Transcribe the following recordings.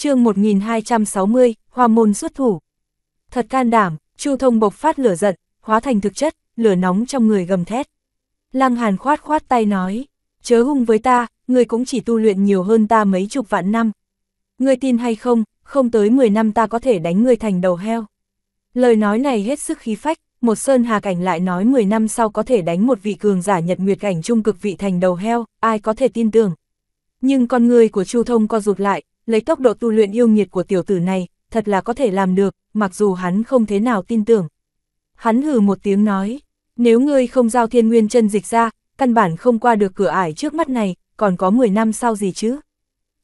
chương 1260, Hoa môn xuất thủ. Thật can đảm, Chu Thông bộc phát lửa giận, hóa thành thực chất, lửa nóng trong người gầm thét. Lăng Hàn khoát khoát tay nói, chớ hung với ta, người cũng chỉ tu luyện nhiều hơn ta mấy chục vạn năm. Người tin hay không, không tới 10 năm ta có thể đánh người thành đầu heo. Lời nói này hết sức khí phách, một sơn hà cảnh lại nói 10 năm sau có thể đánh một vị cường giả nhật nguyệt cảnh trung cực vị thành đầu heo, ai có thể tin tưởng. Nhưng con người của Chu Thông co rụt lại, lấy tốc độ tu luyện yêu nghiệt của tiểu tử này, thật là có thể làm được, mặc dù hắn không thế nào tin tưởng. Hắn hừ một tiếng nói, nếu ngươi không giao thiên nguyên chân dịch ra, căn bản không qua được cửa ải trước mắt này, còn có 10 năm sau gì chứ?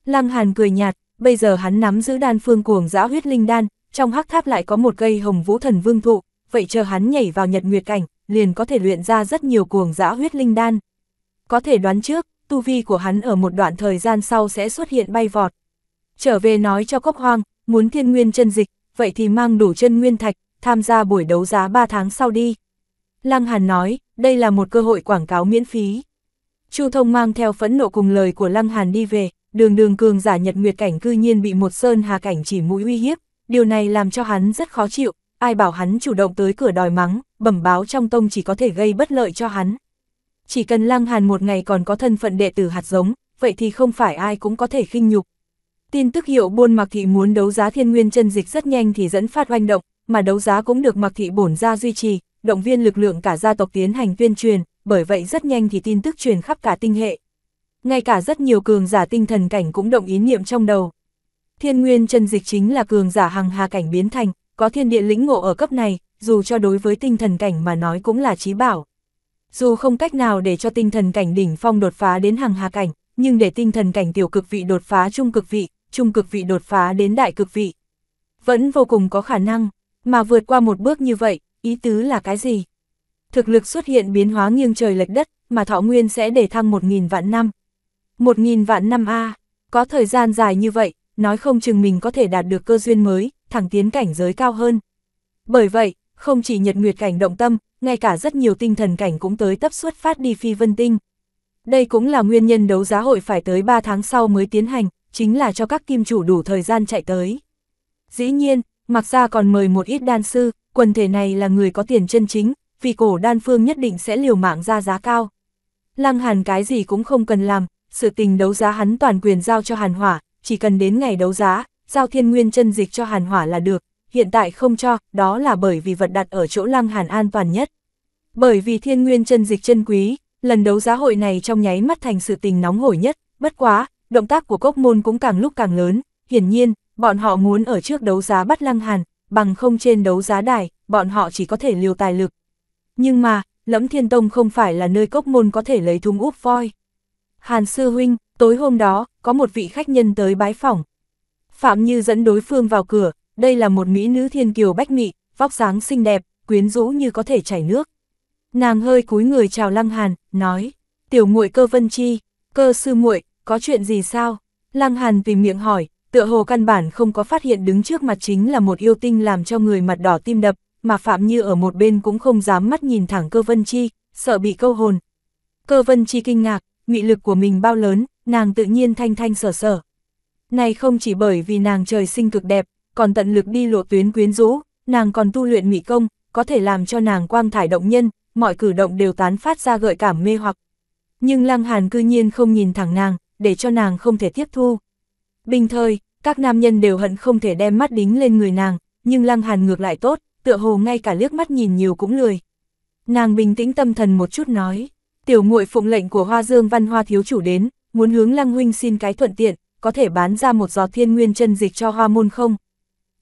Lăng Hàn cười nhạt, bây giờ hắn nắm giữ đan phương cuồng dã huyết linh đan, trong hắc tháp lại có một cây hồng vũ thần vương thụ, vậy chờ hắn nhảy vào nhật nguyệt cảnh, liền có thể luyện ra rất nhiều cuồng dã huyết linh đan. Có thể đoán trước, tu vi của hắn ở một đoạn thời gian sau sẽ xuất hiện bay vọt, trở về nói cho cốc hoang, muốn thiên nguyên chân dịch, vậy thì mang đủ chân nguyên thạch, tham gia buổi đấu giá 3 tháng sau đi. Lăng Hàn nói, đây là một cơ hội quảng cáo miễn phí. Chu Thông mang theo phẫn nộ cùng lời của Lăng Hàn đi về, đường đường cường giả nhật nguyệt cảnh cư nhiên bị một sơn hà cảnh chỉ mũi uy hiếp, điều này làm cho hắn rất khó chịu, ai bảo hắn chủ động tới cửa đòi mắng, bẩm báo trong tông chỉ có thể gây bất lợi cho hắn. Chỉ cần Lăng Hàn một ngày còn có thân phận đệ tử hạt giống, vậy thì không phải ai cũng có thể khinh nhục. Tin tức hiệu buôn Mạc Thị muốn đấu giá thiên nguyên chân dịch rất nhanh thì dẫn phát hoành động, mà đấu giá cũng được Mạc Thị bổn ra duy trì, động viên lực lượng cả gia tộc tiến hành tuyên truyền, bởi vậy rất nhanh thì tin tức truyền khắp cả tinh hệ. Ngay cả rất nhiều cường giả tinh thần cảnh cũng động ý niệm trong đầu. Thiên nguyên chân dịch chính là cường giả hàng hà cảnh biến thành, có thiên địa lĩnh ngộ ở cấp này, dù cho đối với tinh thần cảnh mà nói cũng là trí bảo. Dù không cách nào để cho tinh thần cảnh đỉnh phong đột phá đến hàng hà cảnh, nhưng để tinh thần cảnh tiểu cực vị đột phá trung cực vị, trung cực vị đột phá đến đại cực vị. Vẫn vô cùng có khả năng, mà vượt qua một bước như vậy, ý tứ là cái gì? Thực lực xuất hiện biến hóa nghiêng trời lệch đất, mà thọ nguyên sẽ để thăng 1.000 vạn năm. 1.000 vạn năm A, có thời gian dài như vậy, nói không chừng mình có thể đạt được cơ duyên mới, thẳng tiến cảnh giới cao hơn. Bởi vậy, không chỉ nhật nguyệt cảnh động tâm, ngay cả rất nhiều tinh thần cảnh cũng tới tấp xuất phát đi phi vân tinh. Đây cũng là nguyên nhân đấu giá hội phải tới 3 tháng sau mới tiến hành, chính là cho các kim chủ đủ thời gian chạy tới. Dĩ nhiên, mặc ra còn mời một ít đan sư, quần thể này là người có tiền chân chính, vì cổ đan phương nhất định sẽ liều mạng ra giá cao. Lăng Hàn cái gì cũng không cần làm, sự tình đấu giá hắn toàn quyền giao cho Hàn Hỏa, chỉ cần đến ngày đấu giá, giao thiên nguyên chân dịch cho Hàn Hỏa là được, hiện tại không cho, đó là bởi vì vật đặt ở chỗ Lăng Hàn an toàn nhất. Bởi vì thiên nguyên chân dịch chân quý, lần đấu giá hội này trong nháy mắt thành sự tình nóng hổi nhất, bất quá, động tác của Cốc Môn cũng càng lúc càng lớn, hiển nhiên, bọn họ muốn ở trước đấu giá bắt Lăng Hàn, bằng không trên đấu giá đài, bọn họ chỉ có thể liều tài lực. Nhưng mà, Lẫm Thiên Tông không phải là nơi Cốc Môn có thể lấy thúng úp voi. Hàn Sư Huynh, tối hôm đó, có một vị khách nhân tới bái phỏng. Phạm Như dẫn đối phương vào cửa, đây là một mỹ nữ thiên kiều bách mị, vóc dáng xinh đẹp, quyến rũ như có thể chảy nước. Nàng hơi cúi người chào Lăng Hàn, nói, tiểu muội cơ vân chi, cơ sư muội có chuyện gì sao? Lăng Hàn vì miệng hỏi, tựa hồ căn bản không có phát hiện đứng trước mặt chính là một yêu tinh làm cho người mặt đỏ tim đập, mà Phạm Như ở một bên cũng không dám mắt nhìn thẳng cơ vân chi, sợ bị câu hồn. Cơ vân chi kinh ngạc, mị lực của mình bao lớn, nàng tự nhiên thanh thanh sở sở. Này không chỉ bởi vì nàng trời sinh cực đẹp, còn tận lực đi lộ tuyến quyến rũ, nàng còn tu luyện mị công, có thể làm cho nàng quang thải động nhân, mọi cử động đều tán phát ra gợi cảm mê hoặc. Nhưng Lăng Hàn cư nhiên không nhìn thẳng nàng, để cho nàng không thể tiếp thu. Bình thời, các nam nhân đều hận không thể đem mắt đính lên người nàng, nhưng Lăng Hàn ngược lại tốt, tựa hồ ngay cả liếc mắt nhìn nhiều cũng lười. Nàng bình tĩnh tâm thần một chút nói, tiểu muội phụng lệnh của Hoa Dương Văn Hoa thiếu chủ đến, muốn hướng Lăng huynh xin cái thuận tiện, có thể bán ra một giọt thiên nguyên chân dịch cho Hoa môn không?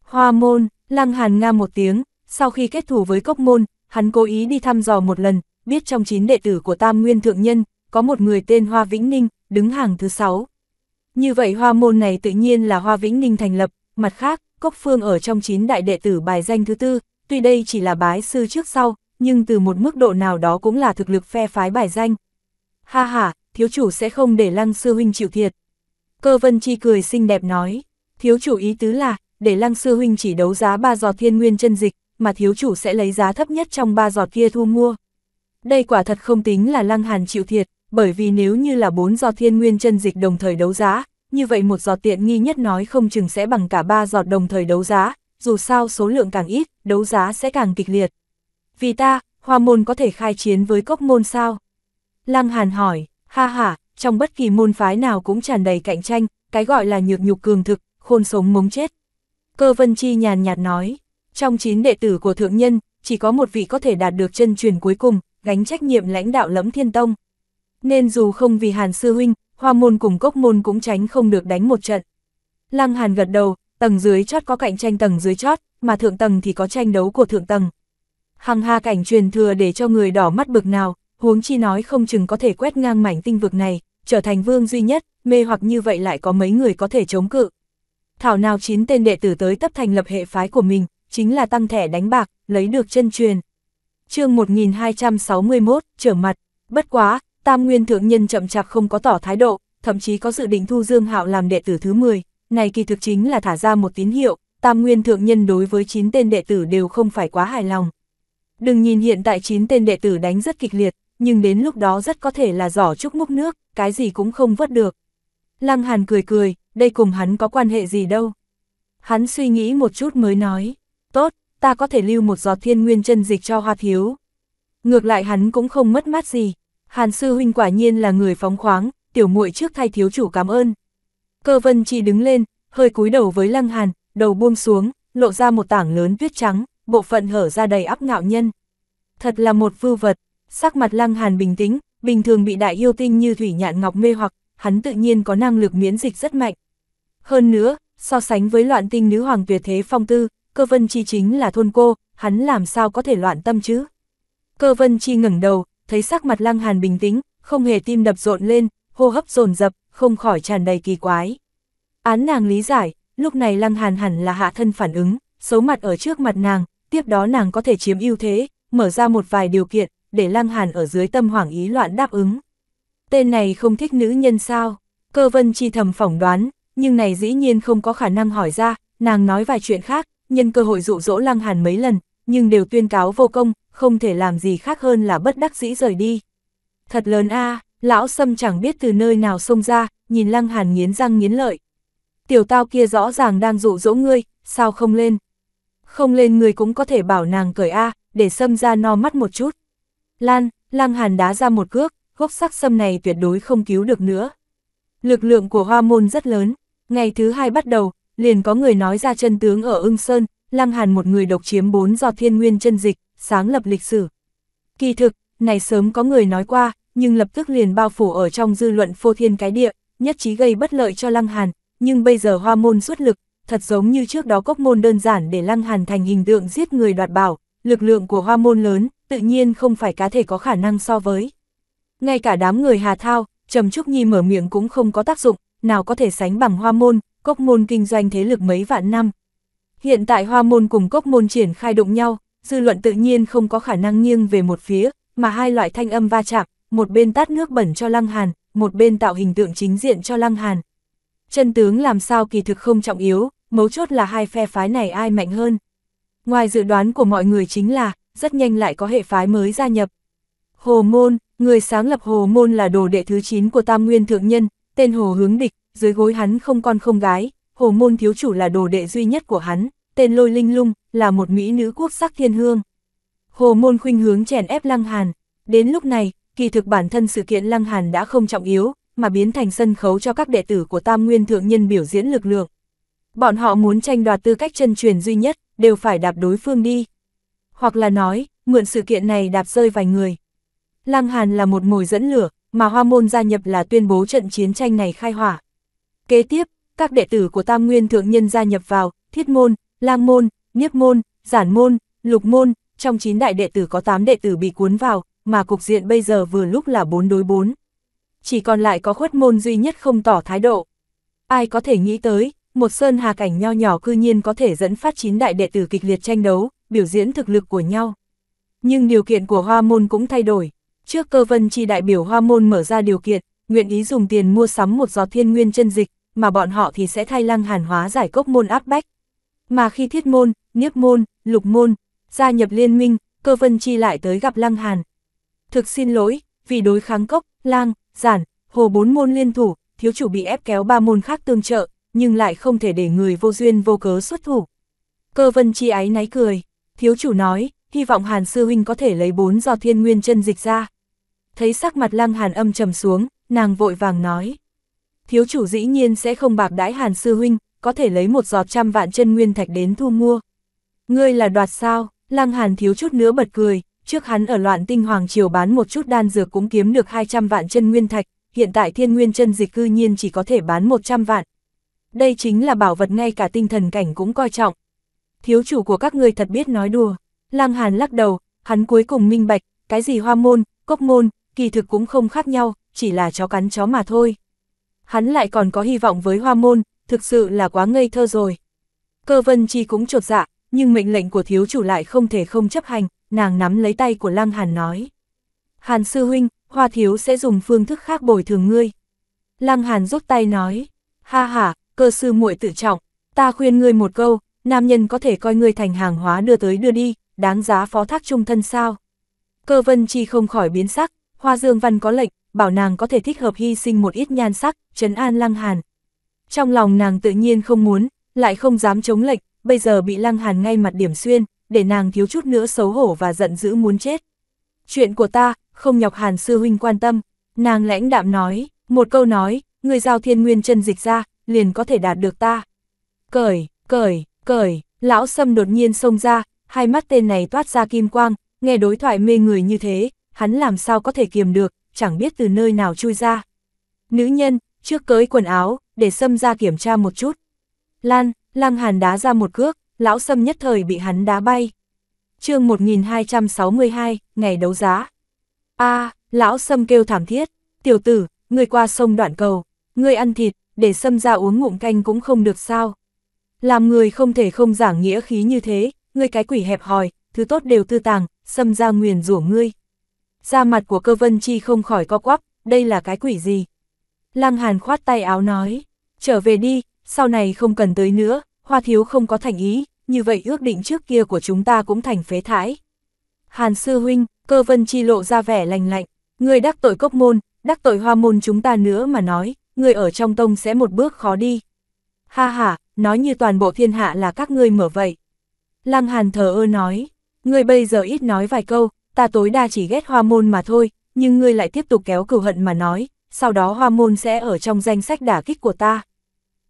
Hoa môn, Lăng Hàn nga một tiếng, sau khi kết thủ với Cốc môn, hắn cố ý đi thăm dò một lần, biết trong chín đệ tử của Tam Nguyên thượng nhân, có một người tên Hoa Vĩnh Ninh, đứng hàng thứ sáu. Như vậy hoa môn này tự nhiên là hoa vĩnh ninh thành lập, mặt khác, Cốc Phương ở trong chín đại đệ tử bài danh thứ tư, tuy đây chỉ là bái sư trước sau, nhưng từ một mức độ nào đó cũng là thực lực phe phái bài danh. Ha ha, thiếu chủ sẽ không để lăng sư huynh chịu thiệt. Cơ vân chi cười xinh đẹp nói, thiếu chủ ý tứ là, để lăng sư huynh chỉ đấu giá ba giọt thiên nguyên chân dịch, mà thiếu chủ sẽ lấy giá thấp nhất trong ba giọt kia thu mua. Đây quả thật không tính là lăng hàn chịu thiệt, bởi vì nếu như là bốn giọt thiên nguyên chân dịch đồng thời đấu giá, như vậy một giọt tiện nghi nhất nói không chừng sẽ bằng cả ba giọt đồng thời đấu giá, dù sao số lượng càng ít, đấu giá sẽ càng kịch liệt. Vì ta, hoa môn có thể khai chiến với cốc môn sao? Lăng Hàn hỏi, ha ha, trong bất kỳ môn phái nào cũng tràn đầy cạnh tranh, cái gọi là nhược nhục cường thực, khôn sống mống chết. Cơ Vân Chi nhàn nhạt nói, trong chín đệ tử của thượng nhân, chỉ có một vị có thể đạt được chân truyền cuối cùng, gánh trách nhiệm lãnh đạo lẫm thiên tông nên dù không vì Hàn Sư Huynh, Hoa Môn cùng Cốc Môn cũng tránh không được đánh một trận. Lăng Hàn gật đầu, tầng dưới chót có cạnh tranh tầng dưới chót, mà thượng tầng thì có tranh đấu của thượng tầng. Hằng hà cảnh truyền thừa để cho người đỏ mắt bực nào, huống chi nói không chừng có thể quét ngang mảnh tinh vực này, trở thành vương duy nhất, mê hoặc như vậy lại có mấy người có thể chống cự. Thảo nào chín tên đệ tử tới tấp thành lập hệ phái của mình, chính là tăng thẻ đánh bạc, lấy được chân truyền. chương 1261, trở mặt, bất quá, Tam Nguyên Thượng Nhân chậm chạp không có tỏ thái độ, thậm chí có dự định thu Dương Hạo làm đệ tử thứ 10, này kỳ thực chính là thả ra một tín hiệu, Tam Nguyên Thượng Nhân đối với 9 tên đệ tử đều không phải quá hài lòng. Đừng nhìn hiện tại 9 tên đệ tử đánh rất kịch liệt, nhưng đến lúc đó rất có thể là giỏ trúc múc nước, cái gì cũng không vớt được. Lăng Hàn cười cười, đây cùng hắn có quan hệ gì đâu. Hắn suy nghĩ một chút mới nói, tốt, ta có thể lưu một giọt thiên nguyên chân dịch cho Hoa Thiếu. Ngược lại hắn cũng không mất mát gì, Hàn sư huynh quả nhiên là người phóng khoáng, tiểu muội trước thay thiếu chủ cảm ơn. Cơ vân chỉ đứng lên, hơi cúi đầu với lăng hàn, đầu buông xuống, lộ ra một tảng lớn tuyết trắng, bộ phận hở ra đầy áp ngạo nhân. Thật là một vưu vật, sắc mặt lăng hàn bình tĩnh, bình thường bị đại yêu tinh như thủy nhạn ngọc mê hoặc, hắn tự nhiên có năng lực miễn dịch rất mạnh. Hơn nữa, so sánh với loạn tinh nữ hoàng tuyệt thế phong tư, cơ vân chi chính là thôn cô, hắn làm sao có thể loạn tâm chứ? Cơ vân chi ngẩng đầu, thấy sắc mặt Lăng Hàn bình tĩnh, không hề tim đập rộn lên, hô hấp dồn dập, không khỏi tràn đầy kỳ quái. Án nàng lý giải, lúc này Lăng Hàn hẳn là hạ thân phản ứng, xấu mặt ở trước mặt nàng, tiếp đó nàng có thể chiếm ưu thế, mở ra một vài điều kiện, để Lăng Hàn ở dưới tâm hoảng ý loạn đáp ứng. Tên này không thích nữ nhân sao? Cơ vân chi thầm phỏng đoán, nhưng này dĩ nhiên không có khả năng hỏi ra, nàng nói vài chuyện khác, nhân cơ hội dụ dỗ Lăng Hàn mấy lần, nhưng đều tuyên cáo vô công, không thể làm gì khác hơn là bất đắc dĩ rời đi. Thật lớn a lão sâm chẳng biết từ nơi nào xông ra, nhìn lăng hàn nghiến răng nghiến lợi. Tiểu tao kia rõ ràng đang dụ dỗ ngươi, sao không lên? Không lên người cũng có thể bảo nàng cởi a để sâm ra no mắt một chút. Lan, lăng hàn đá ra một cước, gốc sắc sâm này tuyệt đối không cứu được nữa. Lực lượng của hoa môn rất lớn, ngày thứ hai bắt đầu, liền có người nói ra chân tướng ở ưng sơn, Lăng Hàn một người độc chiếm bốn do thiên nguyên chân dịch, sáng lập lịch sử. Kỳ thực, này sớm có người nói qua, nhưng lập tức liền bao phủ ở trong dư luận phô thiên cái địa, nhất trí gây bất lợi cho Lăng Hàn, nhưng bây giờ hoa môn xuất lực, thật giống như trước đó cốc môn đơn giản để Lăng Hàn thành hình tượng giết người đoạt bảo, lực lượng của hoa môn lớn, tự nhiên không phải cá thể có khả năng so với. Ngay cả đám người Hà Thao, Trầm Trúc Nhi mở miệng cũng không có tác dụng, nào có thể sánh bằng hoa môn, cốc môn kinh doanh thế lực mấy vạn năm, Hiện tại hoa môn cùng cốc môn triển khai động nhau, dư luận tự nhiên không có khả năng nghiêng về một phía, mà hai loại thanh âm va chạm, một bên tát nước bẩn cho Lăng Hàn, một bên tạo hình tượng chính diện cho Lăng Hàn. Chân tướng làm sao kỳ thực không trọng yếu, mấu chốt là hai phe phái này ai mạnh hơn. Ngoài dự đoán của mọi người chính là, rất nhanh lại có hệ phái mới gia nhập. Hồ Môn, người sáng lập Hồ Môn là đồ đệ thứ 9 của Tam Nguyên Thượng Nhân, tên Hồ Hướng Địch, dưới gối hắn không con không gái, hồ môn thiếu chủ là đồ đệ duy nhất của hắn, tên lôi linh lung, là một mỹ nữ quốc sắc thiên hương. Hồ môn khuynh hướng chèn ép Lăng Hàn, đến lúc này, kỳ thực bản thân sự kiện Lăng Hàn đã không trọng yếu, mà biến thành sân khấu cho các đệ tử của Tam Nguyên Thượng Nhân biểu diễn lực lượng. Bọn họ muốn tranh đoạt tư cách chân truyền duy nhất, đều phải đạp đối phương đi. Hoặc là nói, mượn sự kiện này đạp rơi vài người. Lăng Hàn là một mồi dẫn lửa, mà Hoa Môn gia nhập là tuyên bố trận chiến tranh này khai hỏa. Kế tiếp, các đệ tử của Tam Nguyên Thượng Nhân gia nhập vào, thiết môn, lang môn, nhiếp môn, giản môn, lục môn, trong 9 đại đệ tử có 8 đệ tử bị cuốn vào, mà cục diện bây giờ vừa lúc là 4 đối 4. Chỉ còn lại có khuất môn duy nhất không tỏ thái độ. Ai có thể nghĩ tới, một sơn hà cảnh nho nhỏ cư nhiên có thể dẫn phát 9 đại đệ tử kịch liệt tranh đấu, biểu diễn thực lực của nhau. Nhưng điều kiện của hoa môn cũng thay đổi. Trước cơ vân chi đại biểu hoa môn mở ra điều kiện, nguyện ý dùng tiền mua sắm một giọt thiên nguyên chân dịch, mà bọn họ thì sẽ thay lăng hàn hóa giải cốc môn áp bách. Mà khi thiết môn, niếp môn, lục môn, gia nhập liên minh, cơ vân chi lại tới gặp lăng hàn. Thực xin lỗi, vì đối kháng cốc, lang, giản, hồ bốn môn liên thủ, thiếu chủ bị ép kéo ba môn khác tương trợ, nhưng lại không thể để người vô duyên vô cớ xuất thủ. Cơ vân chi ái náy cười, thiếu chủ nói, hy vọng hàn sư huynh có thể lấy bốn do thiên nguyên chân dịch ra. Thấy sắc mặt lăng hàn âm trầm xuống, nàng vội vàng nói thiếu chủ dĩ nhiên sẽ không bạc đãi Hàn Sư Huynh, có thể lấy một giọt trăm vạn chân nguyên thạch đến thu mua. Ngươi là đoạt sao, Lăng Hàn thiếu chút nữa bật cười, trước hắn ở loạn tinh hoàng triều bán một chút đan dược cũng kiếm được 200 vạn chân nguyên thạch, hiện tại thiên nguyên chân dịch cư nhiên chỉ có thể bán 100 vạn. Đây chính là bảo vật ngay cả tinh thần cảnh cũng coi trọng. Thiếu chủ của các ngươi thật biết nói đùa. Lăng Hàn lắc đầu, hắn cuối cùng minh bạch, cái gì hoa môn, cốc môn, kỳ thực cũng không khác nhau, chỉ là chó cắn chó mà thôi hắn lại còn có hy vọng với hoa môn, thực sự là quá ngây thơ rồi. Cơ vân chi cũng trột dạ, nhưng mệnh lệnh của thiếu chủ lại không thể không chấp hành, nàng nắm lấy tay của Lăng Hàn nói. Hàn sư huynh, hoa thiếu sẽ dùng phương thức khác bồi thường ngươi. Lăng Hàn rút tay nói, ha ha, cơ sư muội tự trọng, ta khuyên ngươi một câu, nam nhân có thể coi ngươi thành hàng hóa đưa tới đưa đi, đáng giá phó thác trung thân sao. Cơ vân chi không khỏi biến sắc, hoa dương văn có lệnh, bảo nàng có thể thích hợp hy sinh một ít nhan sắc, trấn an Lăng Hàn. Trong lòng nàng tự nhiên không muốn, lại không dám chống lệch, bây giờ bị Lăng Hàn ngay mặt điểm xuyên, để nàng thiếu chút nữa xấu hổ và giận dữ muốn chết. Chuyện của ta, không nhọc Hàn sư huynh quan tâm, nàng lãnh đạm nói, một câu nói, người giao thiên nguyên chân dịch ra, liền có thể đạt được ta. Cởi, cởi, cởi, lão sâm đột nhiên xông ra, hai mắt tên này toát ra kim quang, nghe đối thoại mê người như thế, hắn làm sao có thể kiềm được, chẳng biết từ nơi nào chui ra. Nữ nhân, trước cởi quần áo, để Sâm ra kiểm tra một chút. Lan, Lăng Hàn đá ra một cước, lão Sâm nhất thời bị hắn đá bay. chương 1262, ngày đấu giá. a lão Sâm kêu thảm thiết, tiểu tử, người qua sông đoạn cầu, người ăn thịt, để Sâm ra uống ngụm canh cũng không được sao. Làm người không thể không giảng nghĩa khí như thế, người cái quỷ hẹp hòi, thứ tốt đều tư tàng, Sâm ra nguyền rủa ngươi da mặt của cơ vân chi không khỏi co quắp, đây là cái quỷ gì? Lăng Hàn khoát tay áo nói, trở về đi, sau này không cần tới nữa, hoa thiếu không có thành ý, như vậy ước định trước kia của chúng ta cũng thành phế thải. Hàn sư huynh, cơ vân chi lộ ra vẻ lành lạnh, người đắc tội cốc môn, đắc tội hoa môn chúng ta nữa mà nói, người ở trong tông sẽ một bước khó đi. Ha ha, nói như toàn bộ thiên hạ là các ngươi mở vậy. Lăng Hàn thờ ơ nói, người bây giờ ít nói vài câu, ta tối đa chỉ ghét hoa môn mà thôi, nhưng ngươi lại tiếp tục kéo cừu hận mà nói, sau đó hoa môn sẽ ở trong danh sách đả kích của ta.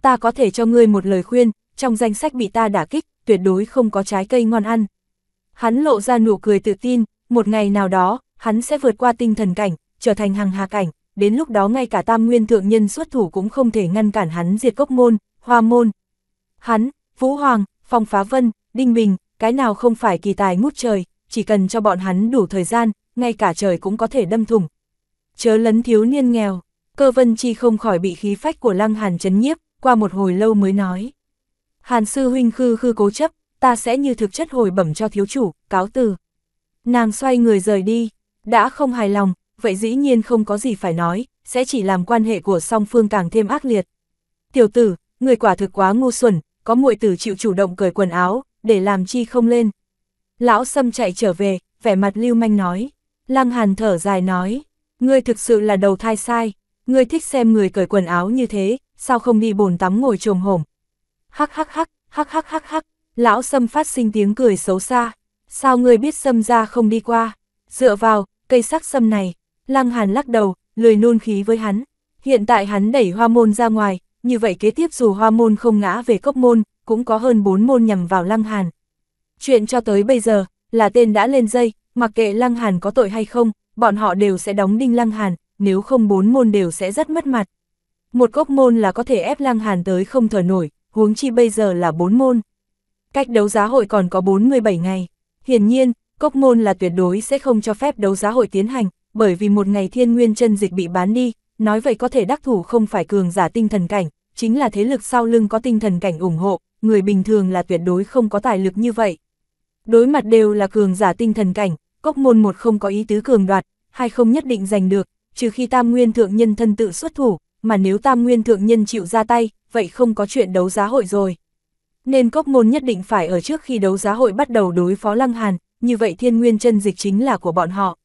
Ta có thể cho ngươi một lời khuyên, trong danh sách bị ta đả kích, tuyệt đối không có trái cây ngon ăn. Hắn lộ ra nụ cười tự tin, một ngày nào đó, hắn sẽ vượt qua tinh thần cảnh, trở thành hàng hà cảnh, đến lúc đó ngay cả tam nguyên thượng nhân xuất thủ cũng không thể ngăn cản hắn diệt cốc môn, hoa môn. Hắn, Vũ Hoàng, Phong Phá Vân, Đinh Bình, cái nào không phải kỳ tài ngút trời, chỉ cần cho bọn hắn đủ thời gian, ngay cả trời cũng có thể đâm thủng. Chớ lấn thiếu niên nghèo, cơ vân chi không khỏi bị khí phách của lăng hàn chấn nhiếp, qua một hồi lâu mới nói. Hàn sư huynh khư khư cố chấp, ta sẽ như thực chất hồi bẩm cho thiếu chủ, cáo từ. Nàng xoay người rời đi, đã không hài lòng, vậy dĩ nhiên không có gì phải nói, sẽ chỉ làm quan hệ của song phương càng thêm ác liệt. Tiểu tử, người quả thực quá ngu xuẩn, có muội tử chịu chủ động cởi quần áo, để làm chi không lên. Lão Sâm chạy trở về, vẻ mặt lưu manh nói. Lăng Hàn thở dài nói, ngươi thực sự là đầu thai sai, ngươi thích xem người cởi quần áo như thế, sao không đi bồn tắm ngồi trồm hổm. Hắc hắc hắc, hắc hắc hắc hắc, lão Sâm phát sinh tiếng cười xấu xa. Sao ngươi biết Sâm ra không đi qua? Dựa vào, cây sắc Sâm này, Lăng Hàn lắc đầu, lười nôn khí với hắn. Hiện tại hắn đẩy hoa môn ra ngoài, như vậy kế tiếp dù hoa môn không ngã về cốc môn, cũng có hơn 4 môn nhằm vào Lăng Hàn. Chuyện cho tới bây giờ, là tên đã lên dây, mặc kệ Lăng Hàn có tội hay không, bọn họ đều sẽ đóng đinh Lăng Hàn, nếu không bốn môn đều sẽ rất mất mặt. Một cốc môn là có thể ép Lăng Hàn tới không thở nổi, huống chi bây giờ là bốn môn. Cách đấu giá hội còn có 47 ngày. Hiển nhiên, cốc môn là tuyệt đối sẽ không cho phép đấu giá hội tiến hành, bởi vì một ngày thiên nguyên chân dịch bị bán đi, nói vậy có thể đắc thủ không phải cường giả tinh thần cảnh, chính là thế lực sau lưng có tinh thần cảnh ủng hộ, người bình thường là tuyệt đối không có tài lực như vậy. Đối mặt đều là cường giả tinh thần cảnh, cốc môn một không có ý tứ cường đoạt, hai không nhất định giành được, trừ khi tam nguyên thượng nhân thân tự xuất thủ, mà nếu tam nguyên thượng nhân chịu ra tay, vậy không có chuyện đấu giá hội rồi. Nên cốc môn nhất định phải ở trước khi đấu giá hội bắt đầu đối phó Lăng Hàn, như vậy thiên nguyên chân dịch chính là của bọn họ.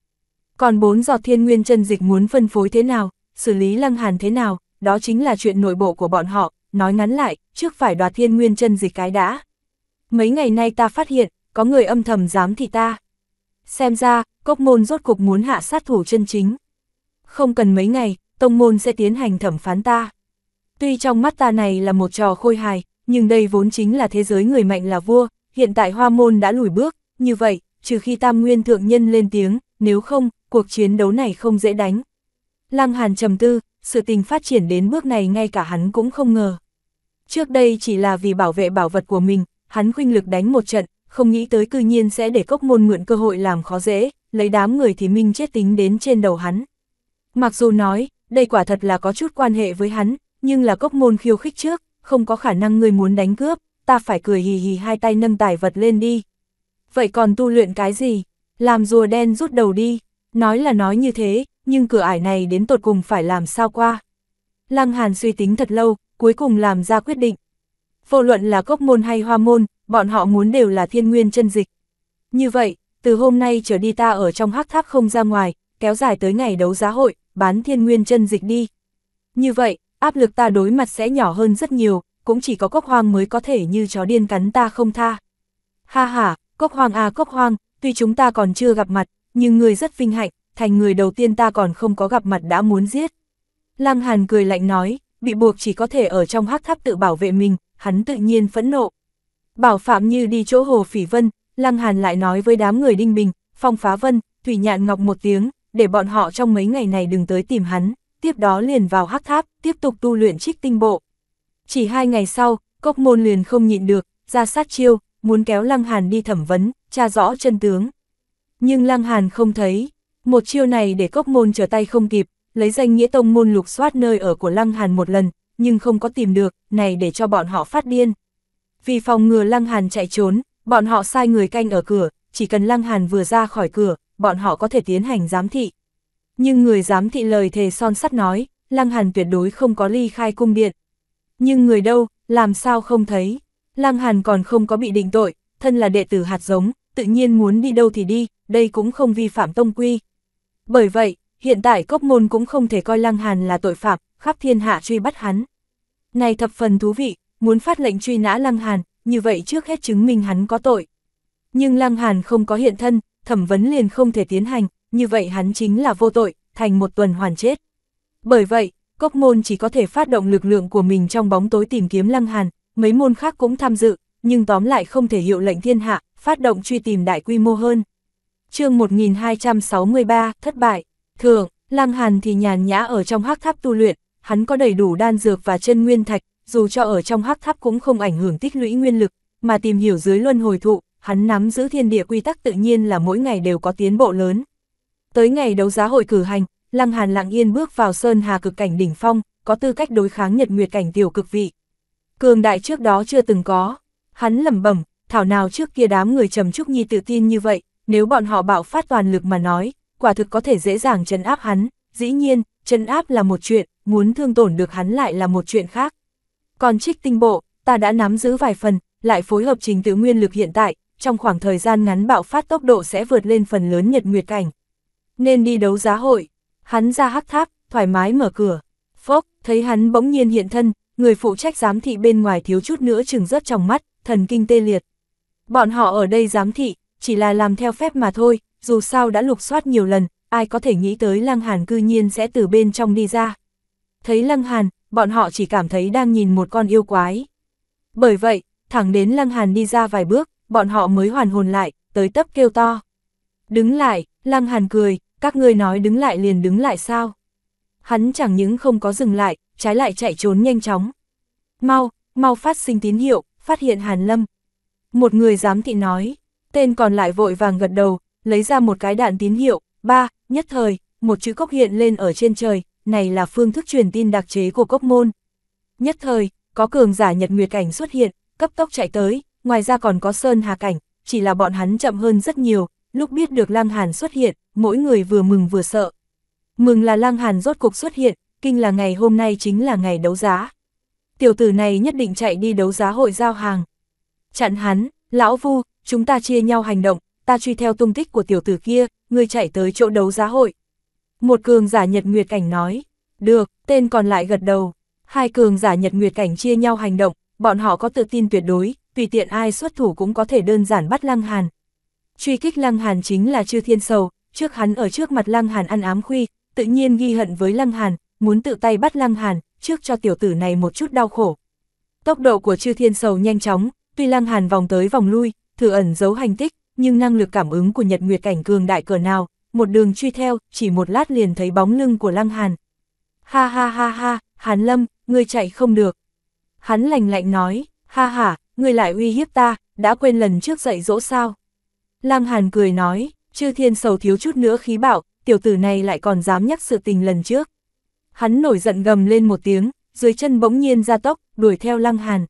Còn bốn giọt thiên nguyên chân dịch muốn phân phối thế nào, xử lý Lăng Hàn thế nào, đó chính là chuyện nội bộ của bọn họ, nói ngắn lại, trước phải đoạt thiên nguyên chân dịch cái đã. Mấy ngày nay ta phát hiện, có người âm thầm dám thì ta. Xem ra, cốc môn rốt cục muốn hạ sát thủ chân chính. Không cần mấy ngày, tông môn sẽ tiến hành thẩm phán ta. Tuy trong mắt ta này là một trò khôi hài, nhưng đây vốn chính là thế giới người mạnh là vua, hiện tại hoa môn đã lùi bước, như vậy, trừ khi tam nguyên thượng nhân lên tiếng, nếu không, cuộc chiến đấu này không dễ đánh. Lăng Hàn trầm tư, sự tình phát triển đến bước này ngay cả hắn cũng không ngờ. Trước đây chỉ là vì bảo vệ bảo vật của mình, hắn khuynh lực đánh một trận, không nghĩ tới cư nhiên sẽ để cốc môn mượn cơ hội làm khó dễ, lấy đám người thì minh chết tính đến trên đầu hắn. Mặc dù nói, đây quả thật là có chút quan hệ với hắn, nhưng là cốc môn khiêu khích trước, không có khả năng người muốn đánh cướp, ta phải cười hì hì hai tay nâng tài vật lên đi. Vậy còn tu luyện cái gì? Làm rùa đen rút đầu đi, nói là nói như thế, nhưng cửa ải này đến tột cùng phải làm sao qua. Lăng Hàn suy tính thật lâu, cuối cùng làm ra quyết định. Vô luận là cốc môn hay hoa môn, bọn họ muốn đều là thiên nguyên chân dịch. Như vậy, từ hôm nay trở đi ta ở trong hắc tháp không ra ngoài, kéo dài tới ngày đấu giá hội, bán thiên nguyên chân dịch đi. Như vậy, áp lực ta đối mặt sẽ nhỏ hơn rất nhiều, cũng chỉ có cốc hoang mới có thể như chó điên cắn ta không tha. Ha ha, cốc hoang à cốc hoang, tuy chúng ta còn chưa gặp mặt, nhưng người rất vinh hạnh, thành người đầu tiên ta còn không có gặp mặt đã muốn giết. Lăng Hàn cười lạnh nói, bị buộc chỉ có thể ở trong hắc tháp tự bảo vệ mình, hắn tự nhiên phẫn nộ, Bảo Phạm như đi chỗ Hồ Phỉ Vân, Lăng Hàn lại nói với đám người Đinh Bình, Phong Phá Vân, Thủy Nhạn Ngọc một tiếng, để bọn họ trong mấy ngày này đừng tới tìm hắn, tiếp đó liền vào hắc tháp, tiếp tục tu luyện trích tinh bộ. Chỉ hai ngày sau, Cốc Môn liền không nhịn được, ra sát chiêu, muốn kéo Lăng Hàn đi thẩm vấn, tra rõ chân tướng. Nhưng Lăng Hàn không thấy, một chiêu này để Cốc Môn trở tay không kịp, lấy danh nghĩa tông môn lục soát nơi ở của Lăng Hàn một lần, nhưng không có tìm được, này để cho bọn họ phát điên. Vì phòng ngừa Lăng Hàn chạy trốn, bọn họ sai người canh ở cửa, chỉ cần Lăng Hàn vừa ra khỏi cửa, bọn họ có thể tiến hành giám thị. Nhưng người giám thị lời thề son sắt nói, Lăng Hàn tuyệt đối không có ly khai cung điện. Nhưng người đâu, làm sao không thấy? Lăng Hàn còn không có bị định tội, thân là đệ tử hạt giống, tự nhiên muốn đi đâu thì đi, đây cũng không vi phạm tông quy. Bởi vậy, hiện tại cốc môn cũng không thể coi Lăng Hàn là tội phạm, khắp thiên hạ truy bắt hắn. Này thập phần thú vị, muốn phát lệnh truy nã Lăng Hàn, như vậy trước hết chứng minh hắn có tội. Nhưng Lăng Hàn không có hiện thân, thẩm vấn liền không thể tiến hành, như vậy hắn chính là vô tội, thành một tuần hoàn chết. Bởi vậy, Cốc môn chỉ có thể phát động lực lượng của mình trong bóng tối tìm kiếm Lăng Hàn, mấy môn khác cũng tham dự, nhưng tóm lại không thể hiệu lệnh thiên hạ, phát động truy tìm đại quy mô hơn. chương 1263, thất bại, thường, Lăng Hàn thì nhàn nhã ở trong hắc tháp tu luyện, hắn có đầy đủ đan dược và chân nguyên thạch, dù cho ở trong hắc tháp cũng không ảnh hưởng tích lũy nguyên lực, mà tìm hiểu dưới luân hồi thụ, hắn nắm giữ thiên địa quy tắc tự nhiên là mỗi ngày đều có tiến bộ lớn. Tới ngày đấu giá hội cử hành, Lăng Hàn lặng yên bước vào sơn hà cực cảnh đỉnh phong, có tư cách đối kháng nhật nguyệt cảnh tiểu cực vị. Cường đại trước đó chưa từng có, hắn lẩm bẩm, thảo nào trước kia đám người trầm trúc nhi tự tin như vậy, nếu bọn họ bạo phát toàn lực mà nói, quả thực có thể dễ dàng trấn áp hắn, dĩ nhiên, trấn áp là một chuyện, muốn thương tổn được hắn lại là một chuyện khác. Còn trích tinh bộ, ta đã nắm giữ vài phần, lại phối hợp trình tự nguyên lực hiện tại, trong khoảng thời gian ngắn bạo phát tốc độ sẽ vượt lên phần lớn nhật nguyệt cảnh. Nên đi đấu giá hội, hắn ra hắc tháp, thoải mái mở cửa. Phốc, thấy hắn bỗng nhiên hiện thân, người phụ trách giám thị bên ngoài thiếu chút nữa chừng rớt trong mắt, thần kinh tê liệt. Bọn họ ở đây giám thị, chỉ là làm theo phép mà thôi, dù sao đã lục soát nhiều lần, ai có thể nghĩ tới Lăng Hàn cư nhiên sẽ từ bên trong đi ra. Thấy Lăng Hàn, bọn họ chỉ cảm thấy đang nhìn một con yêu quái. Bởi vậy, thẳng đến Lăng Hàn đi ra vài bước, bọn họ mới hoàn hồn lại, tới tấp kêu to. Đứng lại, Lăng Hàn cười, các ngươi nói đứng lại liền đứng lại sao? Hắn chẳng những không có dừng lại, trái lại chạy trốn nhanh chóng. Mau, mau phát sinh tín hiệu, phát hiện Hàn Lâm. Một người giám thị nói, tên còn lại vội vàng gật đầu, lấy ra một cái đạn tín hiệu, ba, nhất thời, một chữ cốc hiện lên ở trên trời, này là phương thức truyền tin đặc chế của cốc môn. Nhất thời, có cường giả nhật nguyệt cảnh xuất hiện, cấp tốc chạy tới, ngoài ra còn có sơn hà cảnh, chỉ là bọn hắn chậm hơn rất nhiều, lúc biết được lang Hàn xuất hiện, mỗi người vừa mừng vừa sợ. Mừng là lang Hàn rốt cục xuất hiện, kinh là ngày hôm nay chính là ngày đấu giá. Tiểu tử này nhất định chạy đi đấu giá hội giao hàng. Chặn hắn, lão vu, chúng ta chia nhau hành động, ta truy theo tung tích của tiểu tử kia, ngươi chạy tới chỗ đấu giá hội. Một cường giả nhật nguyệt cảnh nói, được, tên còn lại gật đầu. Hai cường giả nhật nguyệt cảnh chia nhau hành động, bọn họ có tự tin tuyệt đối, tùy tiện ai xuất thủ cũng có thể đơn giản bắt Lăng Hàn. Truy kích Lăng Hàn chính là Chư Thiên Sầu, trước hắn ở trước mặt Lăng Hàn ăn ám khuy, tự nhiên ghi hận với Lăng Hàn, muốn tự tay bắt Lăng Hàn, trước cho tiểu tử này một chút đau khổ. Tốc độ của Chư Thiên Sầu nhanh chóng, tuy Lăng Hàn vòng tới vòng lui, thử ẩn giấu hành tích, nhưng năng lực cảm ứng của Nhật Nguyệt cảnh cường đại cỡ nào, một đường truy theo, chỉ một lát liền thấy bóng lưng của Lăng Hàn. Ha ha ha ha, Hàn Lâm, ngươi chạy không được. Hắn lạnh lạnh nói, ha ha, ngươi lại uy hiếp ta, đã quên lần trước dạy dỗ sao. Lăng Hàn cười nói, chư thiên sầu thiếu chút nữa khí bạo, tiểu tử này lại còn dám nhắc sự tình lần trước. Hắn nổi giận gầm lên một tiếng, dưới chân bỗng nhiên ra tốc, đuổi theo Lăng Hàn.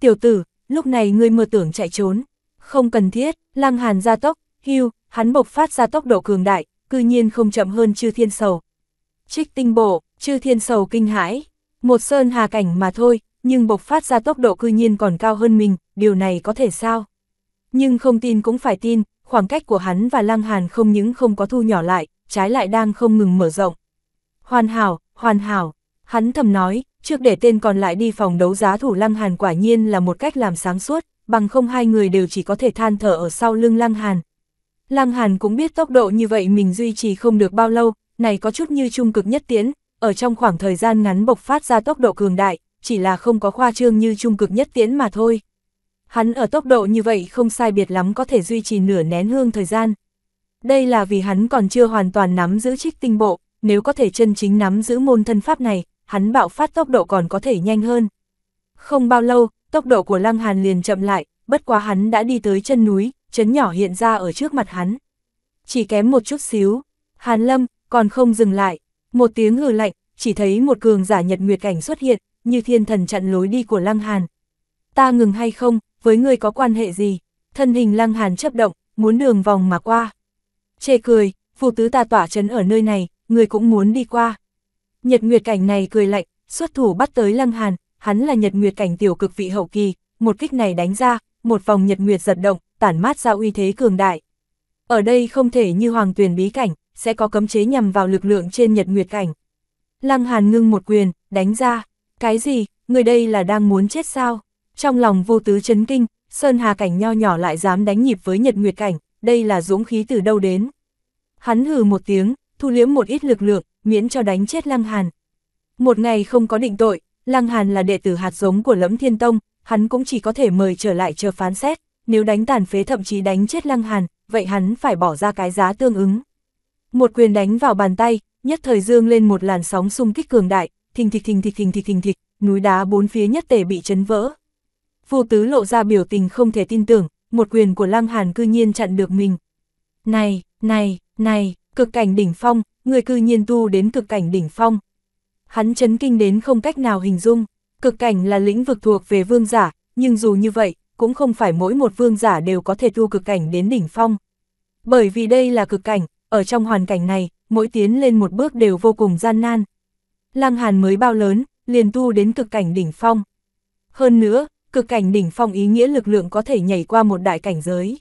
Tiểu tử, lúc này ngươi mơ tưởng chạy trốn. Không cần thiết, Lăng Hàn ra tốc, hưu, hắn bộc phát ra tốc độ cường đại, cư nhiên không chậm hơn chư thiên sầu. Trích tinh bộ, chư thiên sầu kinh hãi, một sơn hà cảnh mà thôi, nhưng bộc phát ra tốc độ cư nhiên còn cao hơn mình, điều này có thể sao? Nhưng không tin cũng phải tin, khoảng cách của hắn và Lăng Hàn không những không có thu nhỏ lại, trái lại đang không ngừng mở rộng. Hoàn hảo, hoàn hảo, hắn thầm nói, trước để tên còn lại đi phòng đấu giá thủ Lăng Hàn quả nhiên là một cách làm sáng suốt, bằng không hai người đều chỉ có thể than thở ở sau lưng Lăng Hàn, Lăng Hàn cũng biết tốc độ như vậy mình duy trì không được bao lâu, này có chút như trung cực nhất tiến, ở trong khoảng thời gian ngắn bộc phát ra tốc độ cường đại, chỉ là không có khoa trương như trung cực nhất tiến mà thôi. Hắn ở tốc độ như vậy không sai biệt lắm có thể duy trì nửa nén hương thời gian. Đây là vì hắn còn chưa hoàn toàn nắm giữ trích tinh bộ, nếu có thể chân chính nắm giữ môn thân pháp này, hắn bạo phát tốc độ còn có thể nhanh hơn. Không bao lâu, tốc độ của Lăng Hàn liền chậm lại, bất quá hắn đã đi tới chân núi, chấn nhỏ hiện ra ở trước mặt hắn. Chỉ kém một chút xíu, Hàn Lâm còn không dừng lại, một tiếng hừ lạnh, chỉ thấy một cường giả nhật nguyệt cảnh xuất hiện, như thiên thần chặn lối đi của Lăng Hàn. Ta ngừng hay không, với ngươi có quan hệ gì? Thân hình Lăng Hàn chấp động, muốn đường vòng mà qua. Chê cười, phù tứ ta tỏa chấn ở nơi này, người cũng muốn đi qua. Nhật nguyệt cảnh này cười lạnh, xuất thủ bắt tới Lăng Hàn, hắn là nhật nguyệt cảnh tiểu cực vị hậu kỳ, một kích này đánh ra, một vòng nhật nguyệt giật động, tản mát ra uy thế cường đại. Ở đây không thể như hoàng tuyển bí cảnh, sẽ có cấm chế nhằm vào lực lượng trên nhật nguyệt cảnh. Lăng Hàn ngưng một quyền, đánh ra. Cái gì, người đây là đang muốn chết sao? Trong lòng vô tứ chấn kinh, Sơn Hà cảnh nho nhỏ lại dám đánh nhịp với nhật nguyệt cảnh, đây là dũng khí từ đâu đến. Hắn hừ một tiếng, thu liếm một ít lực lượng, miễn cho đánh chết Lăng Hàn. Một ngày không có định tội, Lăng Hàn là đệ tử hạt giống của Lẫm Thiên Tông, hắn cũng chỉ có thể mời trở lại chờ phán xét, nếu đánh tàn phế thậm chí đánh chết Lăng Hàn, vậy hắn phải bỏ ra cái giá tương ứng. Một quyền đánh vào bàn tay, nhất thời dương lên một làn sóng xung kích cường đại, thình thịch thình thịch thình thịch thình thịch, núi đá bốn phía nhất tề bị chấn vỡ. Vô Tứ lộ ra biểu tình không thể tin tưởng, một quyền của Lăng Hàn cư nhiên chặn được mình. Này, này, này, cực cảnh đỉnh phong, người cư nhiên tu đến cực cảnh đỉnh phong. Hắn chấn kinh đến không cách nào hình dung. Cực cảnh là lĩnh vực thuộc về vương giả, nhưng dù như vậy, cũng không phải mỗi một vương giả đều có thể tu cực cảnh đến đỉnh phong. Bởi vì đây là cực cảnh, ở trong hoàn cảnh này, mỗi tiến lên một bước đều vô cùng gian nan. Lăng Hàn mới bao lớn, liền tu đến cực cảnh đỉnh phong. Hơn nữa, cực cảnh đỉnh phong ý nghĩa lực lượng có thể nhảy qua một đại cảnh giới.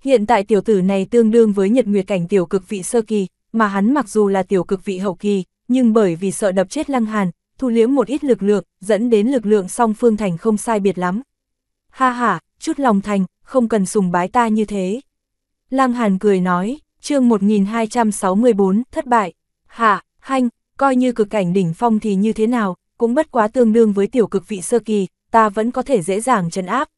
Hiện tại tiểu tử này tương đương với nhật nguyệt cảnh tiểu cực vị sơ kỳ, mà hắn mặc dù là tiểu cực vị hậu kỳ, nhưng bởi vì sợ đập chết Lăng Hàn, thu liếm một ít lực lượng, dẫn đến lực lượng song phương thành không sai biệt lắm. Ha ha, chút lòng thành, không cần sùng bái ta như thế. Lăng Hàn cười nói, chương 1264, thất bại. Hạ, hanh, coi như cực cảnh đỉnh phong thì như thế nào, cũng bất quá tương đương với tiểu cực vị sơ kỳ, ta vẫn có thể dễ dàng trấn áp.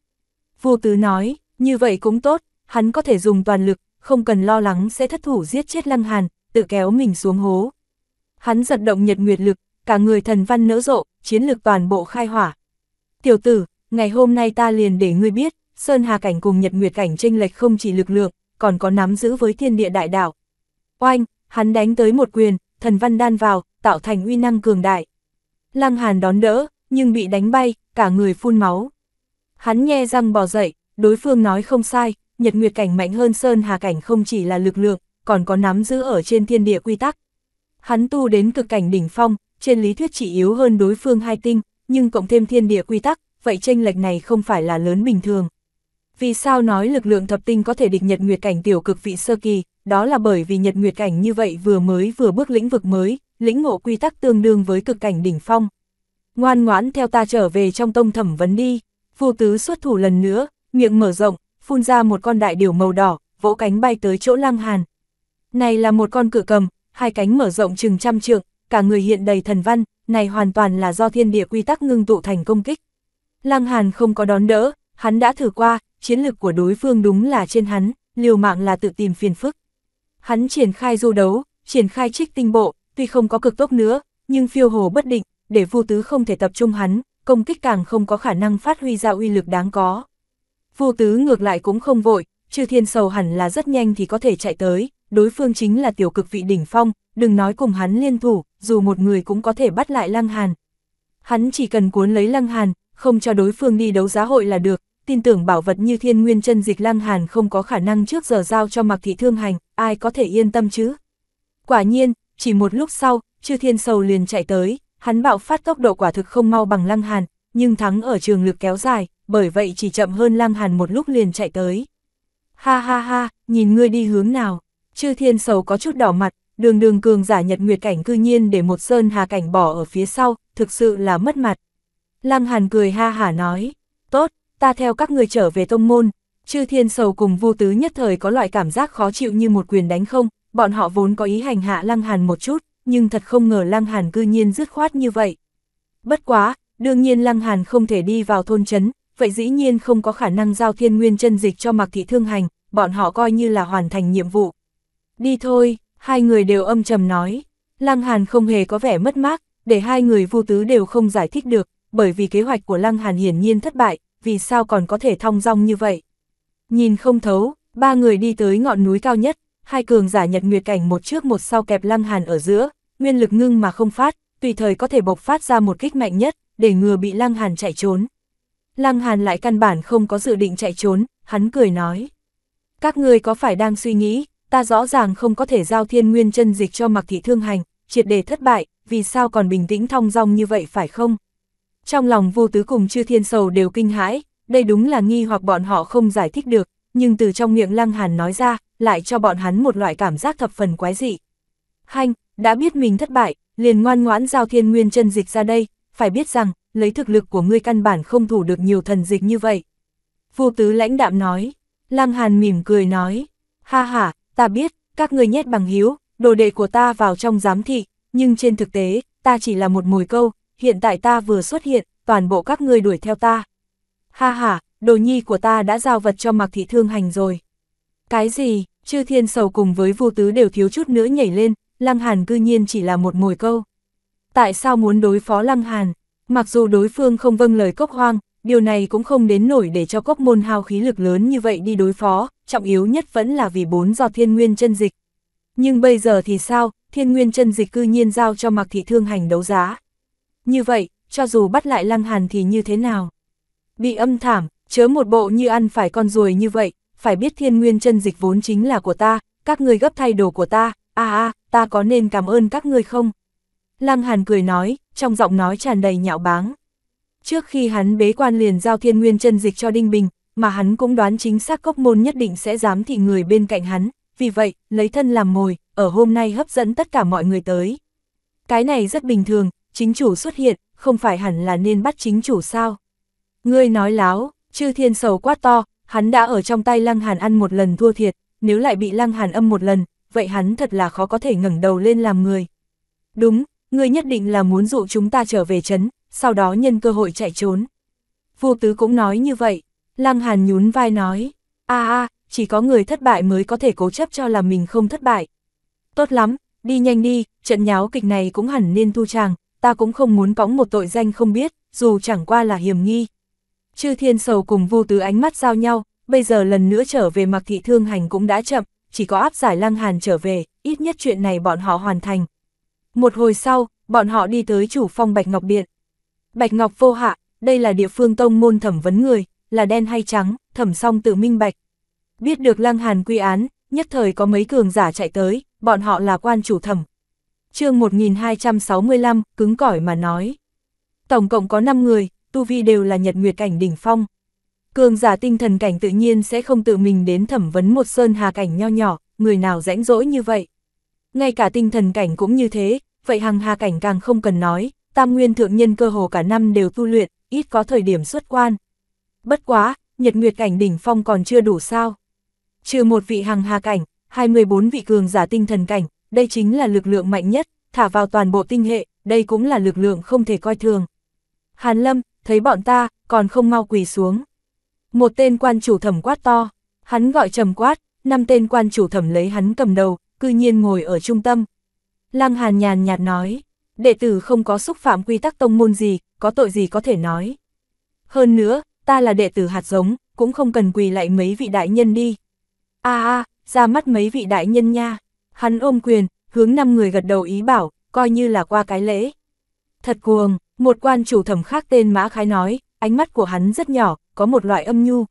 vua tứ nói, như vậy cũng tốt, hắn có thể dùng toàn lực, không cần lo lắng sẽ thất thủ giết chết Lăng Hàn, tự kéo mình xuống hố. Hắn giật động nhật nguyệt lực, cả người thần văn nỡ rộ, chiến lược toàn bộ khai hỏa. Tiểu tử, ngày hôm nay ta liền để ngươi biết, Sơn Hà Cảnh cùng Nhật Nguyệt Cảnh tranh lệch không chỉ lực lượng, còn có nắm giữ với thiên địa đại đạo. Oanh, hắn đánh tới một quyền, thần văn đan vào, tạo thành uy năng cường đại. Lăng Hàn đón đỡ, nhưng bị đánh bay, cả người phun máu. Hắn nghe răng bò dậy, đối phương nói không sai, Nhật Nguyệt Cảnh mạnh hơn Sơn Hà Cảnh không chỉ là lực lượng, còn có nắm giữ ở trên thiên địa quy tắc. Hắn tu đến cực cảnh đỉnh phong, trên lý thuyết chỉ yếu hơn đối phương hai tinh, nhưng cộng thêm thiên địa quy tắc, vậy tranh lệch này không phải là lớn bình thường. Vì sao nói lực lượng thập tinh có thể địch nhật nguyệt cảnh tiểu cực vị sơ kỳ, đó là bởi vì nhật nguyệt cảnh như vậy vừa mới vừa bước lĩnh vực mới, lĩnh ngộ quy tắc tương đương với cực cảnh đỉnh phong. Ngoan ngoãn theo ta trở về trong tông thẩm vấn đi, vô tứ xuất thủ lần nữa, miệng mở rộng, phun ra một con đại điều màu đỏ, vỗ cánh bay tới chỗ lăng hàn. Này là một con cự cầm, hai cánh mở rộng chừng trăm trượng, cả người hiện đầy thần văn, này hoàn toàn là do thiên địa quy tắc ngưng tụ thành công kích. Lăng Hàn không có đón đỡ, hắn đã thử qua, chiến lực của đối phương đúng là trên hắn, liều mạng là tự tìm phiền phức. Hắn triển khai du đấu, triển khai trích tinh bộ, tuy không có cực tốc nữa, nhưng phiêu hồ bất định, để vô tứ không thể tập trung hắn, công kích càng không có khả năng phát huy ra uy lực đáng có. Vô tứ ngược lại cũng không vội, trừ thiên sầu hẳn là rất nhanh thì có thể chạy tới, đối phương chính là tiểu cực vị đỉnh phong, đừng nói cùng hắn liên thủ, dù một người cũng có thể bắt lại Lăng Hàn. Hắn chỉ cần cuốn lấy Lăng Hàn, không cho đối phương đi đấu giá hội là được, tin tưởng bảo vật như thiên nguyên chân dịch Lăng Hàn không có khả năng trước giờ giao cho mặc thị thương hành, ai có thể yên tâm chứ. Quả nhiên, chỉ một lúc sau, chư thiên sầu liền chạy tới, hắn bạo phát tốc độ quả thực không mau bằng Lăng Hàn, nhưng thắng ở trường lực kéo dài, bởi vậy chỉ chậm hơn Lăng Hàn một lúc liền chạy tới. Ha ha ha, nhìn ngươi đi hướng nào, chư thiên sầu có chút đỏ mặt, đường đường cường giả nhật nguyệt cảnh cư nhiên để một sơn hà cảnh bỏ ở phía sau, thực sự là mất mặt. Lăng Hàn cười ha hả nói, tốt, ta theo các người trở về tông môn, chư thiên sầu cùng vu tứ nhất thời có loại cảm giác khó chịu như một quyền đánh không, bọn họ vốn có ý hành hạ Lăng Hàn một chút, nhưng thật không ngờ Lăng Hàn cư nhiên dứt khoát như vậy. Bất quá, đương nhiên Lăng Hàn không thể đi vào thôn chấn, vậy dĩ nhiên không có khả năng giao thiên nguyên chân dịch cho mặc Thị Thương Hành, bọn họ coi như là hoàn thành nhiệm vụ. Đi thôi, Hai người đều âm trầm nói, Lăng Hàn không hề có vẻ mất mát, để hai người vu tứ đều không giải thích được, bởi vì kế hoạch của Lăng Hàn hiển nhiên thất bại, vì sao còn có thể thong dong như vậy. Nhìn không thấu, ba người đi tới ngọn núi cao nhất, hai cường giả nhật nguyệt cảnh một trước một sau kẹp Lăng Hàn ở giữa, nguyên lực ngưng mà không phát, tùy thời có thể bộc phát ra một kích mạnh nhất, để ngừa bị Lăng Hàn chạy trốn. Lăng Hàn lại căn bản không có dự định chạy trốn, hắn cười nói. Các người có phải đang suy nghĩ, ta rõ ràng không có thể giao thiên nguyên chân dịch cho mặc thị thương hành, triệt đề thất bại, vì sao còn bình tĩnh thong dong như vậy phải không? Trong lòng vô tứ cùng chư thiên sầu đều kinh hãi, đây đúng là nghi hoặc bọn họ không giải thích được, nhưng từ trong miệng lăng hàn nói ra, lại cho bọn hắn một loại cảm giác thập phần quái dị. Hanh, đã biết mình thất bại, liền ngoan ngoãn giao thiên nguyên chân dịch ra đây, phải biết rằng, lấy thực lực của ngươi căn bản không thủ được nhiều thần dịch như vậy. Vô tứ lãnh đạm nói, lăng hàn mỉm cười nói, ha ha, ta biết, các người nhét bằng hiếu, đồ đệ của ta vào trong giám thị, nhưng trên thực tế, ta chỉ là một mồi câu, hiện tại ta vừa xuất hiện, toàn bộ các người đuổi theo ta. Ha ha, đồ nhi của ta đã giao vật cho mặc thị thương hành rồi. Cái gì, chư thiên sầu cùng với vô tứ đều thiếu chút nữa nhảy lên, lăng hàn cư nhiên chỉ là một mồi câu. Tại sao muốn đối phó lăng hàn? Mặc dù đối phương không vâng lời cốc hoang, điều này cũng không đến nổi để cho cốc môn hao khí lực lớn như vậy đi đối phó, trọng yếu nhất vẫn là vì bốn do thiên nguyên chân dịch. Nhưng bây giờ thì sao, thiên nguyên chân dịch cư nhiên giao cho mặc thị thương hành đấu giá. Như vậy, cho dù bắt lại lăng hàn thì như thế nào? Bị âm thảm, chớ một bộ như ăn phải con ruồi như vậy, phải biết thiên nguyên chân dịch vốn chính là của ta, các người gấp thay đồ của ta, à à, ta có nên cảm ơn các người không? Lăng Hàn cười nói, trong giọng nói tràn đầy nhạo báng. Trước khi hắn bế quan liền giao thiên nguyên chân dịch cho Đinh Bình, mà hắn cũng đoán chính xác cốc môn nhất định sẽ dám thị người bên cạnh hắn, vì vậy, lấy thân làm mồi, ở hôm nay hấp dẫn tất cả mọi người tới. Cái này rất bình thường, chính chủ xuất hiện, không phải hẳn là nên bắt chính chủ sao. Ngươi nói láo, chư thiên sầu quá to, hắn đã ở trong tay lăng hàn ăn một lần thua thiệt, nếu lại bị lăng hàn âm một lần, vậy hắn thật là khó có thể ngẩng đầu lên làm người. Đúng, ngươi nhất định là muốn dụ chúng ta trở về chấn, sau đó nhân cơ hội chạy trốn. vua tứ cũng nói như vậy. Lăng Hàn nhún vai nói, a a, chỉ có người thất bại mới có thể cố chấp cho là mình không thất bại. Tốt lắm, đi nhanh đi, trận nháo kịch này cũng hẳn nên thu tràng, ta cũng không muốn cõng một tội danh không biết, dù chẳng qua là hiểm nghi. Chư Thiên Sầu cùng Vu Tứ ánh mắt giao nhau, bây giờ lần nữa trở về Mặc Thị Thương Hành cũng đã chậm, chỉ có áp giải Lăng Hàn trở về, ít nhất chuyện này bọn họ hoàn thành. Một hồi sau, bọn họ đi tới chủ phong Bạch Ngọc Điện. Bạch Ngọc vô hạ, đây là địa phương tông môn thẩm vấn người, là đen hay trắng, thẩm song tự minh bạch. Biết được lăng hàn quy án, nhất thời có mấy cường giả chạy tới, bọn họ là quan chủ thẩm. chương 1265, cứng cỏi mà nói. Tổng cộng có 5 người, tu vi đều là nhật nguyệt cảnh đỉnh phong. Cường giả tinh thần cảnh tự nhiên sẽ không tự mình đến thẩm vấn một sơn hà cảnh nho nhỏ, người nào rãnh rỗi như vậy. Ngay cả tinh thần cảnh cũng như thế, vậy hàng hà cảnh càng không cần nói, tam nguyên thượng nhân cơ hồ cả năm đều tu luyện, ít có thời điểm xuất quan bất quá, nhật nguyệt cảnh đỉnh phong còn chưa đủ sao. Trừ một vị hằng hà cảnh, 24 vị cường giả tinh thần cảnh, đây chính là lực lượng mạnh nhất, thả vào toàn bộ tinh hệ, đây cũng là lực lượng không thể coi thường. Hàn Lâm, thấy bọn ta, còn không mau quỳ xuống. Một tên quan chủ thẩm quát to, hắn gọi trầm quát, năm tên quan chủ thẩm lấy hắn cầm đầu, cư nhiên ngồi ở trung tâm. Lăng Hàn nhàn nhạt nói, đệ tử không có xúc phạm quy tắc tông môn gì, có tội gì có thể nói. Hơn nữa, ta là đệ tử hạt giống, cũng không cần quỳ lại mấy vị đại nhân đi. a a ra mắt mấy vị đại nhân nha. Hắn ôm quyền, hướng năm người gật đầu ý bảo, coi như là qua cái lễ. Thật cuồng, một quan chủ thẩm khác tên Mã Khái nói, ánh mắt của hắn rất nhỏ, có một loại âm nhu.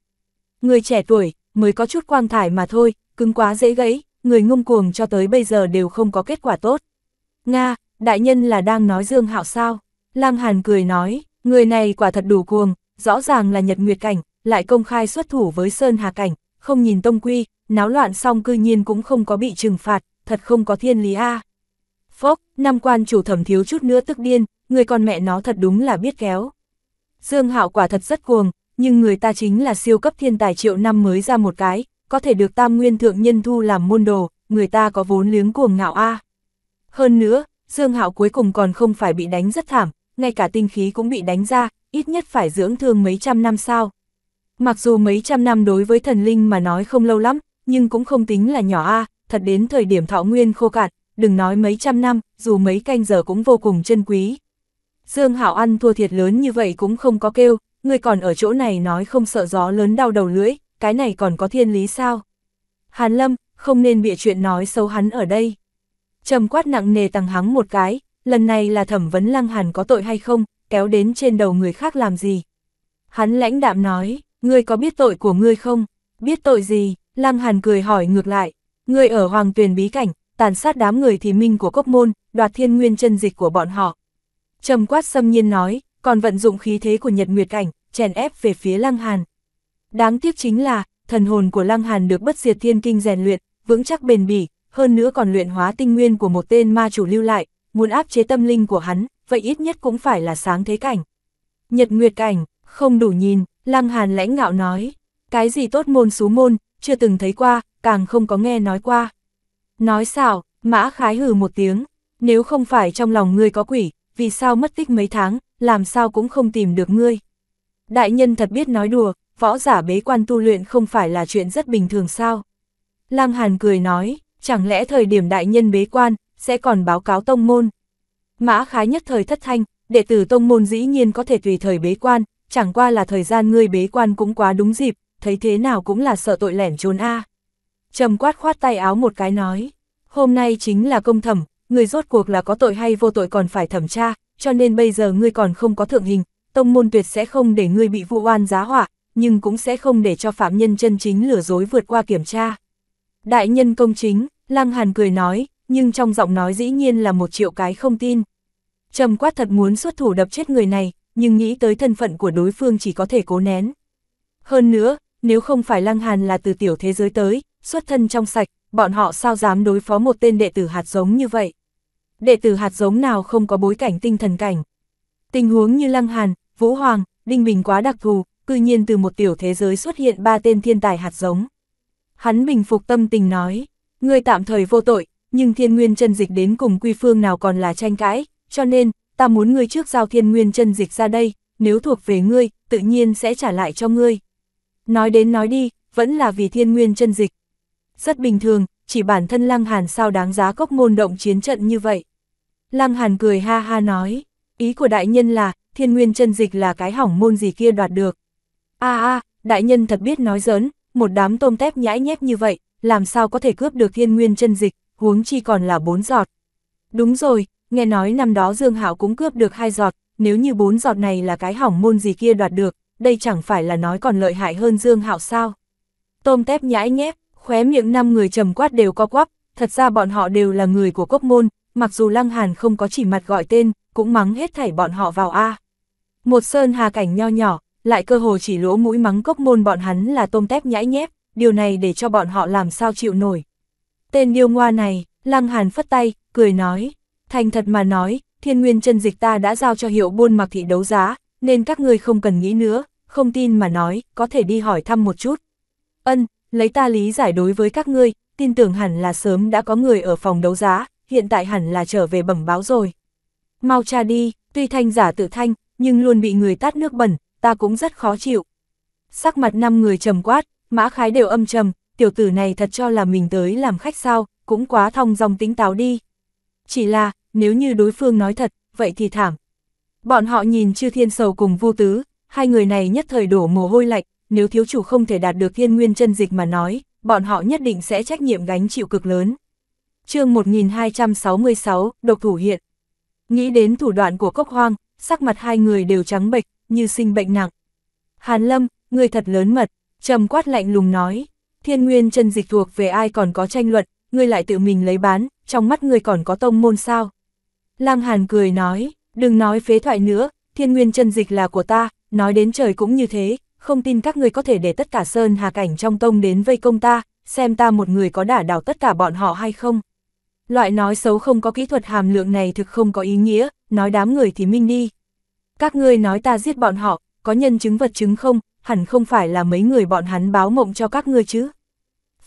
Người trẻ tuổi, mới có chút quang thải mà thôi, cứng quá dễ gãy, người ngông cuồng cho tới bây giờ đều không có kết quả tốt. Nga, đại nhân là đang nói Dương Hạo sao? Lang Hàn cười nói, người này quả thật đủ cuồng, rõ ràng là nhật nguyệt cảnh, lại công khai xuất thủ với Sơn Hà cảnh, không nhìn tông quy, náo loạn xong cư nhiên cũng không có bị trừng phạt, thật không có thiên lý a. À. Phốc, năm quan chủ thẩm thiếu chút nữa tức điên, người con mẹ nó thật đúng là biết kéo. Dương Hạo quả thật rất cuồng, nhưng người ta chính là siêu cấp thiên tài triệu năm mới ra một cái, có thể được tam nguyên thượng nhân thu làm môn đồ, người ta có vốn liếng cuồng ngạo a. Hơn nữa, Dương Hạo cuối cùng còn không phải bị đánh rất thảm, ngay cả tinh khí cũng bị đánh ra, ít nhất phải dưỡng thương mấy trăm năm sao. Mặc dù mấy trăm năm đối với thần linh mà nói không lâu lắm, nhưng cũng không tính là nhỏ a, thật đến thời điểm thọ nguyên khô cạn, đừng nói mấy trăm năm, dù mấy canh giờ cũng vô cùng chân quý. Dương Hạo ăn thua thiệt lớn như vậy cũng không có kêu, người còn ở chỗ này nói không sợ gió lớn đau đầu lưỡi, cái này còn có thiên lý sao? Hàn Lâm, không nên bịa chuyện nói xấu hắn ở đây. Trầm quát nặng nề tằng hắng một cái, lần này là thẩm vấn Lăng Hàn có tội hay không, kéo đến trên đầu người khác làm gì. Hắn lãnh đạm nói, ngươi có biết tội của ngươi không? Biết tội gì? Lăng Hàn cười hỏi ngược lại, ngươi ở hoàng tuyền bí cảnh, tàn sát đám người thì minh của cốc môn, đoạt thiên nguyên chân dịch của bọn họ. Trầm quát xâm nhiên nói, còn vận dụng khí thế của nhật nguyệt cảnh, chèn ép về phía Lăng Hàn. Đáng tiếc chính là, thần hồn của Lăng Hàn được bất diệt thiên kinh rèn luyện, vững chắc bền bỉ, hơn nữa còn luyện hóa tinh nguyên của một tên ma chủ lưu lại, muốn áp chế tâm linh của hắn, vậy ít nhất cũng phải là sáng thế cảnh. Nhật nguyệt cảnh, không đủ nhìn, Lăng Hàn lãnh ngạo nói, cái gì tốt môn xú môn, chưa từng thấy qua, càng không có nghe nói qua. Nói xạo mã khái hừ một tiếng, nếu không phải trong lòng ngươi có quỷ, vì sao mất tích mấy tháng, làm sao cũng không tìm được ngươi. Đại nhân thật biết nói đùa, võ giả bế quan tu luyện không phải là chuyện rất bình thường sao. Lăng Hàn cười nói, chẳng lẽ thời điểm đại nhân bế quan, sẽ còn báo cáo tông môn. Mã khái nhất thời thất thanh, đệ tử tông môn dĩ nhiên có thể tùy thời bế quan, chẳng qua là thời gian ngươi bế quan cũng quá đúng dịp, thấy thế nào cũng là sợ tội lẻn trốn a. Trầm quát khoát tay áo một cái nói, hôm nay chính là công thẩm, người rốt cuộc là có tội hay vô tội còn phải thẩm tra, cho nên bây giờ ngươi còn không có thượng hình, tông môn tuyệt sẽ không để ngươi bị vụ oan giá họa, nhưng cũng sẽ không để cho phạm nhân chân chính lừa dối vượt qua kiểm tra. Đại nhân công chính, Lăng Hàn cười nói, nhưng trong giọng nói dĩ nhiên là một triệu cái không tin. Trầm quát thật muốn xuất thủ đập chết người này, nhưng nghĩ tới thân phận của đối phương chỉ có thể cố nén. Hơn nữa, nếu không phải Lăng Hàn là từ tiểu thế giới tới, xuất thân trong sạch, bọn họ sao dám đối phó một tên đệ tử hạt giống như vậy. Đệ tử hạt giống nào không có bối cảnh tinh thần cảnh. Tình huống như Lăng Hàn, Vũ Hoàng, Đinh Bình quá đặc thù, cư nhiên từ một tiểu thế giới xuất hiện ba tên thiên tài hạt giống. Hắn bình phục tâm tình nói, người tạm thời vô tội, nhưng thiên nguyên chân dịch đến cùng quy phương nào còn là tranh cãi, cho nên, ta muốn ngươi trước giao thiên nguyên chân dịch ra đây, nếu thuộc về ngươi, tự nhiên sẽ trả lại cho ngươi. Nói đến nói đi, vẫn là vì thiên nguyên chân dịch. Rất bình thường, chỉ bản thân Lăng Hàn sao đáng giá cốc ngôn động chiến trận như vậy. Lăng Hàn cười ha ha nói, ý của đại nhân là, thiên nguyên chân dịch là cái hỏng môn gì kia đoạt được. a a đại nhân thật biết nói giỡn, một đám tôm tép nhãi nhép như vậy, làm sao có thể cướp được thiên nguyên chân dịch huống chi còn là bốn giọt. Đúng rồi, nghe nói năm đó Dương Hạo cũng cướp được hai giọt, nếu như bốn giọt này là cái hỏng môn gì kia đoạt được, đây chẳng phải là nói còn lợi hại hơn Dương Hạo sao. Tôm tép nhãi nhép, khóe miệng năm người trầm quát đều co quắp, thật ra bọn họ đều là người của cốc môn, mặc dù Lăng Hàn không có chỉ mặt gọi tên, cũng mắng hết thảy bọn họ vào A. Một sơn hà cảnh nho nhỏ, lại cơ hồ chỉ lỗ mũi mắng cốc môn bọn hắn là tôm tép nhãi nhép, điều này để cho bọn họ làm sao chịu nổi. Tên điêu ngoa này, Lăng Hàn phất tay, cười nói, thành thật mà nói, thiên nguyên chân dịch ta đã giao cho hiệu buôn mặc thị đấu giá, nên các ngươi không cần nghĩ nữa, không tin mà nói, có thể đi hỏi thăm một chút. Ân, lấy ta lý giải đối với các ngươi, tin tưởng hẳn là sớm đã có người ở phòng đấu giá, hiện tại hẳn là trở về bẩm báo rồi. Mau cha đi, tuy thanh giả tự thanh, nhưng luôn bị người tát nước bẩn, ta cũng rất khó chịu. Sắc mặt năm người trầm quát, mã khái đều âm trầm, tiểu tử này thật cho là mình tới làm khách sao, cũng quá thong dòng tính táo đi. Chỉ là, nếu như đối phương nói thật, vậy thì thảm. Bọn họ nhìn chư thiên sầu cùng vô tứ, hai người này nhất thời đổ mồ hôi lạnh, nếu thiếu chủ không thể đạt được thiên nguyên chân dịch mà nói, bọn họ nhất định sẽ trách nhiệm gánh chịu cực lớn. chương 1266, độc thủ hiện. Nghĩ đến thủ đoạn của cốc hoang, sắc mặt hai người đều trắng bệch, như sinh bệnh nặng. Hàn Lâm, người thật lớn mật, trầm quát lạnh lùng nói thiên nguyên chân dịch thuộc về ai còn có tranh luận, ngươi lại tự mình lấy bán, trong mắt ngươi còn có tông môn sao. Lang Hàn cười nói, đừng nói phế thoại nữa, thiên nguyên chân dịch là của ta, nói đến trời cũng như thế, không tin các ngươi có thể để tất cả sơn hà cảnh trong tông đến vây công ta, xem ta một người có đả đảo tất cả bọn họ hay không. Loại nói xấu không có kỹ thuật hàm lượng này thực không có ý nghĩa, nói đám người thì minh đi. Các ngươi nói ta giết bọn họ, có nhân chứng vật chứng không, hẳn không phải là mấy người bọn hắn báo mộng cho các ngươi chứ.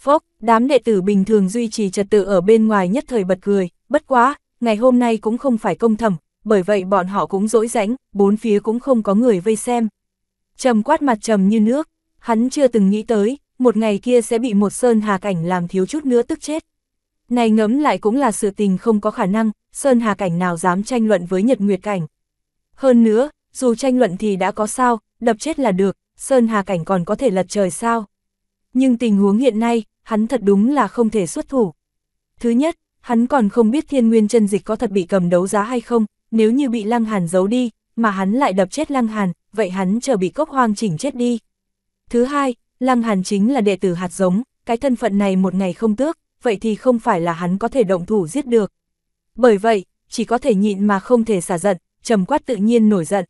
Phốc, đám đệ tử bình thường duy trì trật tự ở bên ngoài nhất thời bật cười, bất quá, ngày hôm nay cũng không phải công thẩm, bởi vậy bọn họ cũng dỗi rãnh, bốn phía cũng không có người vây xem. Trầm quát mặt trầm như nước, hắn chưa từng nghĩ tới, một ngày kia sẽ bị một Sơn Hà Cảnh làm thiếu chút nữa tức chết. Này ngấm lại cũng là sự tình không có khả năng, Sơn Hà Cảnh nào dám tranh luận với Nhật Nguyệt Cảnh. Hơn nữa, dù tranh luận thì đã có sao, đập chết là được, Sơn Hà Cảnh còn có thể lật trời sao nhưng tình huống hiện nay, hắn thật đúng là không thể xuất thủ. Thứ nhất, hắn còn không biết thiên nguyên chân dịch có thật bị cầm đấu giá hay không, nếu như bị lăng hàn giấu đi, mà hắn lại đập chết lăng hàn, vậy hắn chờ bị cốc hoang chỉnh chết đi. Thứ hai, lăng hàn chính là đệ tử hạt giống, cái thân phận này một ngày không tước, vậy thì không phải là hắn có thể động thủ giết được. Bởi vậy, chỉ có thể nhịn mà không thể xả giận, trầm quát tự nhiên nổi giận.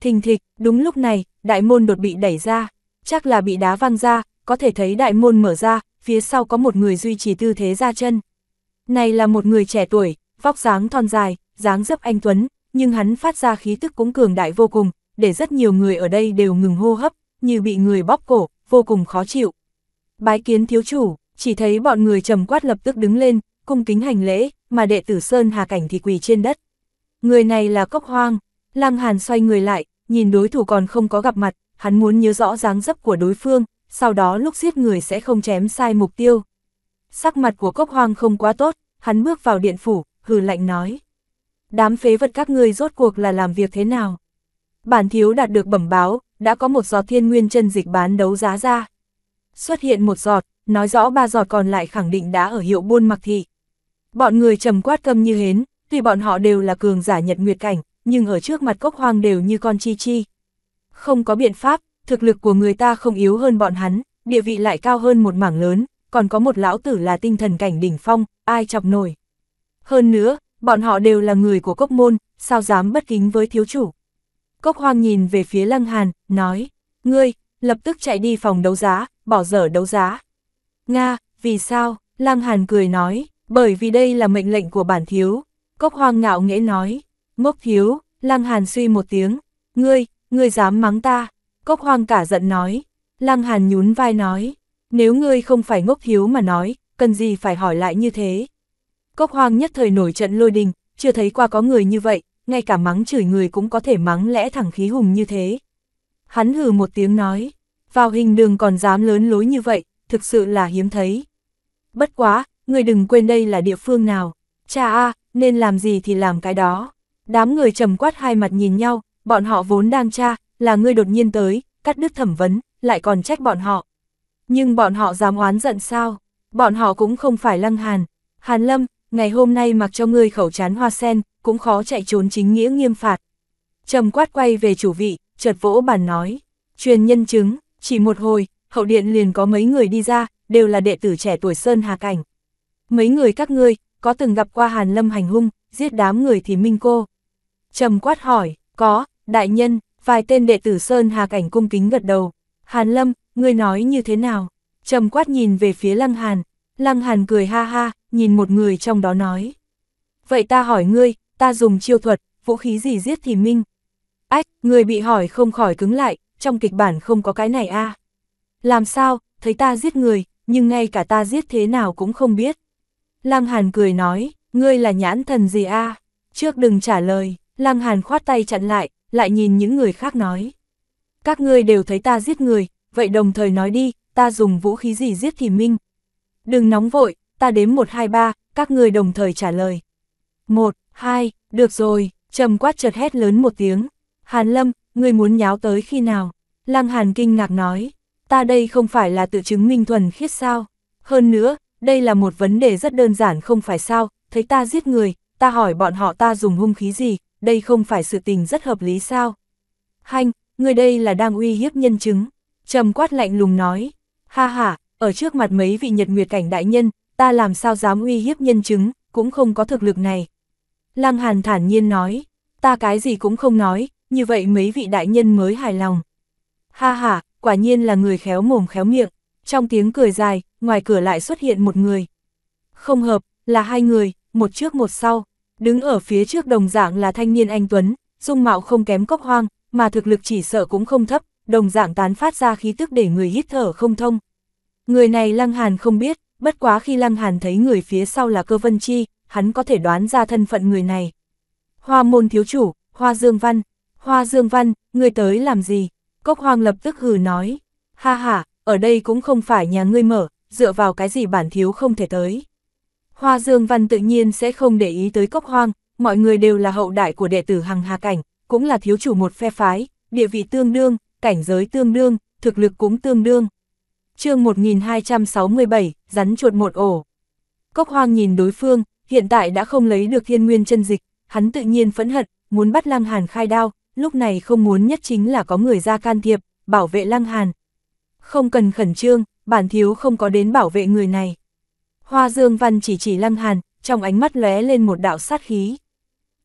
Thình thịch, đúng lúc này, đại môn đột bị đẩy ra, chắc là bị đá văng ra, có thể thấy đại môn mở ra, phía sau có một người duy trì tư thế ra chân. Này là một người trẻ tuổi, vóc dáng thon dài, dáng dấp anh Tuấn, nhưng hắn phát ra khí tức cũng cường đại vô cùng, để rất nhiều người ở đây đều ngừng hô hấp, như bị người bóp cổ, vô cùng khó chịu. Bái kiến thiếu chủ, chỉ thấy bọn người trầm quát lập tức đứng lên, cung kính hành lễ, mà đệ tử Sơn Hà Cảnh thì quỳ trên đất. Người này là Cốc Hoang, Lăng Hàn xoay người lại, nhìn đối thủ còn không có gặp mặt, hắn muốn nhớ rõ dáng dấp của đối phương, sau đó lúc giết người sẽ không chém sai mục tiêu. Sắc mặt của cốc hoang không quá tốt, hắn bước vào điện phủ, hừ lạnh nói. Đám phế vật các ngươi rốt cuộc là làm việc thế nào? Bản thiếu đạt được bẩm báo, đã có một giọt thiên nguyên chân dịch bán đấu giá ra. Xuất hiện một giọt, nói rõ ba giọt còn lại khẳng định đã ở hiệu buôn mặc thị. Bọn người trầm quát câm như hến, tuy bọn họ đều là cường giả nhật nguyệt cảnh, nhưng ở trước mặt cốc hoang đều như con chi chi. Không có biện pháp, thực lực của người ta không yếu hơn bọn hắn, địa vị lại cao hơn một mảng lớn, còn có một lão tử là tinh thần cảnh đỉnh phong, ai chọc nổi. Hơn nữa, bọn họ đều là người của cốc môn, sao dám bất kính với thiếu chủ. Cốc hoang nhìn về phía lăng hàn, nói, ngươi, lập tức chạy đi phòng đấu giá, bỏ dở đấu giá. Nga, vì sao? Lăng hàn cười nói, bởi vì đây là mệnh lệnh của bản thiếu. Cốc hoang ngạo nghễ nói, ngốc thiếu, lăng hàn suy một tiếng, ngươi, ngươi dám mắng ta, Cốc hoang cả giận nói, lăng hàn nhún vai nói, nếu ngươi không phải ngốc hiếu mà nói, cần gì phải hỏi lại như thế. Cốc hoang nhất thời nổi trận lôi đình, chưa thấy qua có người như vậy, ngay cả mắng chửi người cũng có thể mắng lẽ thẳng khí hùng như thế. Hắn hừ một tiếng nói, vào hình đường còn dám lớn lối như vậy, thực sự là hiếm thấy. Bất quá, người đừng quên đây là địa phương nào, cha a, nên làm gì thì làm cái đó. Đám người trầm quát hai mặt nhìn nhau, bọn họ vốn đang cha, là ngươi đột nhiên tới, cắt đứt thẩm vấn, lại còn trách bọn họ. Nhưng bọn họ dám oán giận sao? Bọn họ cũng không phải lăng hàn. Hàn lâm, ngày hôm nay mặc cho ngươi khẩu chán hoa sen, cũng khó chạy trốn chính nghĩa nghiêm phạt. Trầm quát quay về chủ vị, chợt vỗ bàn nói. Truyền nhân chứng, chỉ một hồi, hậu điện liền có mấy người đi ra, đều là đệ tử trẻ tuổi Sơn Hà Cảnh. Mấy người các ngươi, có từng gặp qua Hàn Lâm hành hung, giết đám người thì minh cô. Trầm quát hỏi, có, đại nhân, vài tên đệ tử Sơn Hà Cảnh cung kính gật đầu. Hàn Lâm, ngươi nói như thế nào? Trầm quát nhìn về phía Lăng Hàn. Lăng Hàn cười ha ha, nhìn một người trong đó nói. Vậy ta hỏi ngươi, ta dùng chiêu thuật, vũ khí gì giết thì minh. Ách, người bị hỏi không khỏi cứng lại, trong kịch bản không có cái này a Làm sao, thấy ta giết người, nhưng ngay cả ta giết thế nào cũng không biết. Lăng Hàn cười nói, ngươi là nhãn thần gì a Trước đừng trả lời, Lăng Hàn khoát tay chặn lại, lại nhìn những người khác nói. Các ngươi đều thấy ta giết người, vậy đồng thời nói đi, ta dùng vũ khí gì giết thì minh. Đừng nóng vội, ta đếm 1, 2, 3, các ngươi đồng thời trả lời. 1, 2, được rồi, trầm quát chợt hét lớn một tiếng. Hàn Lâm, người muốn nháo tới khi nào? Lăng Hàn kinh ngạc nói, ta đây không phải là tự chứng minh thuần khiết sao? Hơn nữa, đây là một vấn đề rất đơn giản không phải sao, thấy ta giết người, ta hỏi bọn họ ta dùng hung khí gì, đây không phải sự tình rất hợp lý sao? Hanh, người đây là đang uy hiếp nhân chứng. Trầm quát lạnh lùng nói, ha ha, ở trước mặt mấy vị nhật nguyệt cảnh đại nhân, ta làm sao dám uy hiếp nhân chứng, cũng không có thực lực này. Lăng Hàn thản nhiên nói, ta cái gì cũng không nói, như vậy mấy vị đại nhân mới hài lòng. Ha ha, quả nhiên là người khéo mồm khéo miệng, trong tiếng cười dài, ngoài cửa lại xuất hiện một người. Không hợp, là hai người, một trước một sau. Đứng ở phía trước đồng dạng là thanh niên anh Tuấn, dung mạo không kém cốc hoang, mà thực lực chỉ sợ cũng không thấp, đồng dạng tán phát ra khí tức để người hít thở không thông. Người này Lăng Hàn không biết, bất quá khi Lăng Hàn thấy người phía sau là cơ vân chi, hắn có thể đoán ra thân phận người này. Hoa môn thiếu chủ, Hoa Dương Văn, Hoa Dương Văn, người tới làm gì? Cốc hoang lập tức hừ nói, ha ha, ở đây cũng không phải nhà ngươi mở, dựa vào cái gì bản thiếu không thể tới. Hoa Dương Văn tự nhiên sẽ không để ý tới cốc hoang, mọi người đều là hậu đại của đệ tử Hằng Hà Cảnh, cũng là thiếu chủ một phe phái, địa vị tương đương, cảnh giới tương đương, thực lực cũng tương đương. chương 1267, rắn chuột một ổ. Cốc hoang nhìn đối phương, hiện tại đã không lấy được thiên nguyên chân dịch, hắn tự nhiên phẫn hận, muốn bắt Lăng Hàn khai đao, lúc này không muốn nhất chính là có người ra can thiệp, bảo vệ Lăng Hàn. Không cần khẩn trương, bản thiếu không có đến bảo vệ người này. Hoa Dương Văn chỉ chỉ Lăng Hàn, trong ánh mắt lóe lên một đạo sát khí.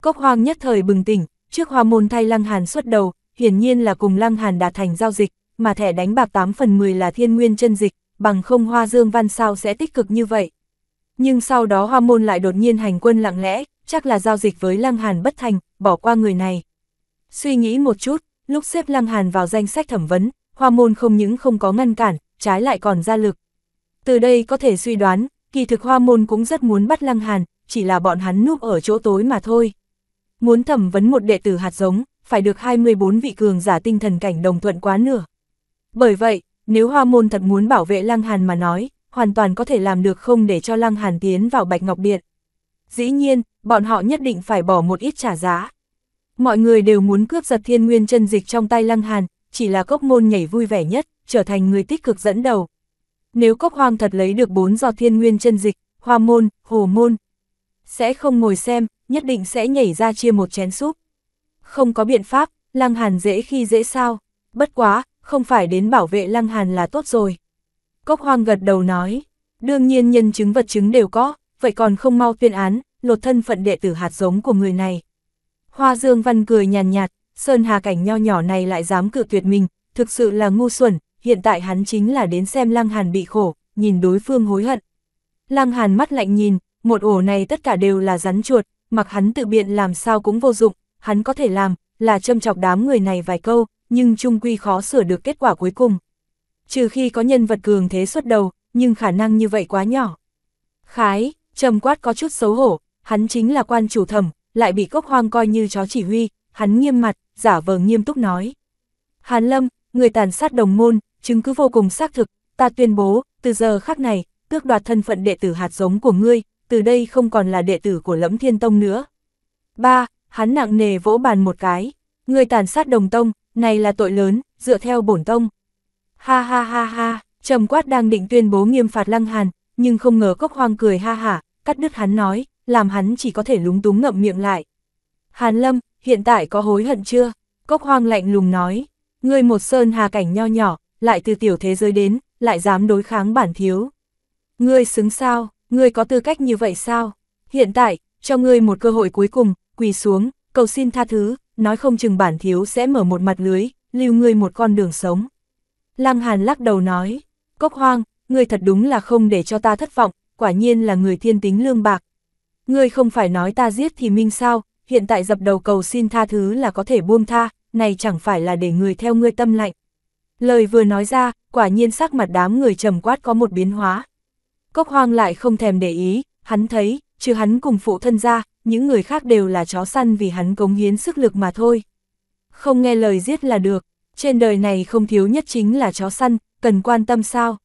Cốc hoang nhất thời bừng tỉnh, trước hoa môn thay Lăng Hàn xuất đầu, hiển nhiên là cùng Lăng Hàn đạt thành giao dịch, mà thẻ đánh bạc 8 phần 10 là thiên nguyên chân dịch, bằng không Hoa Dương Văn sao sẽ tích cực như vậy. Nhưng sau đó hoa môn lại đột nhiên hành quân lặng lẽ, chắc là giao dịch với Lăng Hàn bất thành, bỏ qua người này. Suy nghĩ một chút, lúc xếp Lăng Hàn vào danh sách thẩm vấn, hoa môn không những không có ngăn cản, trái lại còn ra lực. Từ đây có thể suy đoán, Kỳ thực hoa môn cũng rất muốn bắt Lăng Hàn, chỉ là bọn hắn núp ở chỗ tối mà thôi. Muốn thẩm vấn một đệ tử hạt giống, phải được 24 vị cường giả tinh thần cảnh đồng thuận quá nửa. Bởi vậy, nếu hoa môn thật muốn bảo vệ Lăng Hàn mà nói, hoàn toàn có thể làm được không để cho Lăng Hàn tiến vào Bạch Ngọc Điện. Dĩ nhiên, bọn họ nhất định phải bỏ một ít trả giá. Mọi người đều muốn cướp giật thiên nguyên chân dịch trong tay Lăng Hàn, chỉ là cốc môn nhảy vui vẻ nhất, trở thành người tích cực dẫn đầu, nếu cốc hoang thật lấy được bốn giọt thiên nguyên chân dịch, hoa môn, hồ môn, sẽ không ngồi xem, nhất định sẽ nhảy ra chia một chén súp. Không có biện pháp, lăng hàn dễ khi dễ sao, bất quá, không phải đến bảo vệ lăng hàn là tốt rồi. Cốc hoang gật đầu nói, đương nhiên nhân chứng vật chứng đều có, vậy còn không mau tuyên án, lột thân phận đệ tử hạt giống của người này. Hoa Dương Văn cười nhàn nhạt, Sơn Hà Cảnh nho nhỏ này lại dám cự tuyệt mình, thực sự là ngu xuẩn, hiện tại hắn chính là đến xem Lăng Hàn bị khổ, nhìn đối phương hối hận. Lăng Hàn mắt lạnh nhìn, một ổ này tất cả đều là rắn chuột, mặc hắn tự biện làm sao cũng vô dụng, hắn có thể làm, là châm chọc đám người này vài câu, nhưng trung quy khó sửa được kết quả cuối cùng. Trừ khi có nhân vật cường thế xuất đầu, nhưng khả năng như vậy quá nhỏ. Khái, trầm quát có chút xấu hổ, hắn chính là quan chủ thẩm, lại bị cốc hoang coi như chó chỉ huy, hắn nghiêm mặt, giả vờ nghiêm túc nói. Hàn Lâm, người tàn sát đồng môn, chứng cứ vô cùng xác thực, ta tuyên bố, từ giờ khắc này, tước đoạt thân phận đệ tử hạt giống của ngươi, từ đây không còn là đệ tử của lẫm thiên tông nữa. ba Hắn nặng nề vỗ bàn một cái, ngươi tàn sát đồng tông, này là tội lớn, dựa theo bổn tông. Ha ha ha ha, trầm quát đang định tuyên bố nghiêm phạt lăng hàn, nhưng không ngờ cốc hoang cười ha hả, cắt đứt hắn nói, làm hắn chỉ có thể lúng túng ngậm miệng lại. Hàn lâm, hiện tại có hối hận chưa? Cốc hoang lạnh lùng nói, ngươi một sơn hà cảnh nho nhỏ, lại từ tiểu thế giới đến, lại dám đối kháng bản thiếu. Ngươi xứng sao, ngươi có tư cách như vậy sao? Hiện tại, cho ngươi một cơ hội cuối cùng, quỳ xuống, cầu xin tha thứ, nói không chừng bản thiếu sẽ mở một mặt lưới, lưu ngươi một con đường sống. Lăng Hàn lắc đầu nói, Cốc Hoang, ngươi thật đúng là không để cho ta thất vọng, quả nhiên là người thiên tính lương bạc. Ngươi không phải nói ta giết thì minh sao, hiện tại dập đầu cầu xin tha thứ là có thể buông tha, này chẳng phải là để người theo ngươi tâm lạnh. Lời vừa nói ra, quả nhiên sắc mặt đám người trầm quát có một biến hóa. Cốc hoang lại không thèm để ý, hắn thấy, trừ hắn cùng phụ thân ra, những người khác đều là chó săn vì hắn cống hiến sức lực mà thôi. Không nghe lời giết là được, trên đời này không thiếu nhất chính là chó săn, cần quan tâm sao?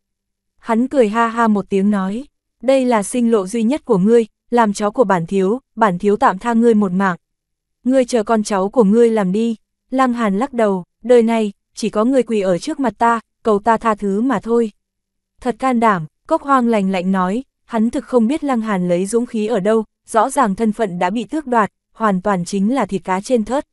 Hắn cười ha ha một tiếng nói, đây là sinh lộ duy nhất của ngươi, làm chó của bản thiếu, bản thiếu tạm tha ngươi một mạng. Ngươi chờ con cháu của ngươi làm đi, Lăng Hàn lắc đầu, đời này, chỉ có người quỳ ở trước mặt ta, cầu ta tha thứ mà thôi. Thật can đảm, cốc hoang lành lạnh nói, hắn thực không biết lăng hàn lấy dũng khí ở đâu, rõ ràng thân phận đã bị tước đoạt, hoàn toàn chính là thịt cá trên thớt.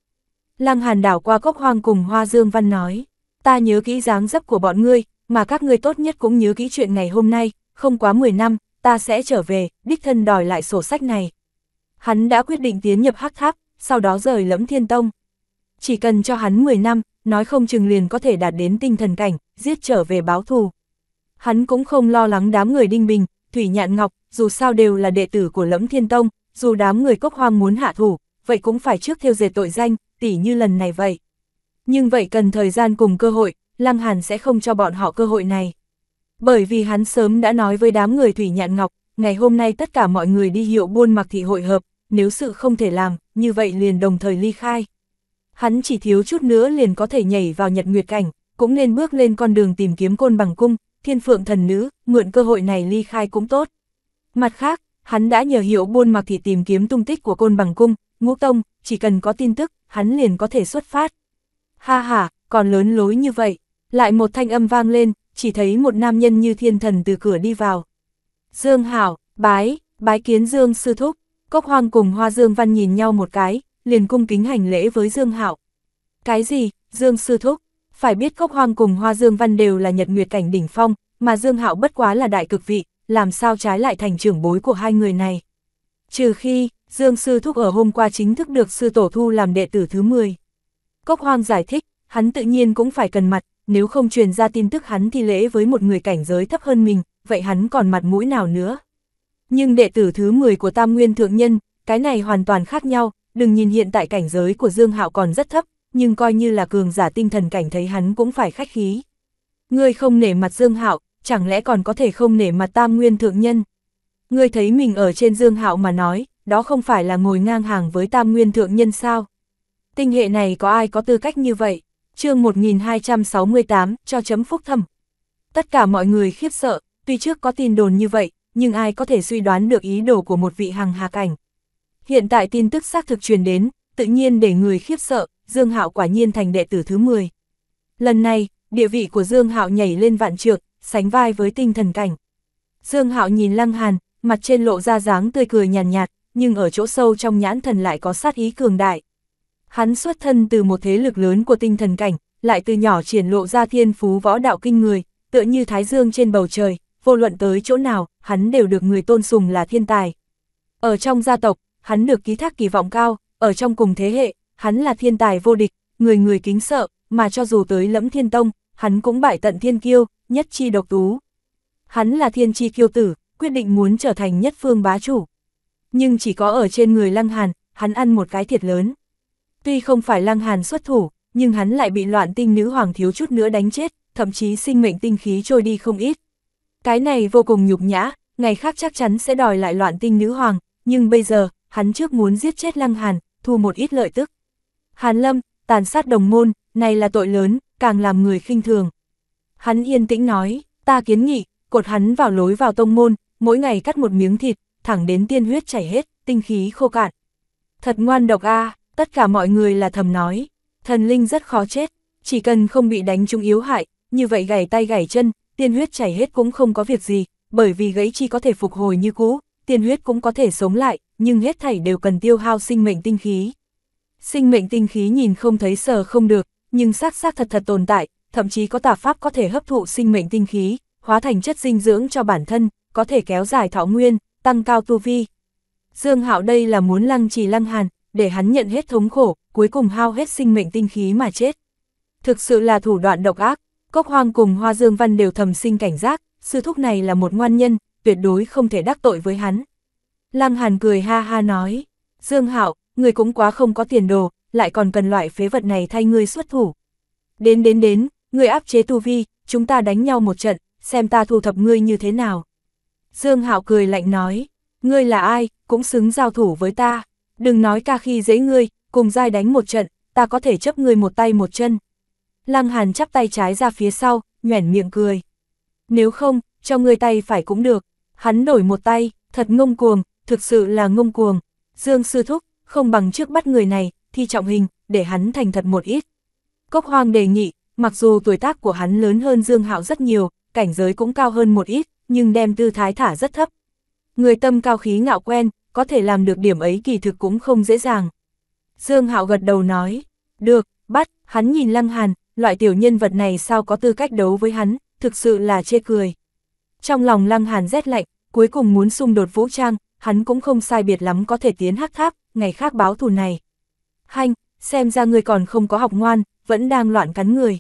Lăng hàn đảo qua cốc hoang cùng hoa dương văn nói, ta nhớ kỹ dáng dấp của bọn ngươi, mà các ngươi tốt nhất cũng nhớ kỹ chuyện ngày hôm nay, không quá 10 năm, ta sẽ trở về, đích thân đòi lại sổ sách này. Hắn đã quyết định tiến nhập hắc tháp, sau đó rời lẫm thiên tông. Chỉ cần cho hắn 10 năm, nói không chừng liền có thể đạt đến tinh thần cảnh, giết trở về báo thù. Hắn cũng không lo lắng đám người Đinh Bình, Thủy Nhạn Ngọc, dù sao đều là đệ tử của Lẫm Thiên Tông, dù đám người cốc hoang muốn hạ thủ, vậy cũng phải trước thiêu dệt tội danh, tỉ như lần này vậy. Nhưng vậy cần thời gian cùng cơ hội, Lăng Hàn sẽ không cho bọn họ cơ hội này. Bởi vì hắn sớm đã nói với đám người Thủy Nhạn Ngọc, ngày hôm nay tất cả mọi người đi hiệu buôn mặc thị hội hợp, nếu sự không thể làm, như vậy liền đồng thời ly khai hắn chỉ thiếu chút nữa liền có thể nhảy vào nhật nguyệt cảnh, cũng nên bước lên con đường tìm kiếm côn bằng cung, thiên phượng thần nữ, mượn cơ hội này ly khai cũng tốt. Mặt khác, hắn đã nhờ hiệu buôn mặc thì tìm kiếm tung tích của côn bằng cung, ngũ tông, chỉ cần có tin tức, hắn liền có thể xuất phát. Ha ha, còn lớn lối như vậy, lại một thanh âm vang lên, chỉ thấy một nam nhân như thiên thần từ cửa đi vào. Dương Hảo, bái, bái kiến Dương sư thúc, cốc hoang cùng hoa Dương Văn nhìn nhau một cái, liền cung kính hành lễ với Dương Hạo. Cái gì, Dương Sư Thúc, phải biết Cốc Hoang cùng Hoa Dương Văn đều là nhật nguyệt cảnh đỉnh phong, mà Dương Hạo bất quá là đại cực vị, làm sao trái lại thành trưởng bối của hai người này. Trừ khi, Dương Sư Thúc ở hôm qua chính thức được Sư Tổ Thu làm đệ tử thứ 10. Cốc Hoang giải thích, hắn tự nhiên cũng phải cần mặt, nếu không truyền ra tin tức hắn thì lễ với một người cảnh giới thấp hơn mình, vậy hắn còn mặt mũi nào nữa. Nhưng đệ tử thứ 10 của Tam Nguyên Thượng Nhân, cái này hoàn toàn khác nhau, đừng nhìn hiện tại cảnh giới của Dương Hạo còn rất thấp, nhưng coi như là cường giả tinh thần cảnh thấy hắn cũng phải khách khí. Ngươi không nể mặt Dương Hạo, chẳng lẽ còn có thể không nể mặt Tam Nguyên thượng nhân? Ngươi thấy mình ở trên Dương Hạo mà nói, đó không phải là ngồi ngang hàng với Tam Nguyên thượng nhân sao? Tinh hệ này có ai có tư cách như vậy? Chương 1268, cho chấm phúc thầm. Tất cả mọi người khiếp sợ, tuy trước có tin đồn như vậy, nhưng ai có thể suy đoán được ý đồ của một vị hằng hà cảnh. Hiện tại tin tức xác thực truyền đến, tự nhiên để người khiếp sợ, Dương Hạo quả nhiên thành đệ tử thứ 10. Lần này, địa vị của Dương Hạo nhảy lên vạn trượt sánh vai với tinh thần cảnh. Dương Hạo nhìn Lăng Hàn, mặt trên lộ ra dáng tươi cười nhàn nhạt, nhạt, nhưng ở chỗ sâu trong nhãn thần lại có sát ý cường đại. Hắn xuất thân từ một thế lực lớn của tinh thần cảnh, lại từ nhỏ triển lộ ra thiên phú võ đạo kinh người, tựa như thái dương trên bầu trời, vô luận tới chỗ nào, hắn đều được người tôn sùng là thiên tài. Ở trong gia tộc, hắn được ký thác kỳ vọng cao, ở trong cùng thế hệ, hắn là thiên tài vô địch, người người kính sợ, mà cho dù tới lẫm thiên tông, hắn cũng bại tận thiên kiêu, nhất chi độc tú. Hắn là thiên chi kiêu tử, quyết định muốn trở thành nhất phương bá chủ. Nhưng chỉ có ở trên người Lăng Hàn, hắn ăn một cái thiệt lớn. Tuy không phải Lăng Hàn xuất thủ, nhưng hắn lại bị loạn tinh nữ hoàng thiếu chút nữa đánh chết, thậm chí sinh mệnh tinh khí trôi đi không ít. Cái này vô cùng nhục nhã, ngày khác chắc chắn sẽ đòi lại loạn tinh nữ hoàng, nhưng bây giờ, hắn trước muốn giết chết Lăng Hàn, thu một ít lợi tức. Hàn Lâm, tàn sát đồng môn, này là tội lớn, càng làm người khinh thường. Hắn yên tĩnh nói, ta kiến nghị, cột hắn vào lối vào tông môn, mỗi ngày cắt một miếng thịt, thẳng đến tiên huyết chảy hết, tinh khí khô cạn. Thật ngoan độc a, tất cả mọi người là thầm nói, thần linh rất khó chết, chỉ cần không bị đánh trung yếu hại, như vậy gãy tay gãy chân, tiên huyết chảy hết cũng không có việc gì, bởi vì gãy chi có thể phục hồi như cũ, tiên huyết cũng có thể sống lại, nhưng hết thảy đều cần tiêu hao sinh mệnh tinh khí. Sinh mệnh tinh khí nhìn không thấy sờ không được, nhưng xác xác thật thật tồn tại, thậm chí có tà pháp có thể hấp thụ sinh mệnh tinh khí, hóa thành chất dinh dưỡng cho bản thân, có thể kéo dài thọ nguyên, tăng cao tu vi. Dương Hạo đây là muốn lăng trì lăng hàn, để hắn nhận hết thống khổ, cuối cùng hao hết sinh mệnh tinh khí mà chết. Thực sự là thủ đoạn độc ác, Cốc Hoang cùng Hoa Dương Văn đều thầm sinh cảnh giác, sư thúc này là một ngoan nhân, tuyệt đối không thể đắc tội với hắn. Lăng Hàn cười ha ha nói, Dương Hạo, người cũng quá không có tiền đồ, lại còn cần loại phế vật này thay ngươi xuất thủ. Đến đến đến, người áp chế tu vi, chúng ta đánh nhau một trận, xem ta thu thập ngươi như thế nào. Dương Hạo cười lạnh nói, ngươi là ai, cũng xứng giao thủ với ta, đừng nói ca khi dễ ngươi, cùng giai đánh một trận, ta có thể chấp ngươi một tay một chân. Lăng Hàn chắp tay trái ra phía sau, nhoẻn miệng cười. Nếu không, cho ngươi tay phải cũng được, hắn đổi một tay, thật ngông cuồng, thực sự là ngông cuồng. Dương sư thúc, không bằng trước bắt người này, thi trọng hình, để hắn thành thật một ít. Cốc hoang đề nghị, mặc dù tuổi tác của hắn lớn hơn Dương Hạo rất nhiều, cảnh giới cũng cao hơn một ít, nhưng đem tư thái thả rất thấp. Người tâm cao khí ngạo quen, có thể làm được điểm ấy kỳ thực cũng không dễ dàng. Dương Hạo gật đầu nói, được, bắt, hắn nhìn Lăng Hàn, loại tiểu nhân vật này sao có tư cách đấu với hắn, thực sự là chê cười. Trong lòng Lăng Hàn rét lạnh, cuối cùng muốn xung đột vũ trang, hắn cũng không sai biệt lắm có thể tiến hắc tháp, ngày khác báo thù này. Hanh, xem ra người còn không có học ngoan, vẫn đang loạn cắn người.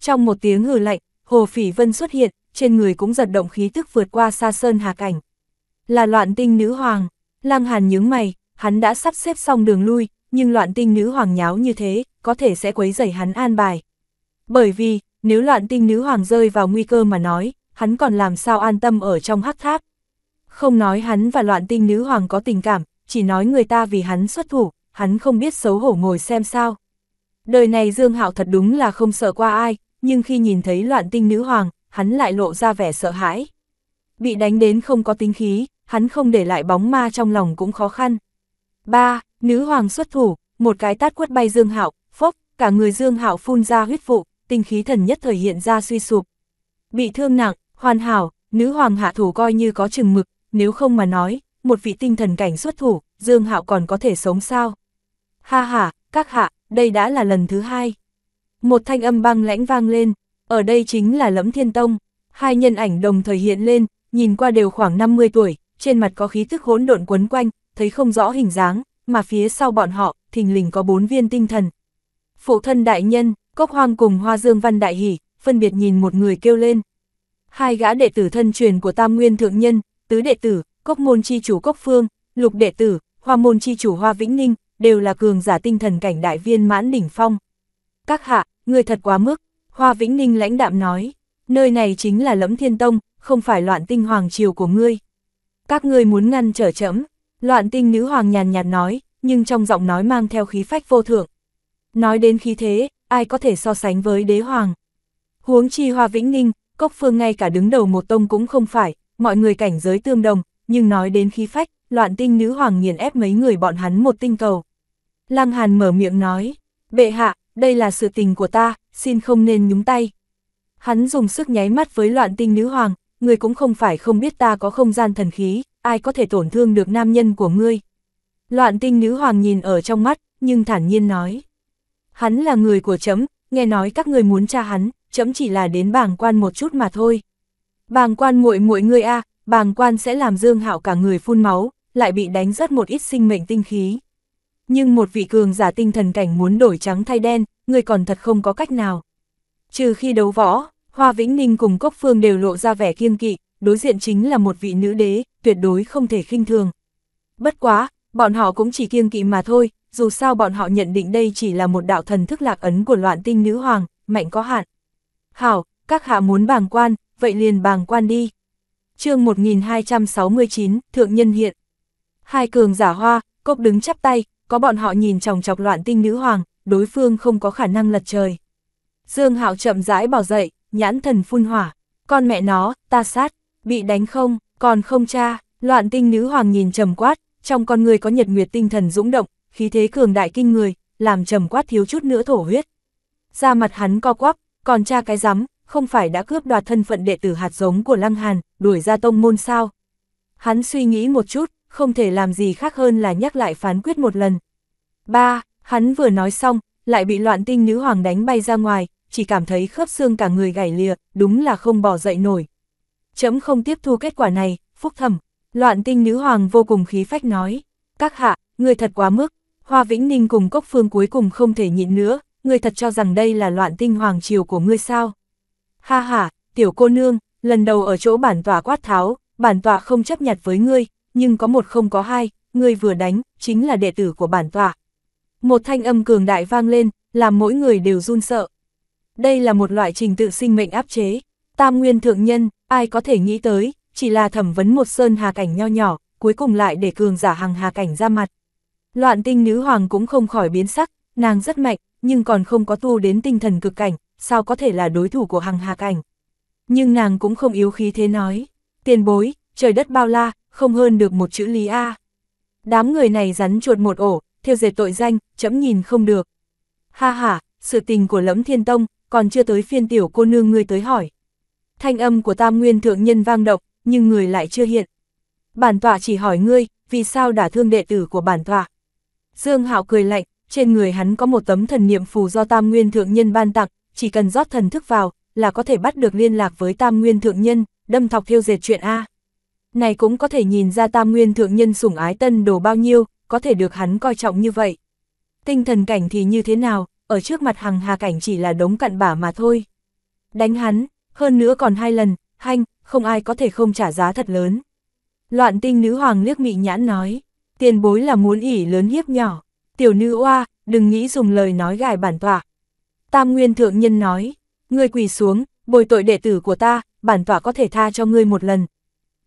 Trong một tiếng hừ lạnh, Hồ Phỉ Vân xuất hiện, trên người cũng giật động khí tức vượt qua xa sơn hà cảnh. Là loạn tinh nữ hoàng, lang hàn nhướng mày, hắn đã sắp xếp xong đường lui, nhưng loạn tinh nữ hoàng nháo như thế, có thể sẽ quấy rầy hắn an bài. Bởi vì, nếu loạn tinh nữ hoàng rơi vào nguy cơ mà nói, hắn còn làm sao an tâm ở trong hắc tháp. Không nói hắn và loạn tinh nữ hoàng có tình cảm, chỉ nói người ta vì hắn xuất thủ, hắn không biết xấu hổ ngồi xem sao. Đời này Dương Hạo thật đúng là không sợ qua ai, nhưng khi nhìn thấy loạn tinh nữ hoàng, hắn lại lộ ra vẻ sợ hãi. Bị đánh đến không có tính khí, hắn không để lại bóng ma trong lòng cũng khó khăn. ba Nữ hoàng xuất thủ, một cái tát quất bay Dương Hạo, phốc, cả người Dương Hạo phun ra huyết vụ, tinh khí thần nhất thời hiện ra suy sụp. Bị thương nặng, hoàn hảo, nữ hoàng hạ thủ coi như có chừng mực, nếu không mà nói, một vị tinh thần cảnh xuất thủ, Dương Hạo còn có thể sống sao? Ha ha, các hạ, đây đã là lần thứ hai. Một thanh âm băng lãnh vang lên, ở đây chính là lẫm thiên tông. Hai nhân ảnh đồng thời hiện lên, nhìn qua đều khoảng 50 tuổi, trên mặt có khí thức hỗn độn quấn quanh, thấy không rõ hình dáng, mà phía sau bọn họ, thình lình có bốn viên tinh thần. Phụ thân đại nhân, Cốc Hoang cùng Hoa Dương Văn Đại Hỷ, phân biệt nhìn một người kêu lên. Hai gã đệ tử thân truyền của Tam Nguyên Thượng Nhân, tứ đệ tử, cốc môn chi chủ cốc phương, lục đệ tử, hoa môn chi chủ hoa vĩnh ninh, đều là cường giả tinh thần cảnh đại viên mãn đỉnh phong. Các hạ, người thật quá mức, hoa vĩnh ninh lãnh đạm nói, nơi này chính là lẫm thiên tông, không phải loạn tinh hoàng triều của ngươi. Các ngươi muốn ngăn trở chấm, loạn tinh nữ hoàng nhàn nhạt nói, nhưng trong giọng nói mang theo khí phách vô thượng. Nói đến khí thế, ai có thể so sánh với đế hoàng. Huống chi hoa vĩnh ninh, cốc phương ngay cả đứng đầu một tông cũng không phải, mọi người cảnh giới tương đồng, nhưng nói đến khí phách, loạn tinh nữ hoàng nghiền ép mấy người bọn hắn một tinh cầu. Lăng Hàn mở miệng nói, bệ hạ, đây là sự tình của ta, xin không nên nhúng tay. Hắn dùng sức nháy mắt với loạn tinh nữ hoàng, người cũng không phải không biết ta có không gian thần khí, ai có thể tổn thương được nam nhân của ngươi. Loạn tinh nữ hoàng nhìn ở trong mắt, nhưng thản nhiên nói. Hắn là người của chấm, nghe nói các người muốn tra hắn, chấm chỉ là đến bảng quan một chút mà thôi. Bàng quan muội muội người a, bàng quan sẽ làm Dương Hạo cả người phun máu, lại bị đánh rất một ít sinh mệnh tinh khí. Nhưng một vị cường giả tinh thần cảnh muốn đổi trắng thay đen, người còn thật không có cách nào. Trừ khi đấu võ, Hoa Vĩnh Ninh cùng Cốc Phương đều lộ ra vẻ kiêng kỵ, đối diện chính là một vị nữ đế, tuyệt đối không thể khinh thường. Bất quá, bọn họ cũng chỉ kiêng kỵ mà thôi, dù sao bọn họ nhận định đây chỉ là một đạo thần thức lạc ấn của loạn tinh nữ hoàng, mạnh có hạn. Hảo, các hạ muốn bàng quan, vậy liền bàng quan đi. chương 1269, Thượng Nhân hiện. Hai cường giả hoa, cốc đứng chắp tay, có bọn họ nhìn chòng chọc loạn tinh nữ hoàng, đối phương không có khả năng lật trời. Dương Hạo chậm rãi bỏ dậy, nhãn thần phun hỏa, con mẹ nó, ta sát, bị đánh không, còn không cha, loạn tinh nữ hoàng nhìn trầm quát, trong con người có nhật nguyệt tinh thần dũng động, khí thế cường đại kinh người, làm trầm quát thiếu chút nữa thổ huyết. Da mặt hắn co quắp, còn cha cái rắm không phải đã cướp đoạt thân phận đệ tử hạt giống của Lăng Hàn, đuổi ra tông môn sao. Hắn suy nghĩ một chút, không thể làm gì khác hơn là nhắc lại phán quyết một lần. Ba, hắn vừa nói xong, lại bị loạn tinh nữ hoàng đánh bay ra ngoài, chỉ cảm thấy khớp xương cả người gãy lìa, đúng là không bỏ dậy nổi. Chấm không tiếp thu kết quả này, phúc thầm. Loạn tinh nữ hoàng vô cùng khí phách nói, các hạ, người thật quá mức, Hoa Vĩnh Ninh cùng Cốc Phương cuối cùng không thể nhịn nữa, người thật cho rằng đây là loạn tinh hoàng triều của ngươi sao? ha ha, tiểu cô nương, lần đầu ở chỗ bản tòa quát tháo, bản tòa không chấp nhặt với ngươi, nhưng có một không có hai, ngươi vừa đánh, chính là đệ tử của bản tòa. Một thanh âm cường đại vang lên, làm mỗi người đều run sợ. Đây là một loại trình tự sinh mệnh áp chế, tam nguyên thượng nhân, ai có thể nghĩ tới, chỉ là thẩm vấn một sơn hà cảnh nho nhỏ, cuối cùng lại để cường giả hàng hà cảnh ra mặt. Loạn tinh nữ hoàng cũng không khỏi biến sắc, nàng rất mạnh, nhưng còn không có tu đến tinh thần cực cảnh, sao có thể là đối thủ của Hằng hà cảnh? Nhưng nàng cũng không yếu khí thế nói, tiền bối, trời đất bao la, không hơn được một chữ lý A. Đám người này rắn chuột một ổ, thiêu dệt tội danh, chấm nhìn không được. Ha ha, sự tình của lẫm thiên tông, còn chưa tới phiên tiểu cô nương ngươi tới hỏi. Thanh âm của tam nguyên thượng nhân vang động, nhưng người lại chưa hiện. Bản tọa chỉ hỏi ngươi, vì sao đả thương đệ tử của bản tọa. Dương Hạo cười lạnh, trên người hắn có một tấm thần niệm phù do tam nguyên thượng nhân ban tặng, chỉ cần rót thần thức vào, là có thể bắt được liên lạc với tam nguyên thượng nhân, đâm thọc thiêu dệt chuyện A. Này cũng có thể nhìn ra tam nguyên thượng nhân sủng ái tân đồ bao nhiêu, có thể được hắn coi trọng như vậy. Tinh thần cảnh thì như thế nào, ở trước mặt hằng hà cảnh chỉ là đống cặn bả mà thôi. Đánh hắn, hơn nữa còn hai lần, hanh, không ai có thể không trả giá thật lớn. Loạn tinh nữ hoàng liếc mị nhãn nói, tiền bối là muốn ỉ lớn hiếp nhỏ, tiểu nữ oa, đừng nghĩ dùng lời nói gài bản tọa, Tam Nguyên Thượng Nhân nói, ngươi quỳ xuống, bồi tội đệ tử của ta, bản tỏa có thể tha cho ngươi một lần.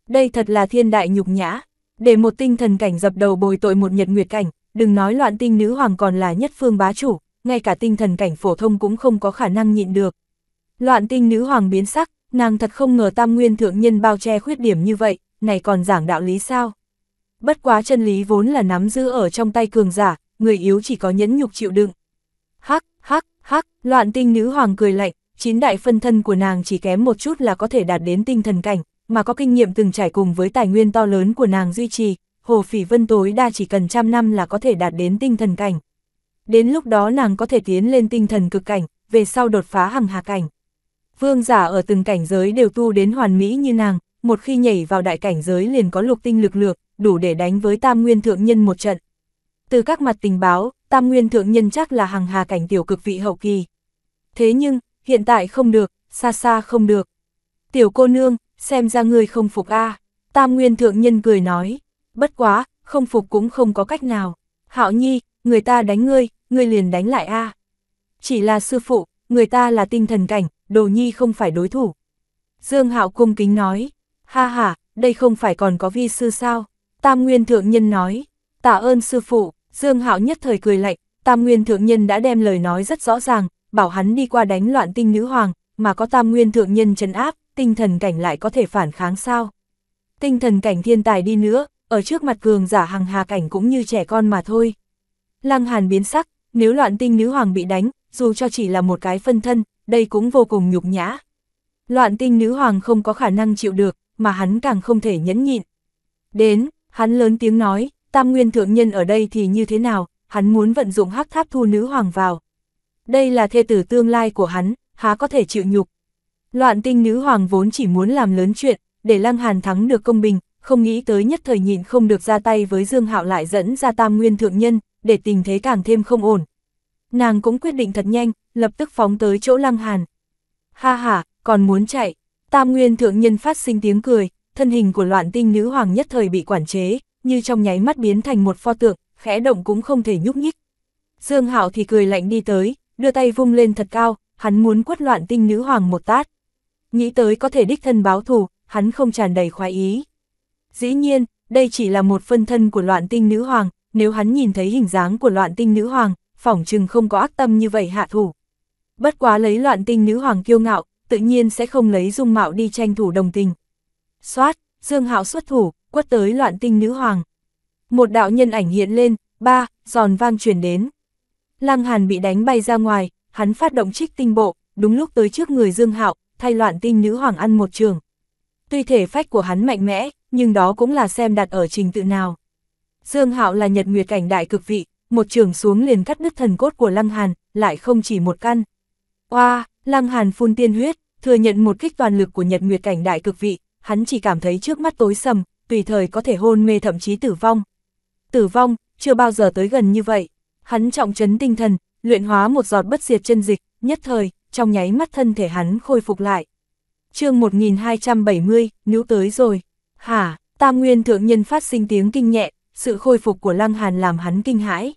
Đây thật là thiên đại nhục nhã, để một tinh thần cảnh dập đầu bồi tội một nhật nguyệt cảnh, đừng nói loạn tinh nữ hoàng còn là nhất phương bá chủ, ngay cả tinh thần cảnh phổ thông cũng không có khả năng nhịn được. Loạn tinh nữ hoàng biến sắc, nàng thật không ngờ tam nguyên thượng nhân bao che khuyết điểm như vậy, này còn giảng đạo lý sao? Bất quá chân lý vốn là nắm giữ ở trong tay cường giả, người yếu chỉ có nhẫn nhục chịu đựng. Hắc, Hắc, loạn tinh nữ hoàng cười lạnh, chín đại phân thân của nàng chỉ kém một chút là có thể đạt đến tinh thần cảnh, mà có kinh nghiệm từng trải cùng với tài nguyên to lớn của nàng duy trì, Hồ Phỉ Vân tối đa chỉ cần trăm năm là có thể đạt đến tinh thần cảnh. Đến lúc đó nàng có thể tiến lên tinh thần cực cảnh, về sau đột phá hằng hà cảnh. Vương giả ở từng cảnh giới đều tu đến hoàn mỹ như nàng, một khi nhảy vào đại cảnh giới liền có lục tinh lực lượng, đủ để đánh với tam nguyên thượng nhân một trận. Từ các mặt tình báo, Tam Nguyên Thượng Nhân chắc là hàng hà cảnh tiểu cực vị hậu kỳ. Thế nhưng, hiện tại không được, xa xa không được. Tiểu cô nương, xem ra ngươi không phục a Tam Nguyên Thượng Nhân cười nói. Bất quá, không phục cũng không có cách nào. Hạo Nhi, người ta đánh ngươi, ngươi liền đánh lại a Chỉ là sư phụ, người ta là tinh thần cảnh, đồ nhi không phải đối thủ. Dương Hạo cung kính nói. Ha ha, đây không phải còn có vi sư sao? Tam Nguyên Thượng Nhân nói tạ ơn sư phụ, Dương Hạo nhất thời cười lạnh, Tam Nguyên Thượng Nhân đã đem lời nói rất rõ ràng, bảo hắn đi qua đánh loạn tinh nữ hoàng, mà có Tam Nguyên Thượng Nhân trấn áp, tinh thần cảnh lại có thể phản kháng sao. Tinh thần cảnh thiên tài đi nữa, ở trước mặt cường giả hằng hà cảnh cũng như trẻ con mà thôi. Lăng Hàn biến sắc, nếu loạn tinh nữ hoàng bị đánh, dù cho chỉ là một cái phân thân, đây cũng vô cùng nhục nhã. Loạn tinh nữ hoàng không có khả năng chịu được, mà hắn càng không thể nhẫn nhịn. Đến, hắn lớn tiếng nói, Tam Nguyên Thượng Nhân ở đây thì như thế nào, hắn muốn vận dụng hắc tháp thu nữ hoàng vào. Đây là thê tử tương lai của hắn, há có thể chịu nhục. Loạn tinh nữ hoàng vốn chỉ muốn làm lớn chuyện, để Lăng Hàn thắng được công bình, không nghĩ tới nhất thời nhịn không được ra tay với Dương Hạo lại dẫn ra Tam Nguyên Thượng Nhân, để tình thế càng thêm không ổn. Nàng cũng quyết định thật nhanh, lập tức phóng tới chỗ Lăng Hàn. Ha ha, còn muốn chạy. Tam Nguyên Thượng Nhân phát sinh tiếng cười, thân hình của loạn tinh nữ hoàng nhất thời bị quản chế, như trong nháy mắt biến thành một pho tượng, khẽ động cũng không thể nhúc nhích. Dương Hạo thì cười lạnh đi tới, đưa tay vung lên thật cao, hắn muốn quất loạn tinh nữ hoàng một tát. Nghĩ tới có thể đích thân báo thù, hắn không tràn đầy khoái ý. Dĩ nhiên, đây chỉ là một phân thân của loạn tinh nữ hoàng, nếu hắn nhìn thấy hình dáng của loạn tinh nữ hoàng, phỏng chừng không có ác tâm như vậy hạ thủ. Bất quá lấy loạn tinh nữ hoàng kiêu ngạo, tự nhiên sẽ không lấy dung mạo đi tranh thủ đồng tình. Xoát, Dương Hạo xuất thủ, quất tới loạn tinh nữ hoàng. Một đạo nhân ảnh hiện lên, ba, giòn vang truyền đến. Lăng Hàn bị đánh bay ra ngoài, hắn phát động trích tinh bộ, đúng lúc tới trước người Dương Hạo, thay loạn tinh nữ hoàng ăn một trường. Tuy thể phách của hắn mạnh mẽ, nhưng đó cũng là xem đặt ở trình tự nào. Dương Hạo là nhật nguyệt cảnh đại cực vị, một trường xuống liền cắt đứt thần cốt của Lăng Hàn, lại không chỉ một căn. Oa, wow, Lăng Hàn phun tiên huyết, thừa nhận một kích toàn lực của nhật nguyệt cảnh đại cực vị, hắn chỉ cảm thấy trước mắt tối sầm, tùy thời có thể hôn mê thậm chí tử vong. Tử vong, chưa bao giờ tới gần như vậy. Hắn trọng trấn tinh thần, luyện hóa một giọt bất diệt chân dịch, nhất thời, trong nháy mắt thân thể hắn khôi phục lại. chương 1270, níu tới rồi. Hả, tam nguyên thượng nhân phát sinh tiếng kinh nhẹ, sự khôi phục của Lăng Hàn làm hắn kinh hãi.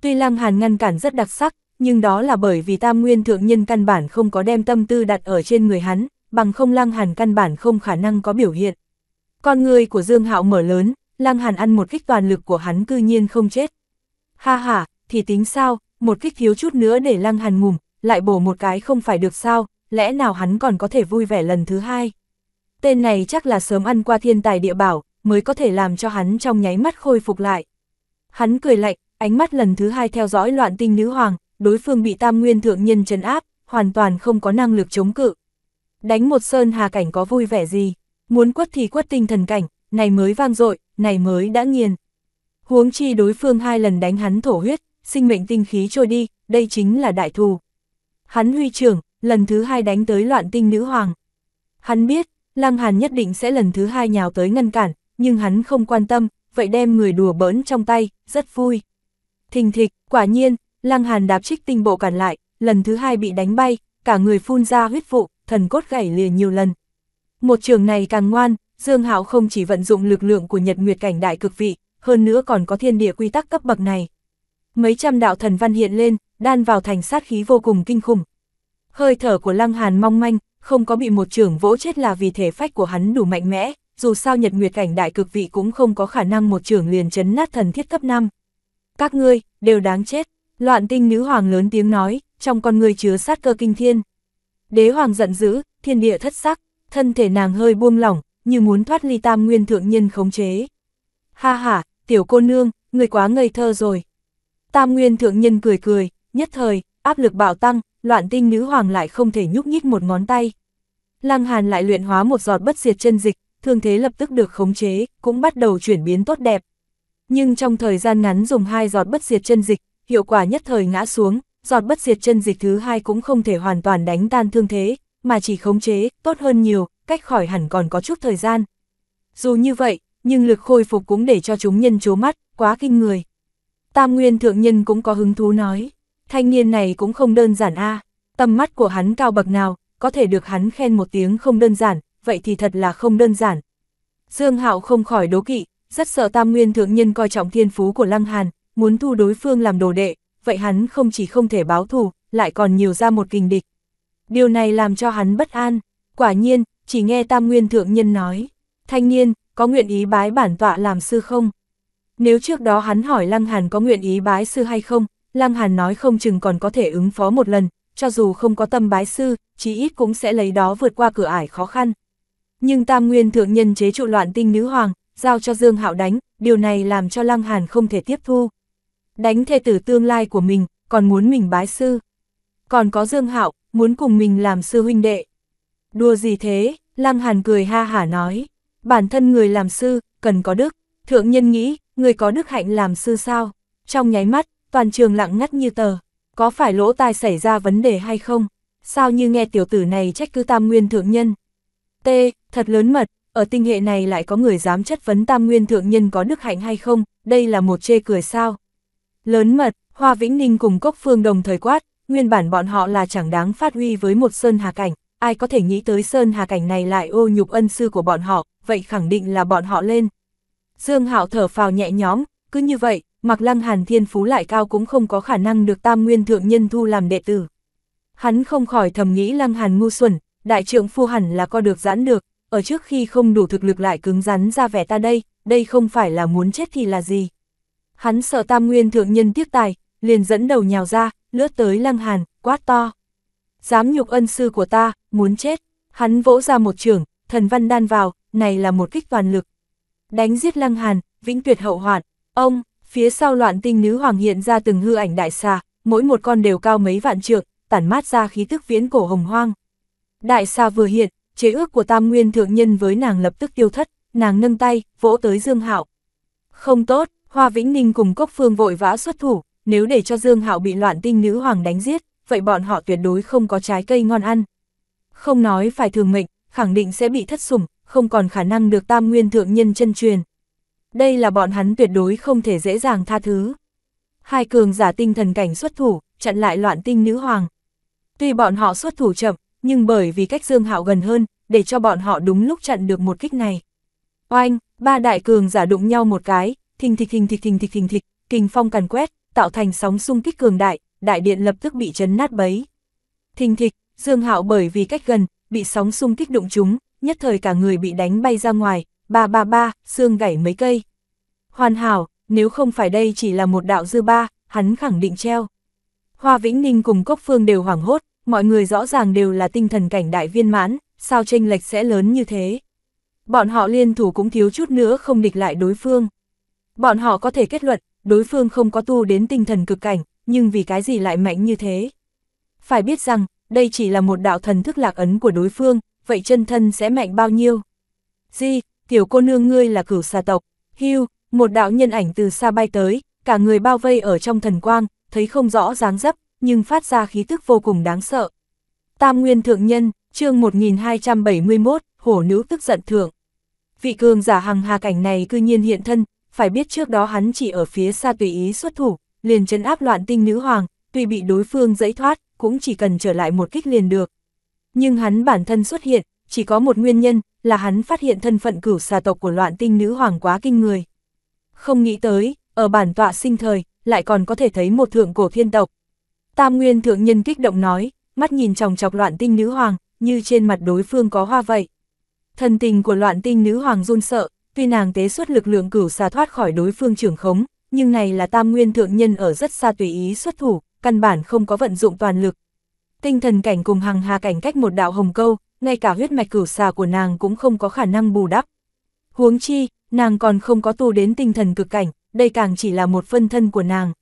Tuy Lăng Hàn ngăn cản rất đặc sắc, nhưng đó là bởi vì tam nguyên thượng nhân căn bản không có đem tâm tư đặt ở trên người hắn, bằng không Lăng Hàn căn bản không khả năng có biểu hiện. Con người của Dương Hạo mở lớn, Lăng Hàn ăn một kích toàn lực của hắn cư nhiên không chết. Ha ha, thì tính sao, một kích thiếu chút nữa để Lăng Hàn ngủm, lại bổ một cái không phải được sao, lẽ nào hắn còn có thể vui vẻ lần thứ hai. Tên này chắc là sớm ăn qua thiên tài địa bảo, mới có thể làm cho hắn trong nháy mắt khôi phục lại. Hắn cười lạnh, ánh mắt lần thứ hai theo dõi loạn tinh nữ hoàng, đối phương bị tam nguyên thượng nhân trấn áp, hoàn toàn không có năng lực chống cự. Đánh một sơn hà cảnh có vui vẻ gì? muốn quất thì quất tinh thần cảnh, này mới vang dội, này mới đã nghiền. Huống chi đối phương hai lần đánh hắn thổ huyết, sinh mệnh tinh khí trôi đi, đây chính là đại thù. Hắn huy trưởng, lần thứ hai đánh tới loạn tinh nữ hoàng. Hắn biết, Lăng Hàn nhất định sẽ lần thứ hai nhào tới ngăn cản, nhưng hắn không quan tâm, vậy đem người đùa bỡn trong tay, rất vui. Thình thịch, quả nhiên, Lăng Hàn đạp trích tinh bộ cản lại, lần thứ hai bị đánh bay, cả người phun ra huyết vụ, thần cốt gãy lìa nhiều lần, một trường này càng ngoan, Dương Hạo không chỉ vận dụng lực lượng của Nhật Nguyệt cảnh đại cực vị, hơn nữa còn có thiên địa quy tắc cấp bậc này. Mấy trăm đạo thần văn hiện lên, đan vào thành sát khí vô cùng kinh khủng. Hơi thở của Lăng Hàn mong manh, không có bị một trưởng vỗ chết là vì thể phách của hắn đủ mạnh mẽ, dù sao Nhật Nguyệt cảnh đại cực vị cũng không có khả năng một trưởng liền chấn nát thần thiết cấp 5. Các ngươi, đều đáng chết, loạn tinh nữ hoàng lớn tiếng nói, trong con người chứa sát cơ kinh thiên. Đế hoàng giận dữ, thiên địa thất sắc, thân thể nàng hơi buông lỏng, như muốn thoát ly tam nguyên thượng nhân khống chế. Ha ha, tiểu cô nương, người quá ngây thơ rồi. Tam nguyên thượng nhân cười cười, nhất thời, áp lực bạo tăng, loạn tinh nữ hoàng lại không thể nhúc nhích một ngón tay. Lăng Hàn lại luyện hóa một giọt bất diệt chân dịch, thương thế lập tức được khống chế, cũng bắt đầu chuyển biến tốt đẹp. Nhưng trong thời gian ngắn dùng hai giọt bất diệt chân dịch, hiệu quả nhất thời ngã xuống, giọt bất diệt chân dịch thứ hai cũng không thể hoàn toàn đánh tan thương thế, mà chỉ khống chế, tốt hơn nhiều, cách khỏi hẳn còn có chút thời gian. Dù như vậy, nhưng lực khôi phục cũng để cho chúng nhân chố mắt, quá kinh người. Tam Nguyên Thượng Nhân cũng có hứng thú nói, thanh niên này cũng không đơn giản a tầm mắt của hắn cao bậc nào, có thể được hắn khen một tiếng không đơn giản, vậy thì thật là không đơn giản. Dương Hạo không khỏi đố kỵ, rất sợ Tam Nguyên Thượng Nhân coi trọng thiên phú của Lăng Hàn, muốn thu đối phương làm đồ đệ, vậy hắn không chỉ không thể báo thù, lại còn nhiều ra một kình địch. Điều này làm cho hắn bất an, quả nhiên, chỉ nghe Tam Nguyên Thượng Nhân nói, thanh niên, có nguyện ý bái bản tọa làm sư không? Nếu trước đó hắn hỏi Lăng Hàn có nguyện ý bái sư hay không, Lăng Hàn nói không chừng còn có thể ứng phó một lần, cho dù không có tâm bái sư, chí ít cũng sẽ lấy đó vượt qua cửa ải khó khăn. Nhưng Tam Nguyên Thượng Nhân chế trụ loạn tinh nữ hoàng, giao cho Dương Hạo đánh, điều này làm cho Lăng Hàn không thể tiếp thu. Đánh thê tử tương lai của mình, còn muốn mình bái sư. Còn có Dương Hạo, muốn cùng mình làm sư huynh đệ. Đùa gì thế, Lăng Hàn cười ha hả nói, bản thân người làm sư, cần có đức, thượng nhân nghĩ, người có đức hạnh làm sư sao? Trong nháy mắt, toàn trường lặng ngắt như tờ, có phải lỗ tai xảy ra vấn đề hay không? Sao như nghe tiểu tử này trách cứ tam nguyên thượng nhân? T, thật lớn mật, ở tinh hệ này lại có người dám chất vấn tam nguyên thượng nhân có đức hạnh hay không, đây là một chê cười sao? Lớn mật, Hoa Vĩnh Ninh cùng Cốc Phương đồng thời quát, nguyên bản bọn họ là chẳng đáng phát huy với một Sơn Hà Cảnh, ai có thể nghĩ tới Sơn Hà Cảnh này lại ô nhục ân sư của bọn họ, vậy khẳng định là bọn họ lên. Dương Hạo thở phào nhẹ nhõm, cứ như vậy, mặc Lăng Hàn Thiên Phú lại cao cũng không có khả năng được Tam Nguyên Thượng Nhân thu làm đệ tử. Hắn không khỏi thầm nghĩ Lăng Hàn ngu xuẩn, đại trượng phu hẳn là co được giãn được, ở trước khi không đủ thực lực lại cứng rắn ra vẻ ta đây, đây không phải là muốn chết thì là gì. Hắn sợ Tam Nguyên Thượng Nhân tiếc tài, liền dẫn đầu nhào ra, lướt tới Lăng Hàn, quát to. Dám nhục ân sư của ta, muốn chết. Hắn vỗ ra một trường, thần văn đan vào, này là một kích toàn lực. Đánh giết Lăng Hàn, vĩnh tuyệt hậu hoạn. Ông, phía sau loạn tinh nữ hoàng hiện ra từng hư ảnh đại xà, mỗi một con đều cao mấy vạn trượng, tản mát ra khí tức viễn cổ hồng hoang. Đại xà vừa hiện, chế ước của Tam Nguyên thượng nhân với nàng lập tức tiêu thất, nàng nâng tay, vỗ tới Dương Hạo. Không tốt, Hoa Vĩnh Ninh cùng Cốc Phương vội vã xuất thủ, nếu để cho Dương Hạo bị loạn tinh nữ hoàng đánh giết, vậy bọn họ tuyệt đối không có trái cây ngon ăn. Không nói phải thường mệnh, khẳng định sẽ bị thất sủng, không còn khả năng được tam nguyên thượng nhân chân truyền. Đây là bọn hắn tuyệt đối không thể dễ dàng tha thứ. Hai cường giả tinh thần cảnh xuất thủ, chặn lại loạn tinh nữ hoàng. Tuy bọn họ xuất thủ chậm, nhưng bởi vì cách Dương Hạo gần hơn, để cho bọn họ đúng lúc chặn được một kích này. Oanh, ba đại cường giả đụng nhau một cái, thình thịch thình thịch thình thịch thình thịch, kình phong càn quét, tạo thành sóng xung kích cường đại, đại điện lập tức bị chấn nát bấy. Thình thịch, Dương Hạo bởi vì cách gần, bị sóng xung kích đụng trúng, nhất thời cả người bị đánh bay ra ngoài, ba ba ba, xương gãy mấy cây. Hoàn hảo, nếu không phải đây chỉ là một đạo dư ba, hắn khẳng định treo. Hoa Vĩnh Ninh cùng Cốc Phương đều hoảng hốt, mọi người rõ ràng đều là tinh thần cảnh đại viên mãn, sao tranh lệch sẽ lớn như thế. Bọn họ liên thủ cũng thiếu chút nữa không địch lại đối phương. Bọn họ có thể kết luận, đối phương không có tu đến tinh thần cực cảnh, nhưng vì cái gì lại mạnh như thế? Phải biết rằng, đây chỉ là một đạo thần thức lạc ấn của đối phương, vậy chân thân sẽ mạnh bao nhiêu? Di, tiểu cô nương ngươi là cửu xà tộc, hưu, một đạo nhân ảnh từ xa bay tới, cả người bao vây ở trong thần quang, thấy không rõ dáng dấp, nhưng phát ra khí tức vô cùng đáng sợ. Tam Nguyên Thượng Nhân, chương 1271, Hổ Nữ tức giận thượng. Vị cường giả hằng hà cảnh này cư nhiên hiện thân, phải biết trước đó hắn chỉ ở phía xa tùy ý xuất thủ, liền chấn áp loạn tinh nữ hoàng, tuy bị đối phương dẫy thoát, cũng chỉ cần trở lại một kích liền được. Nhưng hắn bản thân xuất hiện, chỉ có một nguyên nhân, là hắn phát hiện thân phận cửu xà tộc của loạn tinh nữ hoàng quá kinh người. Không nghĩ tới, ở bản tọa sinh thời, lại còn có thể thấy một thượng cổ thiên tộc. Tam Nguyên thượng nhân kích động nói, mắt nhìn chòng chọc loạn tinh nữ hoàng, như trên mặt đối phương có hoa vậy. Thần tình của loạn tinh nữ hoàng run sợ, tuy nàng tế xuất lực lượng cửu xà thoát khỏi đối phương trưởng khống, nhưng này là tam nguyên thượng nhân ở rất xa tùy ý xuất thủ, căn bản không có vận dụng toàn lực. Tinh thần cảnh cùng hằng hà cảnh cách một đạo hồng câu, ngay cả huyết mạch cửu xà của nàng cũng không có khả năng bù đắp. Huống chi, nàng còn không có tu đến tinh thần cực cảnh, đây càng chỉ là một phân thân của nàng.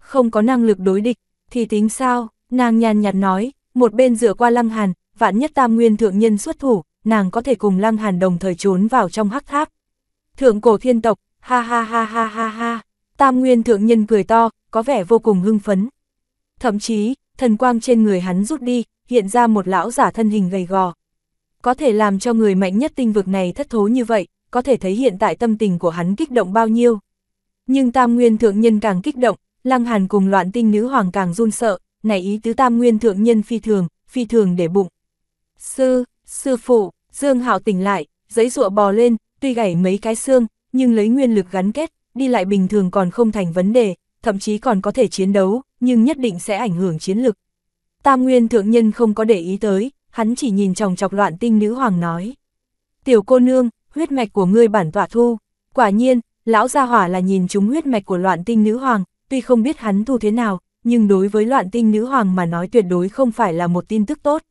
Không có năng lực đối địch, thì tính sao, nàng nhàn nhạt nói, một bên dựa qua lăng hàn, vạn nhất tam nguyên thượng nhân xuất thủ, nàng có thể cùng lăng hàn đồng thời trốn vào trong hắc tháp thượng cổ thiên tộc, ha ha ha ha ha ha, tam nguyên thượng nhân cười to, có vẻ vô cùng hưng phấn. Thậm chí, thần quang trên người hắn rút đi, hiện ra một lão giả thân hình gầy gò. Có thể làm cho người mạnh nhất tinh vực này thất thố như vậy, có thể thấy hiện tại tâm tình của hắn kích động bao nhiêu. Nhưng tam nguyên thượng nhân càng kích động, lăng hàn cùng loạn tinh nữ hoàng càng run sợ, này ý tứ tam nguyên thượng nhân phi thường, phi thường để bụng. Sư, sư phụ, Dương Hạo tỉnh lại, giấy rụa bò lên, tuy gãy mấy cái xương, nhưng lấy nguyên lực gắn kết, đi lại bình thường còn không thành vấn đề, thậm chí còn có thể chiến đấu, nhưng nhất định sẽ ảnh hưởng chiến lực. Tam Nguyên Thượng Nhân không có để ý tới, hắn chỉ nhìn chòng chọc loạn tinh nữ hoàng nói. Tiểu cô nương, huyết mạch của ngươi bản tọa thu. Quả nhiên, lão gia hỏa là nhìn chúng huyết mạch của loạn tinh nữ hoàng, tuy không biết hắn thu thế nào, nhưng đối với loạn tinh nữ hoàng mà nói tuyệt đối không phải là một tin tức tốt.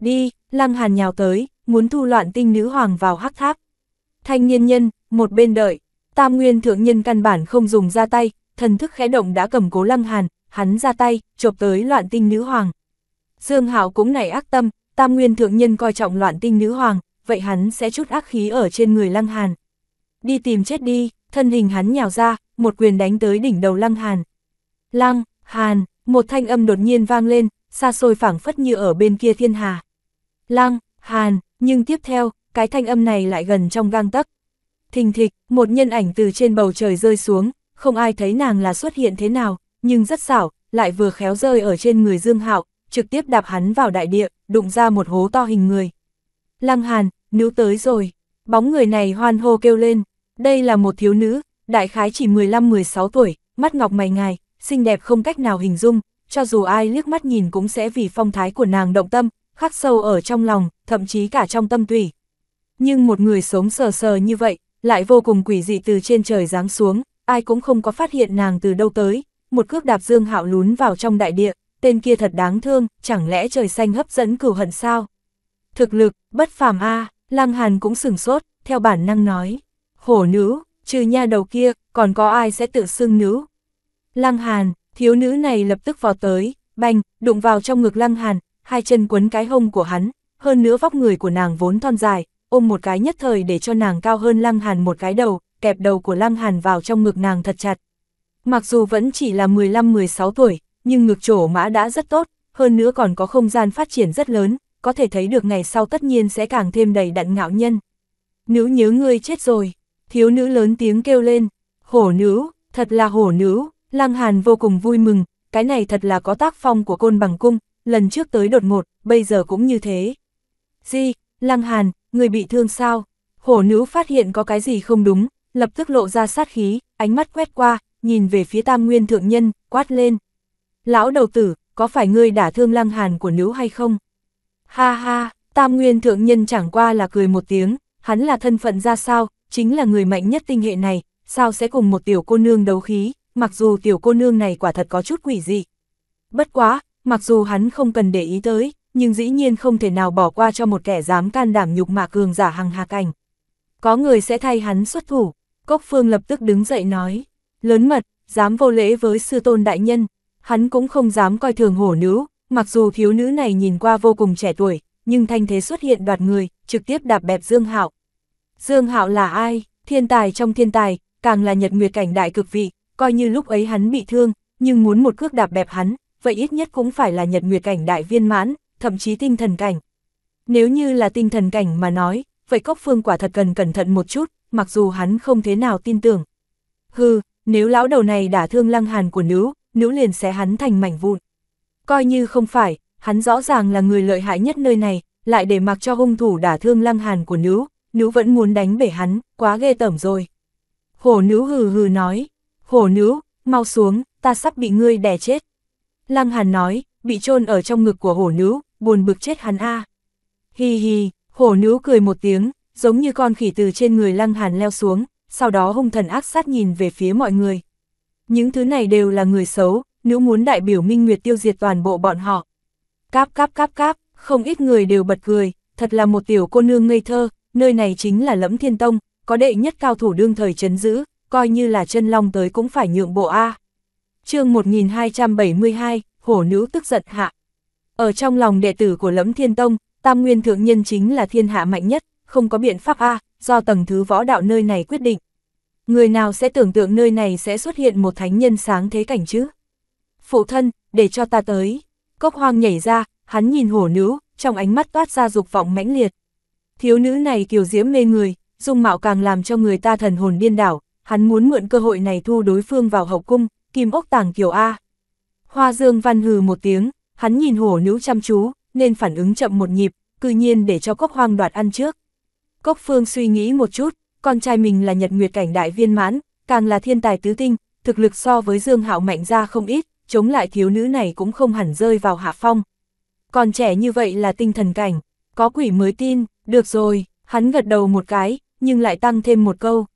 Đi, lăng hàn nhào tới, muốn thu loạn tinh nữ hoàng vào hắc tháp. Thanh niên nhân, một bên đợi, tam nguyên thượng nhân căn bản không dùng ra tay, thần thức khẽ động đã cầm cố lăng hàn, hắn ra tay, chộp tới loạn tinh nữ hoàng. Dương Hạo cũng nảy ác tâm, tam nguyên thượng nhân coi trọng loạn tinh nữ hoàng, vậy hắn sẽ chút ác khí ở trên người lăng hàn. Đi tìm chết đi, thân hình hắn nhào ra, một quyền đánh tới đỉnh đầu lăng hàn. Lăng, hàn, một thanh âm đột nhiên vang lên, xa xôi phảng phất như ở bên kia thiên hà. Lăng, hàn, nhưng tiếp theo, cái thanh âm này lại gần trong gang tấc. Thình thịch, một nhân ảnh từ trên bầu trời rơi xuống, không ai thấy nàng là xuất hiện thế nào, nhưng rất xảo, lại vừa khéo rơi ở trên người Dương Hạo, trực tiếp đạp hắn vào đại địa, đụng ra một hố to hình người. Lăng Hàn, nữ tới rồi, bóng người này hoan hô kêu lên, đây là một thiếu nữ, đại khái chỉ 15-16 tuổi, mắt ngọc mày ngài, xinh đẹp không cách nào hình dung, cho dù ai liếc mắt nhìn cũng sẽ vì phong thái của nàng động tâm, khắc sâu ở trong lòng, thậm chí cả trong tâm tủy nhưng một người sống sờ sờ như vậy, lại vô cùng quỷ dị từ trên trời giáng xuống, ai cũng không có phát hiện nàng từ đâu tới, một cước đạp dương hạo lún vào trong đại địa, tên kia thật đáng thương, chẳng lẽ trời xanh hấp dẫn cửu hận sao? Thực lực, bất phàm a à, Lăng Hàn cũng sừng sốt, theo bản năng nói, hổ nữ, trừ nha đầu kia, còn có ai sẽ tự xưng nữ? Lăng Hàn, thiếu nữ này lập tức vào tới, banh, đụng vào trong ngực Lăng Hàn, hai chân quấn cái hông của hắn, hơn nữa vóc người của nàng vốn thon dài, ôm một cái nhất thời để cho nàng cao hơn Lăng Hàn một cái đầu, kẹp đầu của Lăng Hàn vào trong ngực nàng thật chặt. Mặc dù vẫn chỉ là 15-16 tuổi, nhưng ngực trổ mã đã rất tốt, hơn nữa còn có không gian phát triển rất lớn, có thể thấy được ngày sau tất nhiên sẽ càng thêm đầy đặn ngạo nhân. Nữ nhớ ngươi chết rồi, thiếu nữ lớn tiếng kêu lên, hổ nữ, thật là hổ nữ, Lăng Hàn vô cùng vui mừng, cái này thật là có tác phong của côn bằng cung, lần trước tới đột ngột, bây giờ cũng như thế. Di, Lăng Hàn, người bị thương sao? Hổ nữ phát hiện có cái gì không đúng, lập tức lộ ra sát khí, ánh mắt quét qua, nhìn về phía tam nguyên thượng nhân, quát lên. Lão đầu tử, có phải ngươi đã thương lăng hàn của nữ hay không? Ha ha, tam nguyên thượng nhân chẳng qua là cười một tiếng, hắn là thân phận ra sao, chính là người mạnh nhất tinh hệ này, sao sẽ cùng một tiểu cô nương đấu khí, mặc dù tiểu cô nương này quả thật có chút quỷ dị. Bất quá, mặc dù hắn không cần để ý tới, nhưng dĩ nhiên không thể nào bỏ qua cho một kẻ dám can đảm nhục mạ cường giả hằng hà cảnh. Có người sẽ thay hắn xuất thủ, Cốc Phương lập tức đứng dậy nói, lớn mật, dám vô lễ với sư tôn đại nhân, hắn cũng không dám coi thường hổ nữ, mặc dù thiếu nữ này nhìn qua vô cùng trẻ tuổi, nhưng thanh thế xuất hiện đoạt người, trực tiếp đạp bẹp Dương Hạo. Dương Hạo là ai? Thiên tài trong thiên tài, càng là nhật nguyệt cảnh đại cực vị, coi như lúc ấy hắn bị thương, nhưng muốn một cước đạp bẹp hắn, vậy ít nhất cũng phải là nhật nguyệt cảnh đại viên mãn, thậm chí tinh thần cảnh. Nếu như là tinh thần cảnh mà nói, vậy Cốc Phương quả thật cần cẩn thận một chút, mặc dù hắn không thế nào tin tưởng. Hừ, nếu lão đầu này đã thương lăng hàn của nữ, nữ liền sẽ hắn thành mảnh vụn. Coi như không phải, hắn rõ ràng là người lợi hại nhất nơi này, lại để mặc cho hung thủ đả thương lăng hàn của nữ, nữ vẫn muốn đánh bể hắn, quá ghê tởm rồi. Hổ nữ hừ hừ nói, hổ nữ, mau xuống, ta sắp bị ngươi đè chết. Lăng hàn nói, bị chôn ở trong ngực của hổ nữ, buồn bực chết hắn a. Hi hi, hổ nữ cười một tiếng, giống như con khỉ từ trên người lăng hàn leo xuống, sau đó hung thần ác sát nhìn về phía mọi người. Những thứ này đều là người xấu, nữ muốn đại biểu minh nguyệt tiêu diệt toàn bộ bọn họ. Cáp cáp cáp cáp, không ít người đều bật cười, thật là một tiểu cô nương ngây thơ, nơi này chính là lẫm thiên tông, có đệ nhất cao thủ đương thời chấn giữ, coi như là chân long tới cũng phải nhượng bộ A. chương 1272, hổ nữ tức giận hạ. Ở trong lòng đệ tử của lẫm thiên tông, tam nguyên thượng nhân chính là thiên hạ mạnh nhất, không có biện pháp A, do tầng thứ võ đạo nơi này quyết định. Người nào sẽ tưởng tượng nơi này sẽ xuất hiện một thánh nhân sáng thế cảnh chứ? Phụ thân, để cho ta tới. Cốc hoang nhảy ra, hắn nhìn hổ nữ, trong ánh mắt toát ra dục vọng mãnh liệt. Thiếu nữ này kiều diễm mê người, dung mạo càng làm cho người ta thần hồn điên đảo, hắn muốn mượn cơ hội này thu đối phương vào hậu cung, kim ốc tàng kiều A. Hoa dương văn hừ một tiếng, Hắn nhìn hổ nữ chăm chú, nên phản ứng chậm một nhịp, cư nhiên để cho cốc hoang đoạt ăn trước. Cốc phương suy nghĩ một chút, con trai mình là nhật nguyệt cảnh đại viên mãn, càng là thiên tài tứ tinh, thực lực so với Dương Hạo mạnh ra không ít, chống lại thiếu nữ này cũng không hẳn rơi vào hạ phong. Còn trẻ như vậy là tinh thần cảnh, có quỷ mới tin, được rồi, hắn gật đầu một cái, nhưng lại tăng thêm một câu.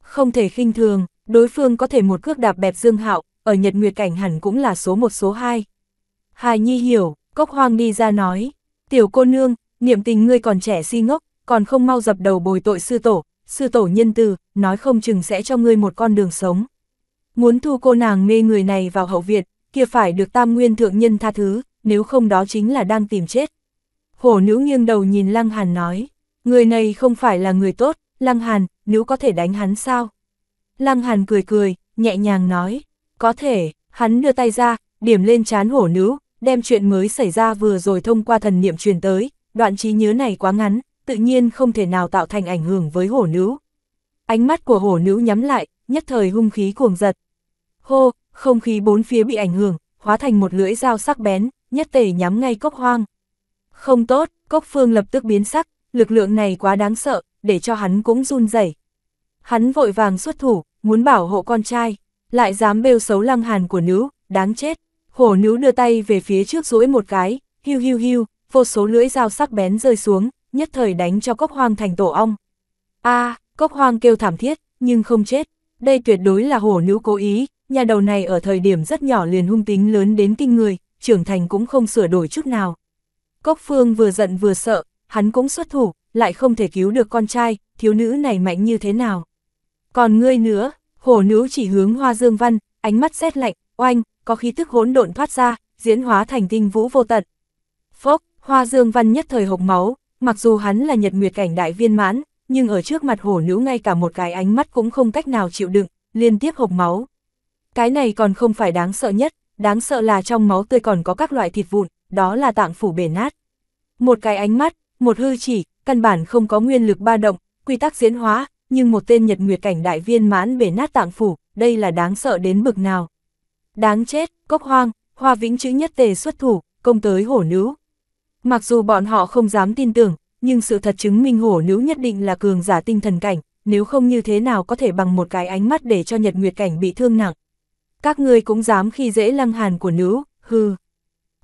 Không thể khinh thường, đối phương có thể một cước đạp bẹp Dương Hạo, ở Nhật Nguyệt cảnh hẳn cũng là số một số hai. Hà Nhi hiểu, cốc hoang đi ra nói, tiểu cô nương, niệm tình ngươi còn trẻ si ngốc, còn không mau dập đầu bồi tội sư tổ, sư tổ nhân từ, nói không chừng sẽ cho ngươi một con đường sống. Muốn thu cô nàng mê người này vào hậu viện, kia phải được tam nguyên thượng nhân tha thứ, nếu không đó chính là đang tìm chết. Hổ nữ nghiêng đầu nhìn Lăng Hàn nói, người này không phải là người tốt, Lăng Hàn, nếu có thể đánh hắn sao? Lăng Hàn cười cười, nhẹ nhàng nói, có thể, hắn đưa tay ra, điểm lên chán hổ nữ, đem chuyện mới xảy ra vừa rồi thông qua thần niệm truyền tới, đoạn trí nhớ này quá ngắn, tự nhiên không thể nào tạo thành ảnh hưởng với hổ nữ. Ánh mắt của hổ nữ nhắm lại, nhất thời hung khí cuồng giật. Hô, không khí bốn phía bị ảnh hưởng, hóa thành một lưỡi dao sắc bén, nhất tề nhắm ngay cốc hoang. Không tốt, cốc phương lập tức biến sắc, lực lượng này quá đáng sợ, để cho hắn cũng run rẩy. Hắn vội vàng xuất thủ, muốn bảo hộ con trai, lại dám bêu xấu lăng hàn của nữ, đáng chết. Hổ nữ đưa tay về phía trước duỗi một cái, hiu hiu hiu, vô số lưỡi dao sắc bén rơi xuống, nhất thời đánh cho cốc hoang thành tổ ong. a cốc hoang kêu thảm thiết, nhưng không chết. Đây tuyệt đối là hổ nữ cố ý, nhà đầu này ở thời điểm rất nhỏ liền hung tính lớn đến kinh người, trưởng thành cũng không sửa đổi chút nào. Cốc phương vừa giận vừa sợ, hắn cũng xuất thủ, lại không thể cứu được con trai, thiếu nữ này mạnh như thế nào. Còn ngươi nữa, hổ nữ chỉ hướng hoa dương văn, ánh mắt xét lạnh, oanh, có khí tức hỗn độn thoát ra, diễn hóa thành tinh vũ vô tận. Phốc, Hoa Dương Văn nhất thời hộc máu, mặc dù hắn là nhật nguyệt cảnh đại viên mãn, nhưng ở trước mặt hổ nữ ngay cả một cái ánh mắt cũng không cách nào chịu đựng, liên tiếp hộc máu. Cái này còn không phải đáng sợ nhất, đáng sợ là trong máu tươi còn có các loại thịt vụn, đó là tạng phủ bể nát. Một cái ánh mắt, một hư chỉ, căn bản không có nguyên lực ba động, quy tắc diễn hóa, nhưng một tên nhật nguyệt cảnh đại viên mãn bể nát tạng phủ, đây là đáng sợ đến bực nào đáng chết, cốc hoang, hoa vĩnh chữ nhất tề xuất thủ, công tới hổ nữ. Mặc dù bọn họ không dám tin tưởng, nhưng sự thật chứng minh hổ nữ nhất định là cường giả tinh thần cảnh, nếu không như thế nào có thể bằng một cái ánh mắt để cho nhật nguyệt cảnh bị thương nặng. Các ngươi cũng dám khi dễ lăng hàn của nữ, hư.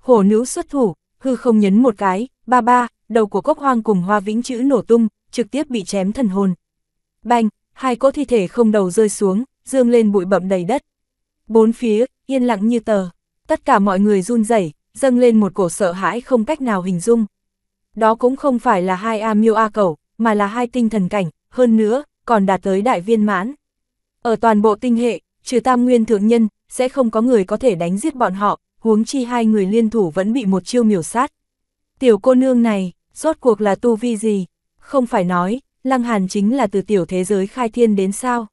Hổ nữ xuất thủ, hư không nhấn một cái, ba ba, đầu của cốc hoang cùng hoa vĩnh chữ nổ tung, trực tiếp bị chém thần hồn. Bành, hai cỗ thi thể không đầu rơi xuống, dương lên bụi bậm đầy đất. Bốn phía, yên lặng như tờ. Tất cả mọi người run rẩy, dâng lên một cổ sợ hãi không cách nào hình dung. Đó cũng không phải là hai A miêu A cầu, mà là hai tinh thần cảnh, hơn nữa, còn đạt tới đại viên mãn. Ở toàn bộ tinh hệ, trừ tam nguyên thượng nhân, sẽ không có người có thể đánh giết bọn họ, huống chi hai người liên thủ vẫn bị một chiêu miểu sát. Tiểu cô nương này, rốt cuộc là tu vi gì? Không phải nói, Lăng Hàn chính là từ tiểu thế giới khai thiên đến sao?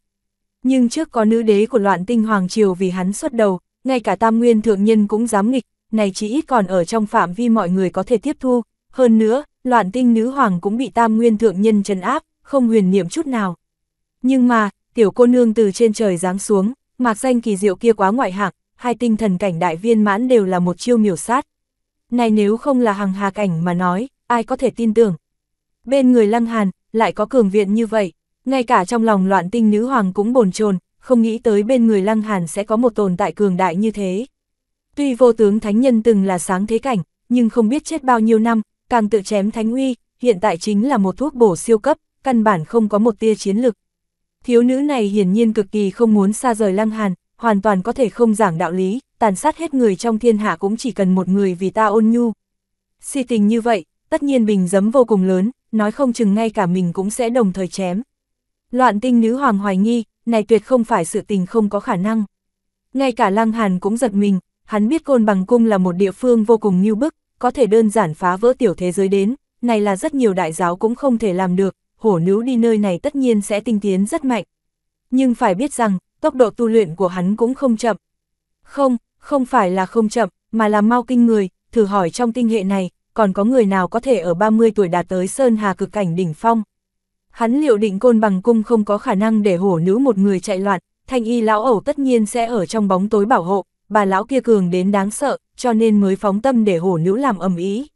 Nhưng trước có nữ đế của loạn tinh hoàng triều vì hắn xuất đầu, ngay cả tam nguyên thượng nhân cũng dám nghịch, này chỉ ít còn ở trong phạm vi mọi người có thể tiếp thu. Hơn nữa, loạn tinh nữ hoàng cũng bị tam nguyên thượng nhân trấn áp, không huyền niệm chút nào. Nhưng mà, tiểu cô nương từ trên trời giáng xuống, mạc danh kỳ diệu kia quá ngoại hạng, hai tinh thần cảnh đại viên mãn đều là một chiêu miểu sát. Này nếu không là hằng hà cảnh mà nói, ai có thể tin tưởng. Bên người lăng hàn, lại có cường viện như vậy, ngay cả trong lòng loạn tinh nữ hoàng cũng bồn chồn không nghĩ tới bên người Lăng Hàn sẽ có một tồn tại cường đại như thế. Tuy vô tướng thánh nhân từng là sáng thế cảnh, nhưng không biết chết bao nhiêu năm, càng tự chém thánh uy, hiện tại chính là một thuốc bổ siêu cấp, căn bản không có một tia chiến lực. Thiếu nữ này hiển nhiên cực kỳ không muốn xa rời Lăng Hàn, hoàn toàn có thể không giảng đạo lý, tàn sát hết người trong thiên hạ cũng chỉ cần một người vì ta ôn nhu. Si tình như vậy, tất nhiên bình dấm vô cùng lớn, nói không chừng ngay cả mình cũng sẽ đồng thời chém. Loạn tinh nữ hoàng hoài nghi, này tuyệt không phải sự tình không có khả năng. Ngay cả Lăng Hàn cũng giật mình, hắn biết côn bằng cung là một địa phương vô cùng như bức, có thể đơn giản phá vỡ tiểu thế giới đến, này là rất nhiều đại giáo cũng không thể làm được, hổ nữ đi nơi này tất nhiên sẽ tinh tiến rất mạnh. Nhưng phải biết rằng, tốc độ tu luyện của hắn cũng không chậm. Không, không phải là không chậm, mà là mau kinh người, thử hỏi trong tinh hệ này, còn có người nào có thể ở 30 tuổi đạt tới Sơn Hà cực cảnh đỉnh phong. Hắn liệu định côn bằng cung không có khả năng để hổ nữ một người chạy loạn, thanh y lão ẩu tất nhiên sẽ ở trong bóng tối bảo hộ, bà lão kia cường đến đáng sợ, cho nên mới phóng tâm để hổ nữ làm ầm ý.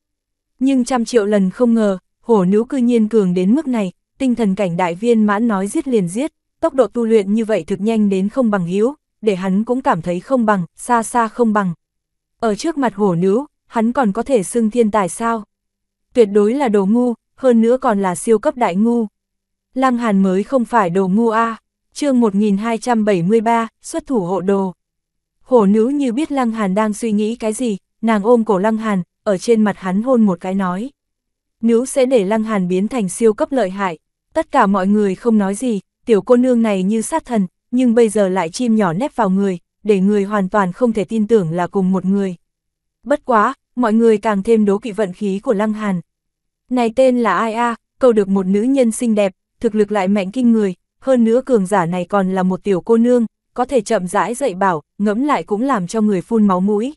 Nhưng trăm triệu lần không ngờ, hổ nữ cư nhiên cường đến mức này, tinh thần cảnh đại viên mãn nói giết liền giết, tốc độ tu luyện như vậy thực nhanh đến không bằng hữu để hắn cũng cảm thấy không bằng, xa xa không bằng. Ở trước mặt hổ nữ, hắn còn có thể xưng thiên tài sao? Tuyệt đối là đồ ngu, hơn nữa còn là siêu cấp đại ngu. Lăng Hàn mới không phải đồ ngu a. À. Chương 1273, xuất thủ hộ đồ. Hổ nữ như biết Lăng Hàn đang suy nghĩ cái gì, nàng ôm cổ Lăng Hàn, ở trên mặt hắn hôn một cái nói. Nữ sẽ để Lăng Hàn biến thành siêu cấp lợi hại. Tất cả mọi người không nói gì, tiểu cô nương này như sát thần, nhưng bây giờ lại chim nhỏ nép vào người, để người hoàn toàn không thể tin tưởng là cùng một người. Bất quá, mọi người càng thêm đố kỵ vận khí của Lăng Hàn. Này tên là ai a, Câu được một nữ nhân xinh đẹp, thực lực lại mạnh kinh người, hơn nữa cường giả này còn là một tiểu cô nương, có thể chậm rãi dạy bảo, ngẫm lại cũng làm cho người phun máu mũi.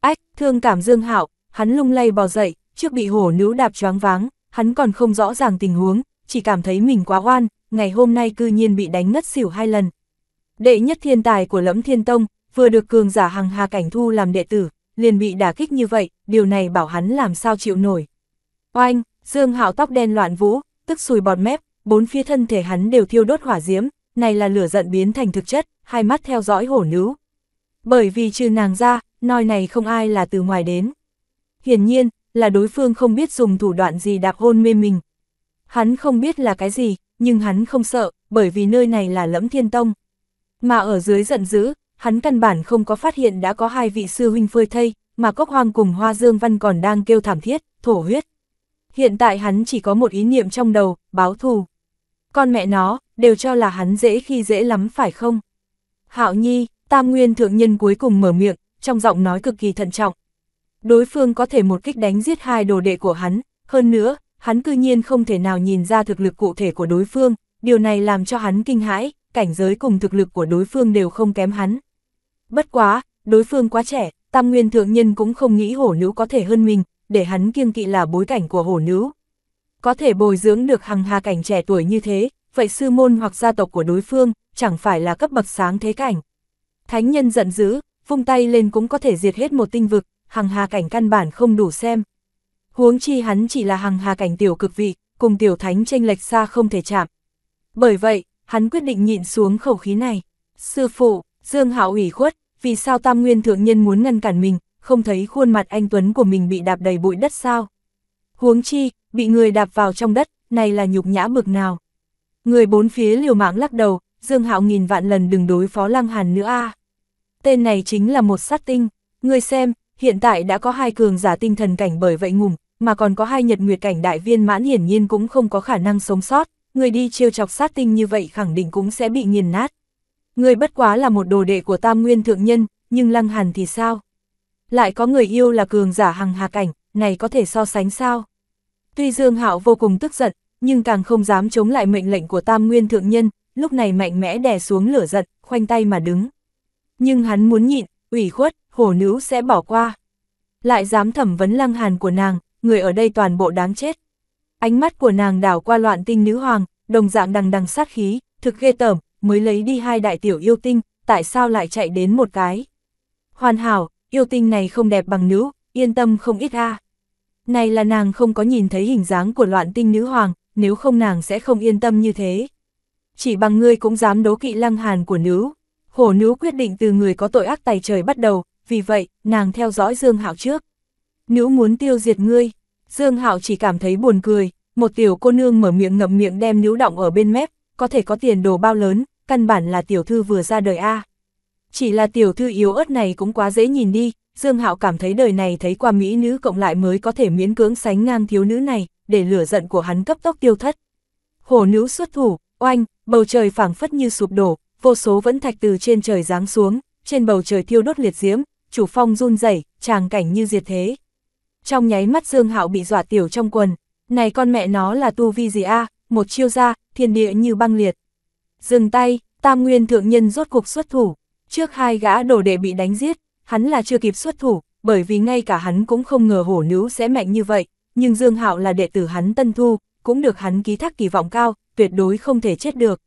Ách, thương cảm Dương Hạo, hắn lung lay bò dậy, trước bị hổ nữ đạp choáng váng, hắn còn không rõ ràng tình huống, chỉ cảm thấy mình quá oan, ngày hôm nay cư nhiên bị đánh ngất xỉu hai lần. Đệ nhất thiên tài của Lẫm Thiên Tông, vừa được cường giả Hằng Hà Cảnh Thu làm đệ tử, liền bị đả kích như vậy, điều này bảo hắn làm sao chịu nổi. Oanh, Dương Hạo tóc đen loạn vũ, tức sùi bọt mép, bốn phía thân thể hắn đều thiêu đốt hỏa diễm, này là lửa giận biến thành thực chất, hai mắt theo dõi hổ nữ. Bởi vì trừ nàng ra, nơi này không ai là từ ngoài đến. Hiển nhiên, là đối phương không biết dùng thủ đoạn gì đạp hôn mê mình. Hắn không biết là cái gì, nhưng hắn không sợ, bởi vì nơi này là lẫm thiên tông. Mà ở dưới giận dữ, hắn căn bản không có phát hiện đã có hai vị sư huynh phơi thây, mà Cốc Hoang cùng Hoa Dương Văn còn đang kêu thảm thiết, thổ huyết. Hiện tại hắn chỉ có một ý niệm trong đầu, báo thù. Con mẹ nó, đều cho là hắn dễ khi dễ lắm phải không? Hạo Nhi, Tam Nguyên thượng nhân cuối cùng mở miệng, trong giọng nói cực kỳ thận trọng. Đối phương có thể một kích đánh giết hai đồ đệ của hắn, hơn nữa, hắn cư nhiên không thể nào nhìn ra thực lực cụ thể của đối phương, điều này làm cho hắn kinh hãi, cảnh giới cùng thực lực của đối phương đều không kém hắn. Bất quá, đối phương quá trẻ, Tam Nguyên Thượng Nhân cũng không nghĩ hổ nữ có thể hơn mình, để hắn kiêng kỵ là bối cảnh của hổ nữ, có thể bồi dưỡng được hằng hà cảnh trẻ tuổi như thế, vậy sư môn hoặc gia tộc của đối phương, chẳng phải là cấp bậc sáng thế cảnh. Thánh nhân giận dữ, vung tay lên cũng có thể diệt hết một tinh vực, hằng hà cảnh căn bản không đủ xem. Huống chi hắn chỉ là hằng hà cảnh tiểu cực vị, cùng tiểu thánh chênh lệch xa không thể chạm. Bởi vậy, hắn quyết định nhịn xuống khẩu khí này. Sư phụ, Dương Hạo ủy khuất, vì sao Tam Nguyên Thượng Nhân muốn ngăn cản mình, không thấy khuôn mặt anh Tuấn của mình bị đạp đầy bụi đất sao? Huống chi, bị người đạp vào trong đất, này là nhục nhã bực nào. Người bốn phía liều mạng lắc đầu, Dương Hạo nghìn vạn lần đừng đối phó Lăng Hàn nữa a. Tên này chính là một sát tinh, người xem, hiện tại đã có hai cường giả tinh thần cảnh bởi vậy ngủm, mà còn có hai nhật nguyệt cảnh đại viên mãn hiển nhiên cũng không có khả năng sống sót, người đi chiêu chọc sát tinh như vậy khẳng định cũng sẽ bị nghiền nát. Người bất quá là một đồ đệ của Tam Nguyên thượng nhân, nhưng Lăng Hàn thì sao? Lại có người yêu là cường giả hằng hà cảnh, này có thể so sánh sao? Tuy Dương Hạo vô cùng tức giận, nhưng càng không dám chống lại mệnh lệnh của Tam Nguyên Thượng Nhân, lúc này mạnh mẽ đè xuống lửa giận, khoanh tay mà đứng. Nhưng hắn muốn nhịn, ủy khuất, hổ nữ sẽ bỏ qua. Lại dám thẩm vấn lăng hàn của nàng, người ở đây toàn bộ đáng chết. Ánh mắt của nàng đảo qua loạn tinh nữ hoàng, đồng dạng đằng đằng sát khí, thực ghê tởm, mới lấy đi hai đại tiểu yêu tinh, tại sao lại chạy đến một cái. Hoàn hảo, yêu tinh này không đẹp bằng nữ, yên tâm không ít a. Này là nàng không có nhìn thấy hình dáng của loạn tinh nữ hoàng, nếu không nàng sẽ không yên tâm như thế. Chỉ bằng ngươi cũng dám đố kỵ lăng hàn của nữ. Hổ nữ quyết định từ người có tội ác tài trời bắt đầu, vì vậy, nàng theo dõi Dương Hạo trước. Nữ muốn tiêu diệt ngươi. Dương Hạo chỉ cảm thấy buồn cười, một tiểu cô nương mở miệng ngậm miệng đem nữ động ở bên mép, có thể có tiền đồ bao lớn, căn bản là tiểu thư vừa ra đời A. Chỉ là tiểu thư yếu ớt này cũng quá dễ nhìn đi, Dương Hạo cảm thấy đời này thấy qua mỹ nữ cộng lại mới có thể miễn cưỡng sánh ngang thiếu nữ này, để lửa giận của hắn cấp tốc tiêu thất. Hổ nữ xuất thủ, oanh, bầu trời phảng phất như sụp đổ, vô số vẫn thạch từ trên trời giáng xuống, trên bầu trời thiêu đốt liệt diễm, chủ phong run rẩy, tràng cảnh như diệt thế. Trong nháy mắt Dương Hạo bị dọa tiểu trong quần, này con mẹ nó là tu vi gì a, một chiêu ra, thiên địa như băng liệt. Dừng tay, Tam Nguyên thượng nhân rốt cục xuất thủ, trước hai gã đồ đệ bị đánh giết, Hắn là chưa kịp xuất thủ, bởi vì ngay cả hắn cũng không ngờ hổ nữ sẽ mạnh như vậy, nhưng Dương Hạo là đệ tử hắn tân thu, cũng được hắn ký thác kỳ vọng cao, tuyệt đối không thể chết được.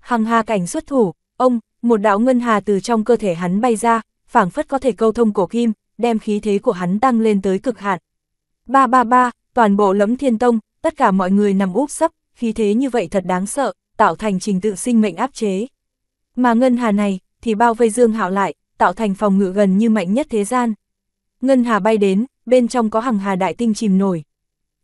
Hằng hà cảnh xuất thủ, ông, một đạo ngân hà từ trong cơ thể hắn bay ra, phảng phất có thể câu thông cổ kim, đem khí thế của hắn tăng lên tới cực hạn. Ba ba ba, toàn bộ lẫm thiên tông, tất cả mọi người nằm úp sấp, khí thế như vậy thật đáng sợ, tạo thành trình tự sinh mệnh áp chế. Mà ngân hà này, thì bao vây Dương Hạo lại, tạo thành phòng ngự gần như mạnh nhất thế gian. Ngân hà bay đến, bên trong có hằng hà đại tinh chìm nổi.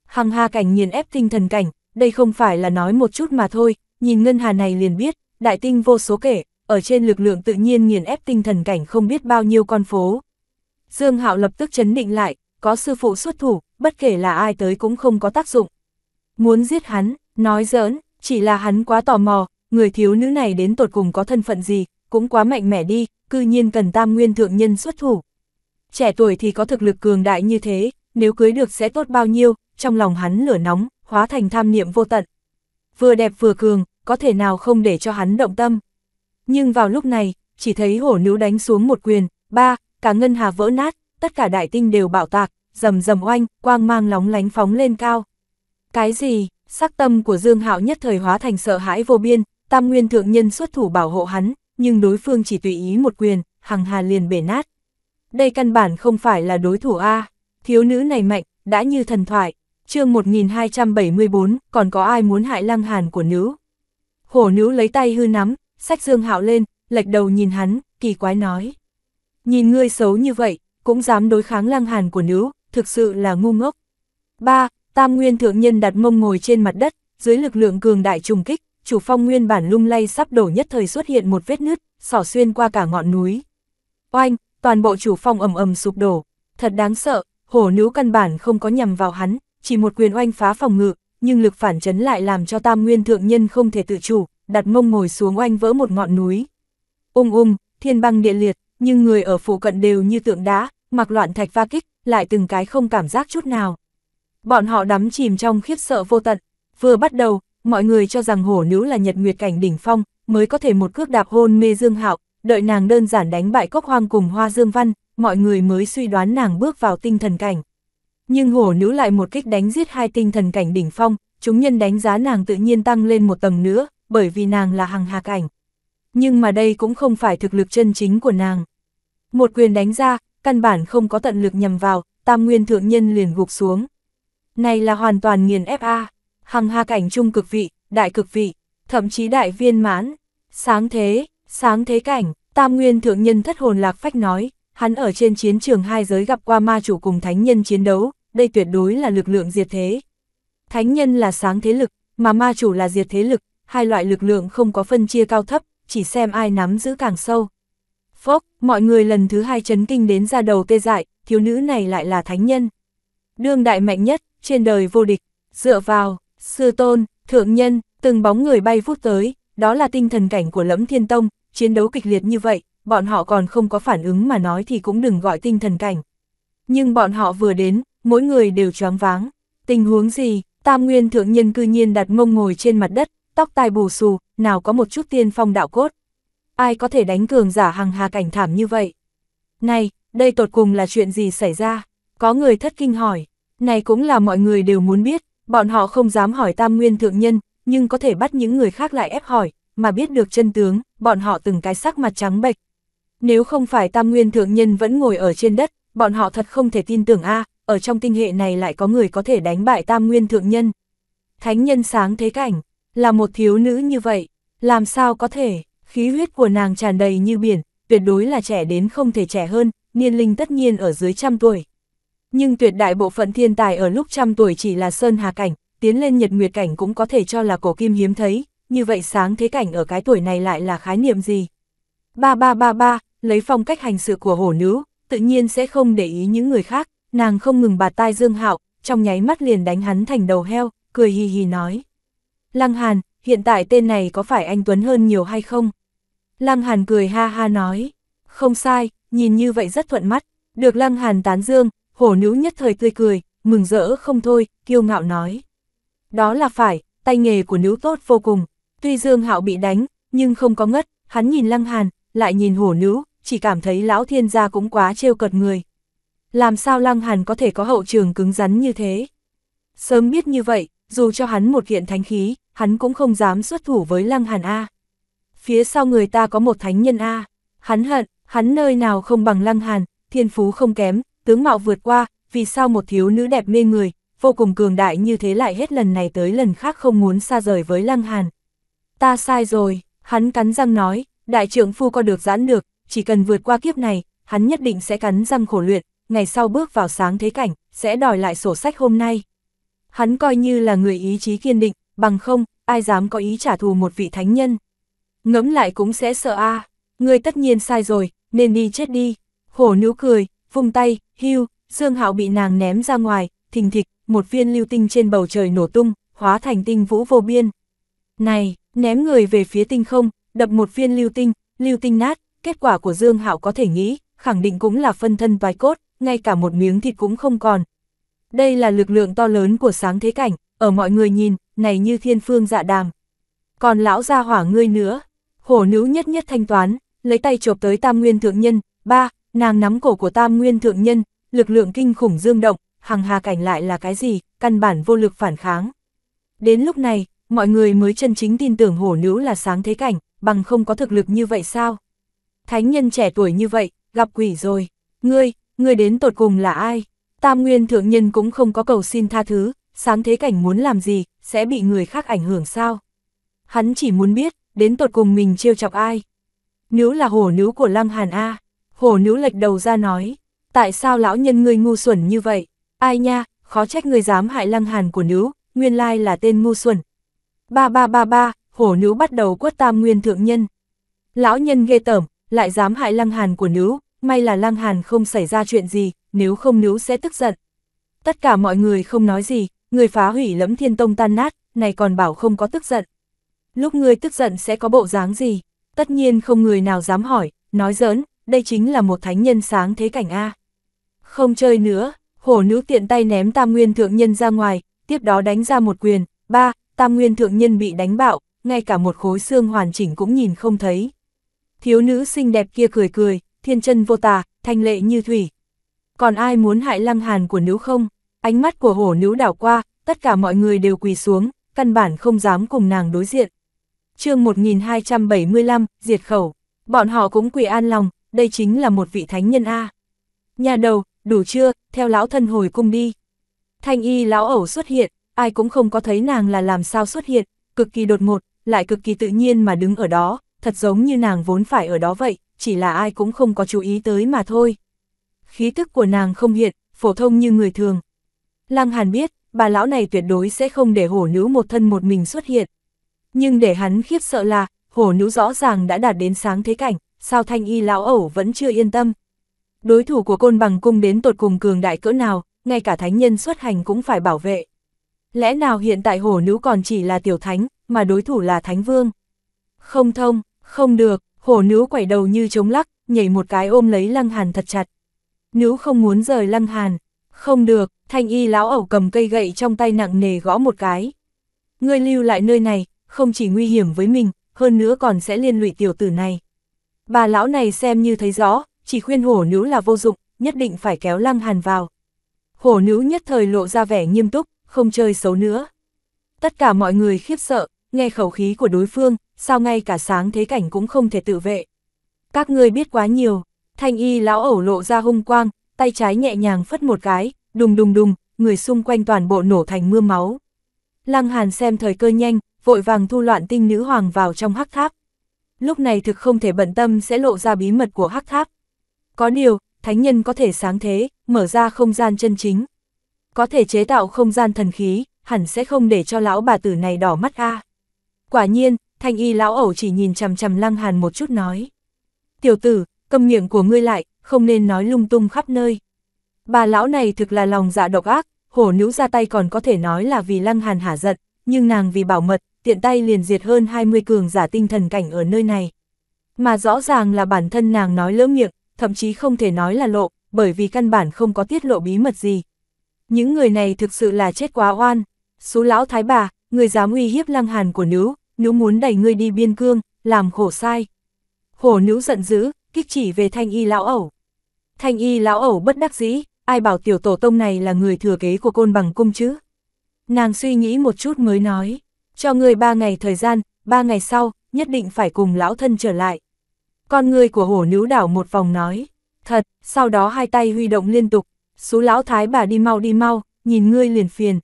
Hằng hà cảnh nghiền ép tinh thần cảnh, đây không phải là nói một chút mà thôi, nhìn ngân hà này liền biết, đại tinh vô số kể, ở trên lực lượng tự nhiên nghiền ép tinh thần cảnh không biết bao nhiêu con phố. Dương Hạo lập tức chấn định lại, có sư phụ xuất thủ, bất kể là ai tới cũng không có tác dụng. Muốn giết hắn, nói giỡn, chỉ là hắn quá tò mò, người thiếu nữ này đến tột cùng có thân phận gì, cũng quá mạnh mẽ đi, cư nhiên cần tam nguyên thượng nhân xuất thủ. Trẻ tuổi thì có thực lực cường đại như thế, nếu cưới được sẽ tốt bao nhiêu, trong lòng hắn lửa nóng, hóa thành tham niệm vô tận. Vừa đẹp vừa cường, có thể nào không để cho hắn động tâm. Nhưng vào lúc này, chỉ thấy hổ nữ đánh xuống một quyền, ba, cả ngân hà vỡ nát, tất cả đại tinh đều bạo tạc, rầm rầm oanh, quang mang lóng lánh phóng lên cao. Cái gì, sắc tâm của Dương Hạo nhất thời hóa thành sợ hãi vô biên, tam nguyên thượng nhân xuất thủ bảo hộ hắn, nhưng đối phương chỉ tùy ý một quyền, hằng hà liền bể nát. Đây căn bản không phải là đối thủ A, thiếu nữ này mạnh, đã như thần thoại, chương 1274, còn có ai muốn hại lăng hàn của nữ. Hổ nữ lấy tay hư nắm, sách dương hạo lên, lệch đầu nhìn hắn, kỳ quái nói. Nhìn ngươi xấu như vậy, cũng dám đối kháng lăng hàn của nữ, thực sự là ngu ngốc. 3. Tam Nguyên Thượng Nhân đặt mông ngồi trên mặt đất, dưới lực lượng cường đại trùng kích, chủ phong nguyên bản lung lay sắp đổ nhất thời xuất hiện một vết nứt, xỏ xuyên qua cả ngọn núi. Oanh, toàn bộ chủ phong ầm ầm sụp đổ, thật đáng sợ, hổ nữ căn bản không có nhằm vào hắn, chỉ một quyền oanh phá phòng ngự, nhưng lực phản chấn lại làm cho tam nguyên thượng nhân không thể tự chủ, đặt mông ngồi xuống oanh vỡ một ngọn núi. Ung ung, thiên băng địa liệt, nhưng người ở phụ cận đều như tượng đá, mặc loạn thạch va kích, lại từng cái không cảm giác chút nào. Bọn họ đắm chìm trong khiếp sợ vô tận. Vừa bắt đầu, mọi người cho rằng hổ nữ là nhật nguyệt cảnh đỉnh phong, mới có thể một cước đạp hôn mê Dương Hạo, đợi nàng đơn giản đánh bại cốc hoang cùng hoa Dương Văn, mọi người mới suy đoán nàng bước vào tinh thần cảnh. Nhưng hổ nữ lại một kích đánh giết hai tinh thần cảnh đỉnh phong, chúng nhân đánh giá nàng tự nhiên tăng lên một tầng nữa, bởi vì nàng là hàng hà cảnh. Nhưng mà đây cũng không phải thực lực chân chính của nàng. Một quyền đánh ra, căn bản không có tận lực nhằm vào, tam nguyên thượng nhân liền gục xuống. Này là hoàn toàn nghiền FA hằng hà cảnh trung cực vị, đại cực vị, thậm chí đại viên mãn, sáng thế, sáng thế cảnh, tam nguyên thượng nhân thất hồn lạc phách nói, hắn ở trên chiến trường hai giới gặp qua ma chủ cùng thánh nhân chiến đấu, đây tuyệt đối là lực lượng diệt thế. Thánh nhân là sáng thế lực, mà ma chủ là diệt thế lực, hai loại lực lượng không có phân chia cao thấp, chỉ xem ai nắm giữ càng sâu. Phốc, mọi người lần thứ hai chấn kinh đến ra đầu tê dại, thiếu nữ này lại là thánh nhân. Đương đại mạnh nhất, trên đời vô địch, dựa vào, Sư tôn, thượng nhân, từng bóng người bay vút tới, đó là tinh thần cảnh của lẫm thiên tông, chiến đấu kịch liệt như vậy, bọn họ còn không có phản ứng mà nói thì cũng đừng gọi tinh thần cảnh. Nhưng bọn họ vừa đến, mỗi người đều choáng váng. Tình huống gì, tam nguyên thượng nhân cư nhiên đặt mông ngồi trên mặt đất, tóc tai bù xù, nào có một chút tiên phong đạo cốt. Ai có thể đánh cường giả hằng hà cảnh thảm như vậy? Này, đây tột cùng là chuyện gì xảy ra? Có người thất kinh hỏi. Này cũng là mọi người đều muốn biết, Bọn họ không dám hỏi tam nguyên thượng nhân, nhưng có thể bắt những người khác lại ép hỏi, mà biết được chân tướng, bọn họ từng cái sắc mặt trắng bệch. Nếu không phải tam nguyên thượng nhân vẫn ngồi ở trên đất, bọn họ thật không thể tin tưởng a ở trong tinh hệ này lại có người có thể đánh bại tam nguyên thượng nhân. Thánh nhân sáng thế cảnh, là một thiếu nữ như vậy, làm sao có thể, khí huyết của nàng tràn đầy như biển, tuyệt đối là trẻ đến không thể trẻ hơn, niên linh tất nhiên ở dưới trăm tuổi. Nhưng tuyệt đại bộ phận thiên tài ở lúc trăm tuổi chỉ là sơn hà cảnh, tiến lên nhật nguyệt cảnh cũng có thể cho là cổ kim hiếm thấy, như vậy sáng thế cảnh ở cái tuổi này lại là khái niệm gì? Ba ba ba ba, lấy phong cách hành sự của hổ nữ, tự nhiên sẽ không để ý những người khác, nàng không ngừng bà tai Dương Hạo, trong nháy mắt liền đánh hắn thành đầu heo, cười hì hì nói. Lăng Hàn, hiện tại tên này có phải anh Tuấn hơn nhiều hay không? Lăng Hàn cười ha ha nói, không sai, nhìn như vậy rất thuận mắt, được Lăng Hàn tán dương, hổ nữ nhất thời tươi cười, mừng rỡ không thôi, kiêu ngạo nói. Đó là phải, tay nghề của nữ tốt vô cùng, tuy Dương Hạo bị đánh, nhưng không có ngất, hắn nhìn Lăng Hàn, lại nhìn hổ nữ, chỉ cảm thấy lão thiên gia cũng quá trêu cợt người. Làm sao Lăng Hàn có thể có hậu trường cứng rắn như thế? Sớm biết như vậy, dù cho hắn một kiện thánh khí, hắn cũng không dám xuất thủ với Lăng Hàn A. Phía sau người ta có một thánh nhân A, hắn hận, hắn nơi nào không bằng Lăng Hàn, thiên phú không kém, tướng mạo vượt qua, vì sao một thiếu nữ đẹp mê người, vô cùng cường đại như thế lại hết lần này tới lần khác không muốn xa rời với Lăng Hàn. Ta sai rồi, hắn cắn răng nói, đại trưởng phu có được giãn được, chỉ cần vượt qua kiếp này, hắn nhất định sẽ cắn răng khổ luyện, ngày sau bước vào sáng thế cảnh, sẽ đòi lại sổ sách hôm nay. Hắn coi như là người ý chí kiên định, bằng không, ai dám có ý trả thù một vị thánh nhân. Ngẫm lại cũng sẽ sợ a ngươi tất nhiên sai rồi, nên đi chết đi. Hổ nữ cười, vung tay, Hưu, Dương Hạo bị nàng ném ra ngoài, thình thịch, một viên lưu tinh trên bầu trời nổ tung, hóa thành tinh vũ vô biên. Này, ném người về phía tinh không, đập một viên lưu tinh, lưu tinh nát, kết quả của Dương Hạo có thể nghĩ, khẳng định cũng là phân thân toái cốt, ngay cả một miếng thịt cũng không còn. Đây là lực lượng to lớn của sáng thế cảnh, ở mọi người nhìn, này như thiên phương dạ đàm. Còn lão gia hỏa ngươi nữa, hổ nữ nhất nhất thanh toán, lấy tay chộp tới tam nguyên thượng nhân, ba, Nàng nắm cổ của tam nguyên thượng nhân, lực lượng kinh khủng dương động, hằng hà cảnh lại là cái gì, căn bản vô lực phản kháng. Đến lúc này, mọi người mới chân chính tin tưởng hổ nữ là sáng thế cảnh, bằng không có thực lực như vậy sao? Thánh nhân trẻ tuổi như vậy, gặp quỷ rồi. Ngươi, ngươi đến tột cùng là ai? Tam nguyên thượng nhân cũng không có cầu xin tha thứ, sáng thế cảnh muốn làm gì, sẽ bị người khác ảnh hưởng sao? Hắn chỉ muốn biết, đến tột cùng mình trêu chọc ai? Nữ là hổ nữ của Lăng Hàn A hổ nữ lệch đầu ra nói, tại sao lão nhân ngươi ngu xuẩn như vậy, ai nha, khó trách ngươi dám hại lăng hàn của nữ, nguyên lai là tên ngu xuẩn. Ba ba ba ba, hổ nữ bắt đầu quất tam nguyên thượng nhân. Lão nhân ghê tởm, lại dám hại lăng hàn của nữ, may là lăng hàn không xảy ra chuyện gì, nếu không nữ sẽ tức giận. Tất cả mọi người không nói gì, người phá hủy lẫm thiên tông tan nát, này còn bảo không có tức giận. Lúc ngươi tức giận sẽ có bộ dáng gì? Tất nhiên không người nào dám hỏi, nói giỡn, đây chính là một thánh nhân sáng thế cảnh A. Không chơi nữa, hổ nữ tiện tay ném tam nguyên thượng nhân ra ngoài, tiếp đó đánh ra một quyền, ba, tam nguyên thượng nhân bị đánh bạo, ngay cả một khối xương hoàn chỉnh cũng nhìn không thấy. Thiếu nữ xinh đẹp kia cười cười, thiên chân vô tà, thanh lệ như thủy. Còn ai muốn hại lăng hàn của nữ không? Ánh mắt của hổ nữ đảo qua, tất cả mọi người đều quỳ xuống, căn bản không dám cùng nàng đối diện. chương 1275, diệt khẩu, bọn họ cũng quỳ an lòng, đây chính là một vị thánh nhân A. Nhà đầu, đủ chưa, theo lão thân hồi cung đi. Thanh y lão ẩu xuất hiện, ai cũng không có thấy nàng là làm sao xuất hiện, cực kỳ đột ngột, lại cực kỳ tự nhiên mà đứng ở đó, thật giống như nàng vốn phải ở đó vậy, chỉ là ai cũng không có chú ý tới mà thôi. Khí tức của nàng không hiện, phổ thông như người thường. Lăng Hàn biết, bà lão này tuyệt đối sẽ không để hổ nữ một thân một mình xuất hiện. Nhưng để hắn khiếp sợ là, hổ nữ rõ ràng đã đạt đến sáng thế cảnh, sao thanh y lão ẩu vẫn chưa yên tâm. Đối thủ của côn bằng cung đến tột cùng cường đại cỡ nào, ngay cả thánh nhân xuất hành cũng phải bảo vệ. Lẽ nào hiện tại hổ nữ còn chỉ là tiểu thánh, mà đối thủ là thánh vương? Không thông, không được, hổ nữ quẩy đầu như chống lắc, nhảy một cái ôm lấy lăng hàn thật chặt. Nữ không muốn rời lăng hàn, không được, thanh y lão ẩu cầm cây gậy trong tay nặng nề gõ một cái. Ngươi lưu lại nơi này, không chỉ nguy hiểm với mình, hơn nữa còn sẽ liên lụy tiểu tử này. Bà lão này xem như thấy rõ, chỉ khuyên hổ nữ là vô dụng, nhất định phải kéo lăng hàn vào. Hổ nữ nhất thời lộ ra vẻ nghiêm túc, không chơi xấu nữa. Tất cả mọi người khiếp sợ, nghe khẩu khí của đối phương, sao ngay cả sáng thế cảnh cũng không thể tự vệ. Các ngươi biết quá nhiều, thanh y lão ẩu lộ ra hung quang, tay trái nhẹ nhàng phất một cái, đùng đùng đùng, người xung quanh toàn bộ nổ thành mưa máu. Lăng Hàn xem thời cơ nhanh, vội vàng thu loạn tinh nữ hoàng vào trong hắc tháp lúc này thực không thể bận tâm sẽ lộ ra bí mật của hắc tháp. Có điều, thánh nhân có thể sáng thế, mở ra không gian chân chính. Có thể chế tạo không gian thần khí, hẳn sẽ không để cho lão bà tử này đỏ mắt a. Quả nhiên, thanh y lão ẩu chỉ nhìn chằm chằm lăng hàn một chút nói. Tiểu tử, câm miệng của ngươi lại, không nên nói lung tung khắp nơi. Bà lão này thực là lòng dạ độc ác, hổ nữ ra tay còn có thể nói là vì lăng hàn hả giận, nhưng nàng vì bảo mật, tiện tay liền diệt hơn 20 cường giả tinh thần cảnh ở nơi này. Mà rõ ràng là bản thân nàng nói lỡ miệng, thậm chí không thể nói là lộ, bởi vì căn bản không có tiết lộ bí mật gì. Những người này thực sự là chết quá oan. số lão thái bà, người dám uy hiếp lăng hàn của nữ, nữ muốn đẩy ngươi đi biên cương, làm khổ sai. Hổ nữ giận dữ, kích chỉ về thanh y lão ẩu. Thanh y lão ẩu bất đắc dĩ, ai bảo tiểu tổ tông này là người thừa kế của côn bằng cung chứ? Nàng suy nghĩ một chút mới nói cho ngươi ba ngày thời gian, ba ngày sau, nhất định phải cùng lão thân trở lại. Con người của hổ níu đảo một vòng nói, thật, sau đó hai tay huy động liên tục, số lão thái bà đi mau đi mau, nhìn ngươi liền phiền.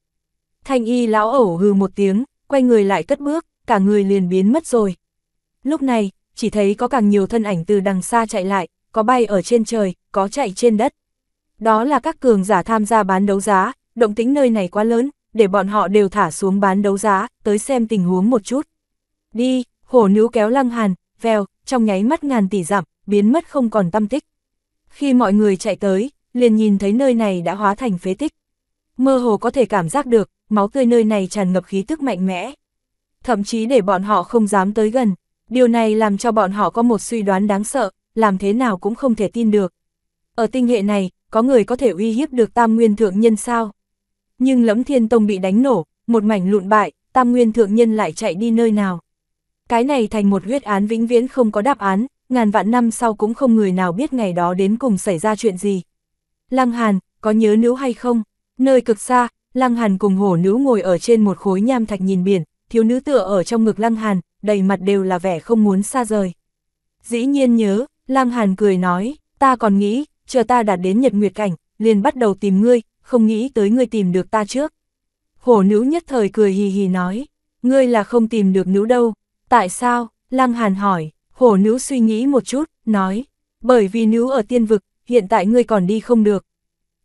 Thanh y lão ẩu hừ một tiếng, quay người lại cất bước, cả người liền biến mất rồi. Lúc này, chỉ thấy có càng nhiều thân ảnh từ đằng xa chạy lại, có bay ở trên trời, có chạy trên đất. Đó là các cường giả tham gia bán đấu giá, động tính nơi này quá lớn, để bọn họ đều thả xuống bán đấu giá, tới xem tình huống một chút. Đi, hổ nữ kéo lăng hàn, veo, trong nháy mắt ngàn tỷ giảm biến mất không còn tâm tích. Khi mọi người chạy tới, liền nhìn thấy nơi này đã hóa thành phế tích. Mơ hồ có thể cảm giác được, máu tươi nơi này tràn ngập khí tức mạnh mẽ. Thậm chí để bọn họ không dám tới gần, điều này làm cho bọn họ có một suy đoán đáng sợ, làm thế nào cũng không thể tin được. Ở tinh hệ này, có người có thể uy hiếp được tam nguyên thượng nhân sao? nhưng lẫm thiên tông bị đánh nổ, một mảnh lụn bại, tam nguyên thượng nhân lại chạy đi nơi nào. Cái này thành một huyết án vĩnh viễn không có đáp án, ngàn vạn năm sau cũng không người nào biết ngày đó đến cùng xảy ra chuyện gì. Lăng Hàn, có nhớ nữ hay không? Nơi cực xa, Lăng Hàn cùng hổ nữ ngồi ở trên một khối nham thạch nhìn biển, thiếu nữ tựa ở trong ngực Lăng Hàn, đầy mặt đều là vẻ không muốn xa rời. Dĩ nhiên nhớ, Lăng Hàn cười nói, ta còn nghĩ, chờ ta đạt đến nhật nguyệt cảnh, liền bắt đầu tìm ngươi, không nghĩ tới ngươi tìm được ta trước. Hổ nữ nhất thời cười hì hì nói, ngươi là không tìm được nữ đâu, tại sao, Lăng Hàn hỏi, hổ nữ suy nghĩ một chút, nói, bởi vì nữ ở tiên vực, hiện tại ngươi còn đi không được.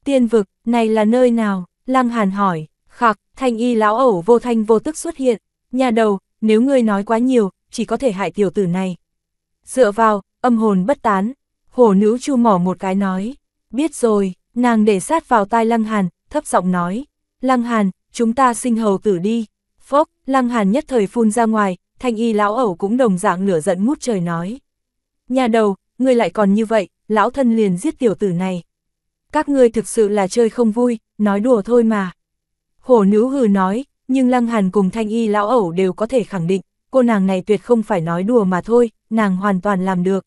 Tiên vực, này là nơi nào, Lăng Hàn hỏi, khạc, thanh y lão ẩu vô thanh vô tức xuất hiện, nhà đầu, nếu ngươi nói quá nhiều, chỉ có thể hại tiểu tử này. Dựa vào, âm hồn bất tán, hổ nữ chu mỏ một cái nói, biết rồi, Nàng để sát vào tai Lăng Hàn, thấp giọng nói, Lăng Hàn, chúng ta sinh hầu tử đi. Phốc, Lăng Hàn nhất thời phun ra ngoài, thanh y lão ẩu cũng đồng dạng lửa giận ngút trời nói. Nhà đầu, ngươi lại còn như vậy, lão thân liền giết tiểu tử này. Các ngươi thực sự là chơi không vui, nói đùa thôi mà. Hổ nữ hừ nói, nhưng Lăng Hàn cùng thanh y lão ẩu đều có thể khẳng định, cô nàng này tuyệt không phải nói đùa mà thôi, nàng hoàn toàn làm được.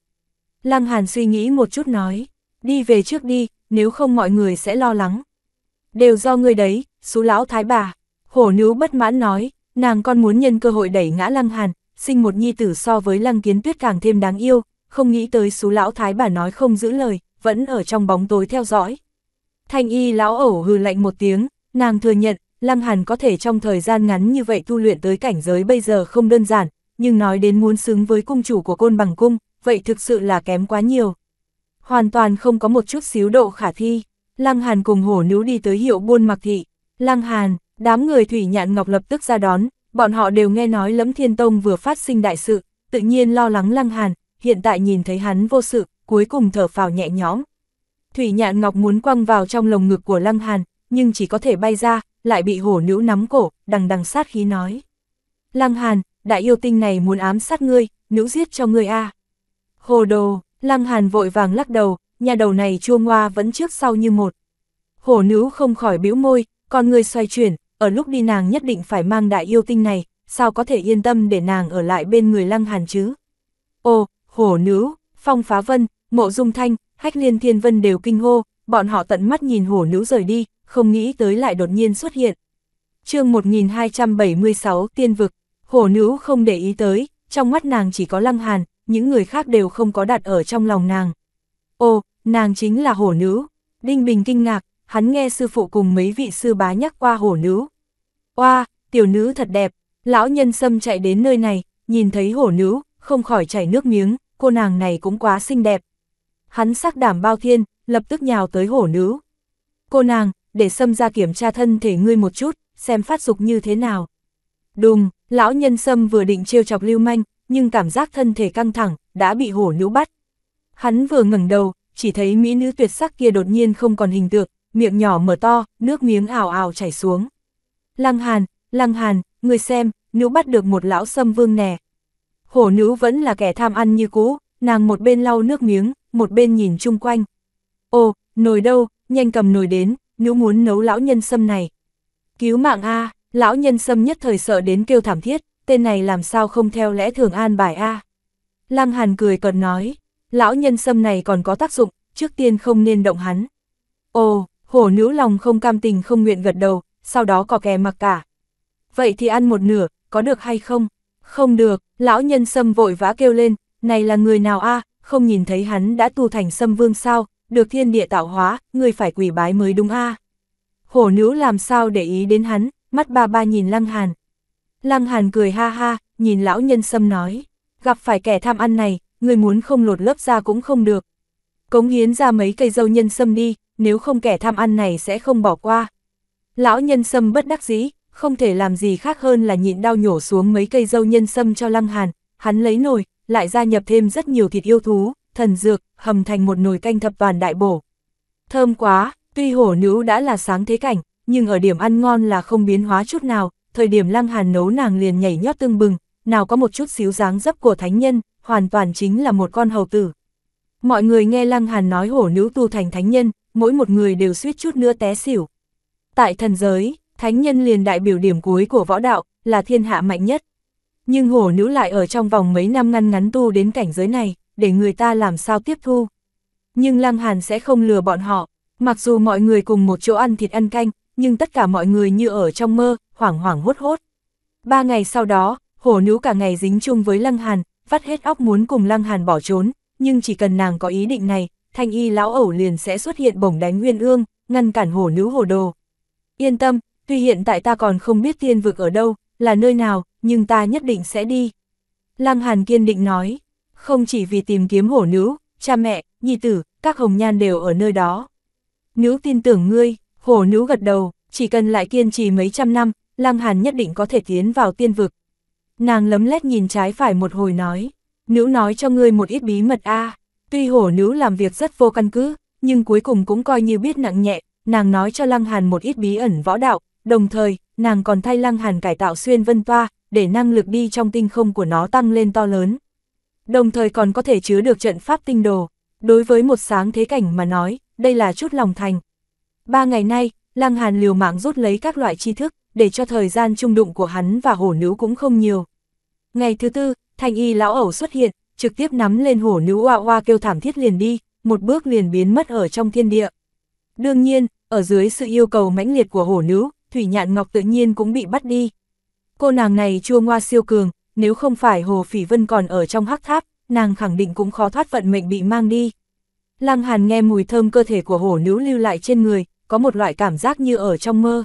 Lăng Hàn suy nghĩ một chút nói đi về trước đi, nếu không mọi người sẽ lo lắng. Đều do ngươi đấy, xú lão thái bà. Hổ nữ bất mãn nói, nàng con muốn nhân cơ hội đẩy ngã lăng hàn, sinh một nhi tử so với lăng kiến tuyết càng thêm đáng yêu, không nghĩ tới xú lão thái bà nói không giữ lời, vẫn ở trong bóng tối theo dõi. Thanh y lão ẩu hừ lạnh một tiếng, nàng thừa nhận, lăng hàn có thể trong thời gian ngắn như vậy tu luyện tới cảnh giới bây giờ không đơn giản, nhưng nói đến muốn xứng với cung chủ của côn bằng cung, vậy thực sự là kém quá nhiều hoàn toàn không có một chút xíu độ khả thi. Lăng Hàn cùng hổ níu đi tới hiệu buôn mặc thị. Lăng Hàn, đám người Thủy Nhạn Ngọc lập tức ra đón, bọn họ đều nghe nói Lẫm Thiên Tông vừa phát sinh đại sự, tự nhiên lo lắng Lăng Hàn, hiện tại nhìn thấy hắn vô sự, cuối cùng thở phào nhẹ nhõm. Thủy Nhạn Ngọc muốn quăng vào trong lồng ngực của Lăng Hàn, nhưng chỉ có thể bay ra, lại bị hổ nữ nắm cổ, đằng đằng sát khí nói. Lăng Hàn, đại yêu tinh này muốn ám sát ngươi, nữ giết cho ngươi a à. Hồ đồ, Lăng Hàn vội vàng lắc đầu, nhà đầu này chua ngoa vẫn trước sau như một. Hổ nữ không khỏi bĩu môi, con người xoay chuyển, ở lúc đi nàng nhất định phải mang đại yêu tinh này, sao có thể yên tâm để nàng ở lại bên người Lăng Hàn chứ? Ô, hổ nữ, phong phá vân, mộ dung thanh, hách liên thiên vân đều kinh hô, bọn họ tận mắt nhìn hổ nữ rời đi, không nghĩ tới lại đột nhiên xuất hiện. chương 1276 tiên vực, hổ nữ không để ý tới, trong mắt nàng chỉ có Lăng Hàn, những người khác đều không có đặt ở trong lòng nàng. Ô, nàng chính là hổ nữ. Đinh Bình kinh ngạc, hắn nghe sư phụ cùng mấy vị sư bá nhắc qua hổ nữ. Oa, tiểu nữ thật đẹp, lão nhân sâm chạy đến nơi này, nhìn thấy hổ nữ, không khỏi chảy nước miếng, cô nàng này cũng quá xinh đẹp. Hắn sắc đảm bao thiên, lập tức nhào tới hổ nữ. Cô nàng, để sâm ra kiểm tra thân thể ngươi một chút, xem phát dục như thế nào. Đùng, lão nhân sâm vừa định trêu chọc lưu manh, nhưng cảm giác thân thể căng thẳng, đã bị hổ nữ bắt. Hắn vừa ngẩng đầu, chỉ thấy mỹ nữ tuyệt sắc kia đột nhiên không còn hình tượng, miệng nhỏ mở to, nước miếng ảo ảo chảy xuống. Lăng Hàn, Lăng Hàn, người xem, nữ bắt được một lão sâm vương nè. Hổ nữ vẫn là kẻ tham ăn như cũ, nàng một bên lau nước miếng, một bên nhìn chung quanh. Ô, nồi đâu, nhanh cầm nồi đến, nữ muốn nấu lão nhân sâm này. Cứu mạng A, lão nhân sâm nhất thời sợ đến kêu thảm thiết, tên này làm sao không theo lẽ thường an bài a à? Lăng Hàn cười còn nói, lão nhân sâm này còn có tác dụng, trước tiên không nên động hắn. Ồ, hổ nữ lòng không cam tình không nguyện gật đầu, sau đó có kè mặc cả. Vậy thì ăn một nửa, có được hay không? Không được, lão nhân sâm vội vã kêu lên, này là người nào a không nhìn thấy hắn đã tu thành sâm vương sao, được thiên địa tạo hóa, người phải quỷ bái mới đúng a à? Hổ nữ làm sao để ý đến hắn, mắt ba ba nhìn lăng hàn, Lăng Hàn cười ha ha, nhìn lão nhân sâm nói, gặp phải kẻ tham ăn này, người muốn không lột lớp ra cũng không được. Cống hiến ra mấy cây dâu nhân sâm đi, nếu không kẻ tham ăn này sẽ không bỏ qua. Lão nhân sâm bất đắc dĩ, không thể làm gì khác hơn là nhịn đau nhổ xuống mấy cây dâu nhân sâm cho Lăng Hàn, hắn lấy nồi, lại gia nhập thêm rất nhiều thịt yêu thú, thần dược, hầm thành một nồi canh thập toàn đại bổ. Thơm quá, tuy hổ nữ đã là sáng thế cảnh, nhưng ở điểm ăn ngon là không biến hóa chút nào, thời điểm Lăng Hàn nấu nàng liền nhảy nhót tương bừng, nào có một chút xíu dáng dấp của thánh nhân, hoàn toàn chính là một con hầu tử. Mọi người nghe Lăng Hàn nói hổ nữ tu thành thánh nhân, mỗi một người đều suýt chút nữa té xỉu. Tại thần giới, thánh nhân liền đại biểu điểm cuối của võ đạo, là thiên hạ mạnh nhất. Nhưng hổ nữ lại ở trong vòng mấy năm ngăn ngắn tu đến cảnh giới này, để người ta làm sao tiếp thu. Nhưng Lăng Hàn sẽ không lừa bọn họ, mặc dù mọi người cùng một chỗ ăn thịt ăn canh, nhưng tất cả mọi người như ở trong mơ, hoảng hoảng hốt hốt. Ba ngày sau đó, hổ nữ cả ngày dính chung với Lăng Hàn, vắt hết óc muốn cùng Lăng Hàn bỏ trốn, nhưng chỉ cần nàng có ý định này, thanh y lão ẩu liền sẽ xuất hiện bổng đánh nguyên ương, ngăn cản hổ nữ hồ đồ. Yên tâm, tuy hiện tại ta còn không biết tiên vực ở đâu, là nơi nào, nhưng ta nhất định sẽ đi. Lăng Hàn kiên định nói, không chỉ vì tìm kiếm hổ nữ, cha mẹ, nhi tử, các hồng nhan đều ở nơi đó. Nữ tin tưởng ngươi, hổ nữ gật đầu, chỉ cần lại kiên trì mấy trăm năm, Lăng Hàn nhất định có thể tiến vào tiên vực. Nàng lấm lét nhìn trái phải một hồi nói, nữ nói cho ngươi một ít bí mật a. Tuy hổ nữ làm việc rất vô căn cứ, nhưng cuối cùng cũng coi như biết nặng nhẹ, nàng nói cho Lăng Hàn một ít bí ẩn võ đạo, đồng thời, nàng còn thay Lăng Hàn cải tạo xuyên vân toa, để năng lực đi trong tinh không của nó tăng lên to lớn. Đồng thời còn có thể chứa được trận pháp tinh đồ, đối với một sáng thế cảnh mà nói, đây là chút lòng thành. Ba ngày nay, Lăng Hàn liều mạng rút lấy các loại tri thức, để cho thời gian trung đụng của hắn và hổ nữ cũng không nhiều. Ngày thứ tư, thanh y lão ẩu xuất hiện, trực tiếp nắm lên hổ nữ hoa hoa kêu thảm thiết liền đi, một bước liền biến mất ở trong thiên địa. Đương nhiên, ở dưới sự yêu cầu mãnh liệt của hổ nữ, Thủy Nhạn Ngọc tự nhiên cũng bị bắt đi. Cô nàng này chua ngoa siêu cường, nếu không phải Hồ Phỉ Vân còn ở trong hắc tháp, nàng khẳng định cũng khó thoát vận mệnh bị mang đi. Lăng Hàn nghe mùi thơm cơ thể của hổ nữ lưu lại trên người, có một loại cảm giác như ở trong mơ.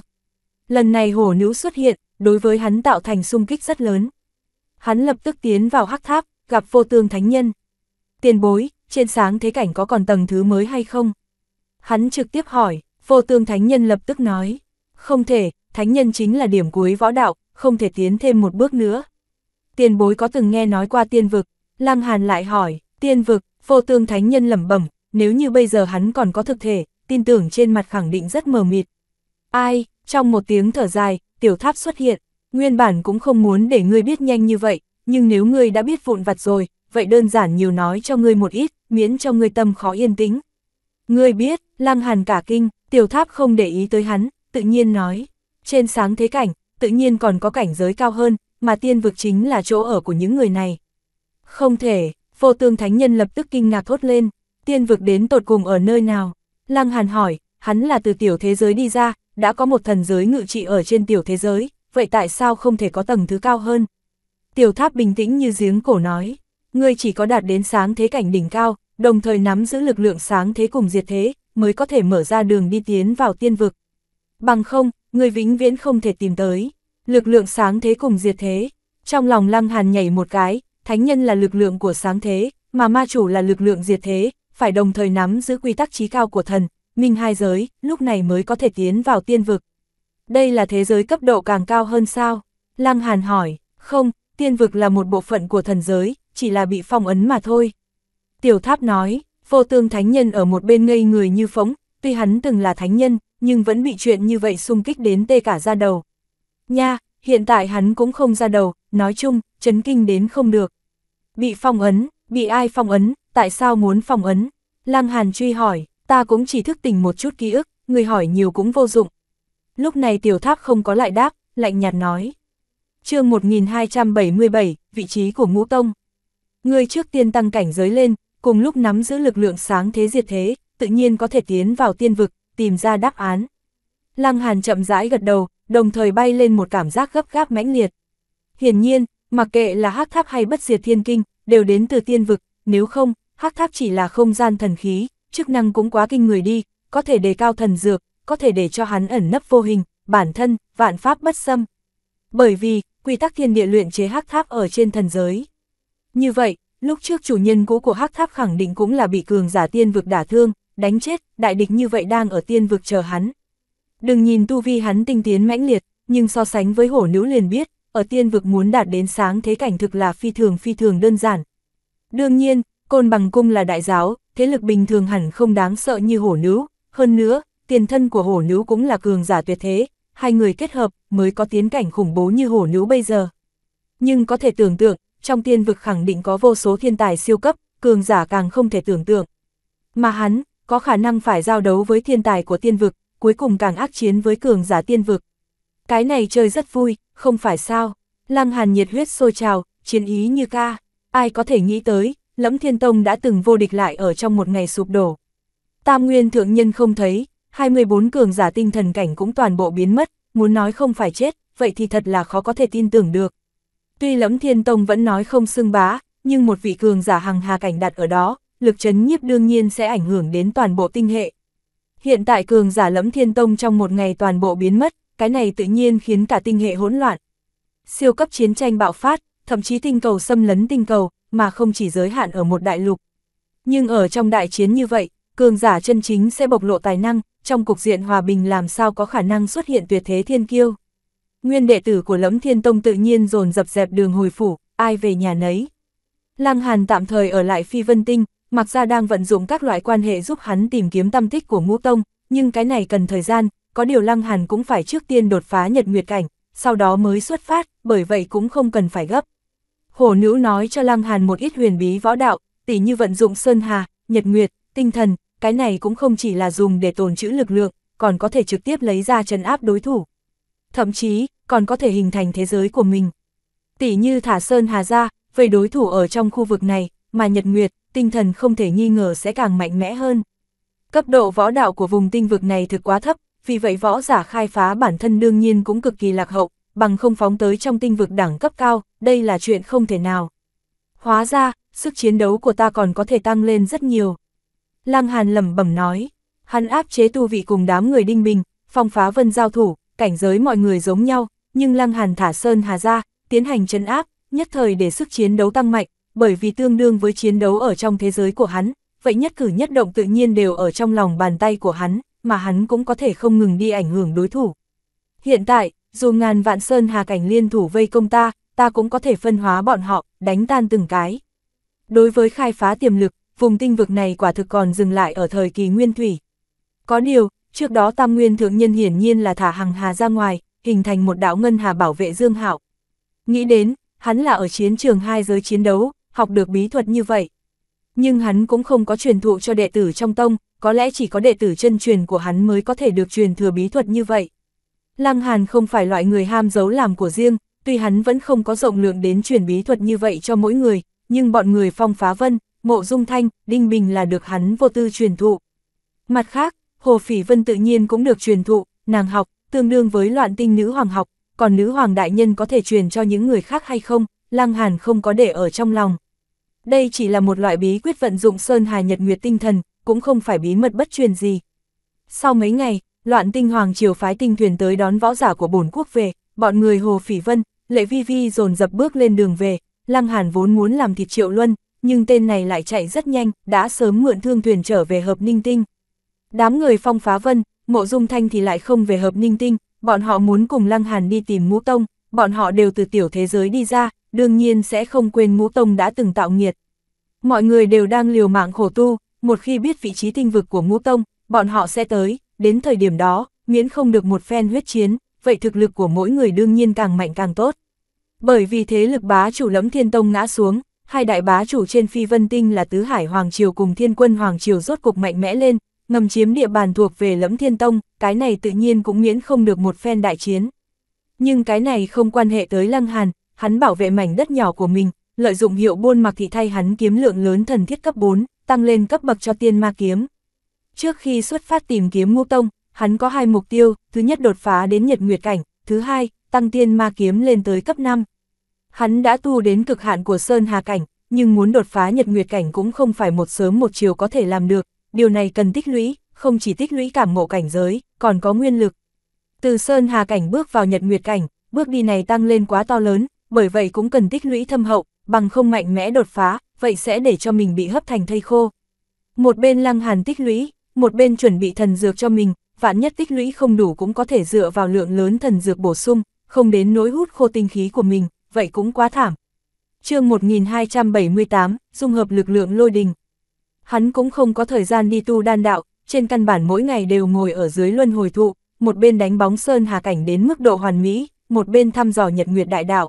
Lần này hổ nữ xuất hiện, đối với hắn tạo thành xung kích rất lớn. Hắn lập tức tiến vào hắc tháp, gặp vô tương thánh nhân. Tiền bối, trên sáng thế cảnh có còn tầng thứ mới hay không? Hắn trực tiếp hỏi, vô tương thánh nhân lập tức nói. Không thể, thánh nhân chính là điểm cuối võ đạo, không thể tiến thêm một bước nữa. Tiền bối có từng nghe nói qua tiên vực, Lăng Hàn lại hỏi, tiên vực, vô tương thánh nhân lẩm bẩm, nếu như bây giờ hắn còn có thực thể, tin tưởng trên mặt khẳng định rất mờ mịt. Ai, trong một tiếng thở dài, tiểu tháp xuất hiện, nguyên bản cũng không muốn để ngươi biết nhanh như vậy, nhưng nếu ngươi đã biết vụn vặt rồi, vậy đơn giản nhiều nói cho ngươi một ít, miễn cho ngươi tâm khó yên tĩnh. Ngươi biết, lăng hàn cả kinh, tiểu tháp không để ý tới hắn, tự nhiên nói. Trên sáng thế cảnh, tự nhiên còn có cảnh giới cao hơn, mà tiên vực chính là chỗ ở của những người này. Không thể, vô tương thánh nhân lập tức kinh ngạc thốt lên, tiên vực đến tột cùng ở nơi nào? Lăng hàn hỏi, hắn là từ tiểu thế giới đi ra, đã có một thần giới ngự trị ở trên tiểu thế giới, vậy tại sao không thể có tầng thứ cao hơn? Tiểu tháp bình tĩnh như giếng cổ nói, ngươi chỉ có đạt đến sáng thế cảnh đỉnh cao, đồng thời nắm giữ lực lượng sáng thế cùng diệt thế, mới có thể mở ra đường đi tiến vào tiên vực. Bằng không, người vĩnh viễn không thể tìm tới. Lực lượng sáng thế cùng diệt thế. Trong lòng lăng hàn nhảy một cái, thánh nhân là lực lượng của sáng thế, mà ma chủ là lực lượng diệt thế, phải đồng thời nắm giữ quy tắc trí cao của thần, minh hai giới, lúc này mới có thể tiến vào tiên vực. Đây là thế giới cấp độ càng cao hơn sao? Lăng Hàn hỏi, không, tiên vực là một bộ phận của thần giới, chỉ là bị phong ấn mà thôi. Tiểu tháp nói, vô tương thánh nhân ở một bên ngây người như phóng, tuy hắn từng là thánh nhân, nhưng vẫn bị chuyện như vậy xung kích đến tê cả ra đầu. Nha, hiện tại hắn cũng không ra đầu, nói chung, chấn kinh đến không được. Bị phong ấn, bị ai phong ấn, tại sao muốn phong ấn? Lăng Hàn truy hỏi, ta cũng chỉ thức tỉnh một chút ký ức, người hỏi nhiều cũng vô dụng. Lúc này tiểu tháp không có lại đáp, lạnh nhạt nói. chương 1277, vị trí của ngũ tông. Người trước tiên tăng cảnh giới lên, cùng lúc nắm giữ lực lượng sáng thế diệt thế, tự nhiên có thể tiến vào tiên vực, tìm ra đáp án. Lăng Hàn chậm rãi gật đầu, đồng thời bay lên một cảm giác gấp gáp mãnh liệt. Hiển nhiên, mặc kệ là hắc tháp hay bất diệt thiên kinh, đều đến từ tiên vực, nếu không, hắc tháp chỉ là không gian thần khí, chức năng cũng quá kinh người đi, có thể đề cao thần dược, có thể để cho hắn ẩn nấp vô hình, bản thân, vạn pháp bất xâm. Bởi vì, quy tắc thiên địa luyện chế hắc tháp ở trên thần giới. Như vậy, lúc trước chủ nhân cũ của hắc tháp khẳng định cũng là bị cường giả tiên vực đả thương, đánh chết, đại địch như vậy đang ở tiên vực chờ hắn. Đừng nhìn tu vi hắn tinh tiến mãnh liệt, nhưng so sánh với hổ nữ liền biết, ở tiên vực muốn đạt đến sáng thế cảnh thực là phi thường phi thường đơn giản. Đương nhiên, Côn bằng cung là đại giáo, thế lực bình thường hẳn không đáng sợ như hổ nữ, hơn nữa, tiền thân của hổ nữ cũng là cường giả tuyệt thế, hai người kết hợp mới có tiến cảnh khủng bố như hổ nữ bây giờ. Nhưng có thể tưởng tượng, trong tiên vực khẳng định có vô số thiên tài siêu cấp, cường giả càng không thể tưởng tượng. Mà hắn, có khả năng phải giao đấu với thiên tài của tiên vực, cuối cùng càng ác chiến với cường giả tiên vực. Cái này chơi rất vui, không phải sao? Lăng Hàn nhiệt huyết sôi trào, chiến ý như ca, ai có thể nghĩ tới, Lẫm Thiên Tông đã từng vô địch lại ở trong một ngày sụp đổ. Tam Nguyên Thượng Nhân không thấy, 24 cường giả tinh thần cảnh cũng toàn bộ biến mất, muốn nói không phải chết, vậy thì thật là khó có thể tin tưởng được. Tuy Lẫm Thiên Tông vẫn nói không xưng bá, nhưng một vị cường giả hằng hà cảnh đặt ở đó, lực chấn nhiếp đương nhiên sẽ ảnh hưởng đến toàn bộ tinh hệ. Hiện tại cường giả Lẫm Thiên Tông trong một ngày toàn bộ biến mất, cái này tự nhiên khiến cả tinh hệ hỗn loạn. Siêu cấp chiến tranh bạo phát, thậm chí tinh cầu xâm lấn tinh cầu, mà không chỉ giới hạn ở một đại lục. Nhưng ở trong đại chiến như vậy, cường giả chân chính sẽ bộc lộ tài năng, trong cục diện hòa bình làm sao có khả năng xuất hiện tuyệt thế thiên kiêu. Nguyên đệ tử của Lẫm Thiên Tông tự nhiên dồn dập dẹp đường hồi phủ, ai về nhà nấy. Lăng Hàn tạm thời ở lại Phi Vân Tinh, mặc ra đang vận dụng các loại quan hệ giúp hắn tìm kiếm tâm tích của Ngũ Tông, nhưng cái này cần thời gian, có điều Lăng Hàn cũng phải trước tiên đột phá Nhật Nguyệt Cảnh, sau đó mới xuất phát, bởi vậy cũng không cần phải gấp hổ nữ nói cho Lăng Hàn một ít huyền bí võ đạo, tỉ như vận dụng sơn hà, nhật nguyệt, tinh thần, cái này cũng không chỉ là dùng để tồn trữ lực lượng, còn có thể trực tiếp lấy ra trấn áp đối thủ. Thậm chí, còn có thể hình thành thế giới của mình. Tỉ như thả sơn hà ra, về đối thủ ở trong khu vực này, mà nhật nguyệt, tinh thần không thể nghi ngờ sẽ càng mạnh mẽ hơn. Cấp độ võ đạo của vùng tinh vực này thực quá thấp, vì vậy võ giả khai phá bản thân đương nhiên cũng cực kỳ lạc hậu, bằng không phóng tới trong tinh vực đẳng cấp cao, đây là chuyện không thể nào. Hóa ra, sức chiến đấu của ta còn có thể tăng lên rất nhiều. Lăng Hàn lẩm bẩm nói, hắn áp chế tu vị cùng đám người đinh bình, phong phá vân giao thủ, cảnh giới mọi người giống nhau, nhưng Lăng Hàn thả sơn hà ra, tiến hành chấn áp, nhất thời để sức chiến đấu tăng mạnh, bởi vì tương đương với chiến đấu ở trong thế giới của hắn, vậy nhất cử nhất động tự nhiên đều ở trong lòng bàn tay của hắn, mà hắn cũng có thể không ngừng đi ảnh hưởng đối thủ. Hiện tại, dù ngàn vạn sơn hà cảnh liên thủ vây công ta, ta cũng có thể phân hóa bọn họ, đánh tan từng cái. Đối với khai phá tiềm lực, vùng tinh vực này quả thực còn dừng lại ở thời kỳ nguyên thủy. Có điều, trước đó tam nguyên thượng nhân hiển nhiên là thả hàng hà ra ngoài, hình thành một đạo ngân hà bảo vệ dương hạo. Nghĩ đến, hắn là ở chiến trường hai giới chiến đấu, học được bí thuật như vậy. Nhưng hắn cũng không có truyền thụ cho đệ tử trong tông, có lẽ chỉ có đệ tử chân truyền của hắn mới có thể được truyền thừa bí thuật như vậy. Lăng Hàn không phải loại người ham giấu làm của riêng, tuy hắn vẫn không có rộng lượng đến truyền bí thuật như vậy cho mỗi người, nhưng bọn người phong phá vân, mộ dung thanh, đinh bình là được hắn vô tư truyền thụ. Mặt khác, Hồ Phỉ Vân tự nhiên cũng được truyền thụ, nàng học, tương đương với loạn tinh nữ hoàng học, còn nữ hoàng đại nhân có thể truyền cho những người khác hay không, Lăng Hàn không có để ở trong lòng. Đây chỉ là một loại bí quyết vận dụng Sơn Hà Nhật Nguyệt tinh thần, cũng không phải bí mật bất truyền gì. Sau mấy ngày, Loạn tinh hoàng triều phái tinh thuyền tới đón võ giả của bổn quốc về, bọn người Hồ Phỉ Vân, Lệ Vi Vi dồn dập bước lên đường về, Lăng Hàn vốn muốn làm thịt Triệu Luân, nhưng tên này lại chạy rất nhanh, đã sớm mượn thương thuyền trở về hợp ninh tinh. Đám người phong phá vân, mộ dung thanh thì lại không về hợp ninh tinh, bọn họ muốn cùng Lăng Hàn đi tìm Ngũ Tông, bọn họ đều từ tiểu thế giới đi ra, đương nhiên sẽ không quên Ngũ Tông đã từng tạo nghiệt. Mọi người đều đang liều mạng khổ tu, một khi biết vị trí tinh vực của Ngũ Tông, bọn họ sẽ tới, đến thời điểm đó, miễn không được một phen huyết chiến, vậy thực lực của mỗi người đương nhiên càng mạnh càng tốt. Bởi vì thế lực bá chủ lẫm thiên tông ngã xuống, hai đại bá chủ trên phi vân tinh là Tứ Hải Hoàng Triều cùng Thiên Quân Hoàng Triều rốt cục mạnh mẽ lên, ngầm chiếm địa bàn thuộc về lẫm thiên tông, cái này tự nhiên cũng miễn không được một phen đại chiến. Nhưng cái này không quan hệ tới Lăng Hàn, hắn bảo vệ mảnh đất nhỏ của mình, lợi dụng hiệu buôn mặc thị thay hắn kiếm lượng lớn thần thiết cấp 4, tăng lên cấp bậc cho tiên ma kiếm. Trước khi xuất phát tìm kiếm ngũ tông, hắn có hai mục tiêu, thứ nhất đột phá đến nhật nguyệt cảnh, thứ hai, tăng tiên ma kiếm lên tới cấp 5. Hắn đã tu đến cực hạn của Sơn Hà Cảnh, nhưng muốn đột phá nhật nguyệt cảnh cũng không phải một sớm một chiều có thể làm được, điều này cần tích lũy, không chỉ tích lũy cảm ngộ cảnh giới, còn có nguyên lực. Từ Sơn Hà Cảnh bước vào nhật nguyệt cảnh, bước đi này tăng lên quá to lớn, bởi vậy cũng cần tích lũy thâm hậu, bằng không mạnh mẽ đột phá, vậy sẽ để cho mình bị hấp thành thây khô. Một bên lăng hàn tích lũy, một bên chuẩn bị thần dược cho mình, vạn nhất tích lũy không đủ cũng có thể dựa vào lượng lớn thần dược bổ sung, không đến nỗi hút khô tinh khí của mình, vậy cũng quá thảm. chương 1278, dung hợp lực lượng lôi đình. Hắn cũng không có thời gian đi tu đan đạo, trên căn bản mỗi ngày đều ngồi ở dưới luân hồi thụ, một bên đánh bóng sơn hà cảnh đến mức độ hoàn mỹ, một bên thăm dò nhật nguyệt đại đạo.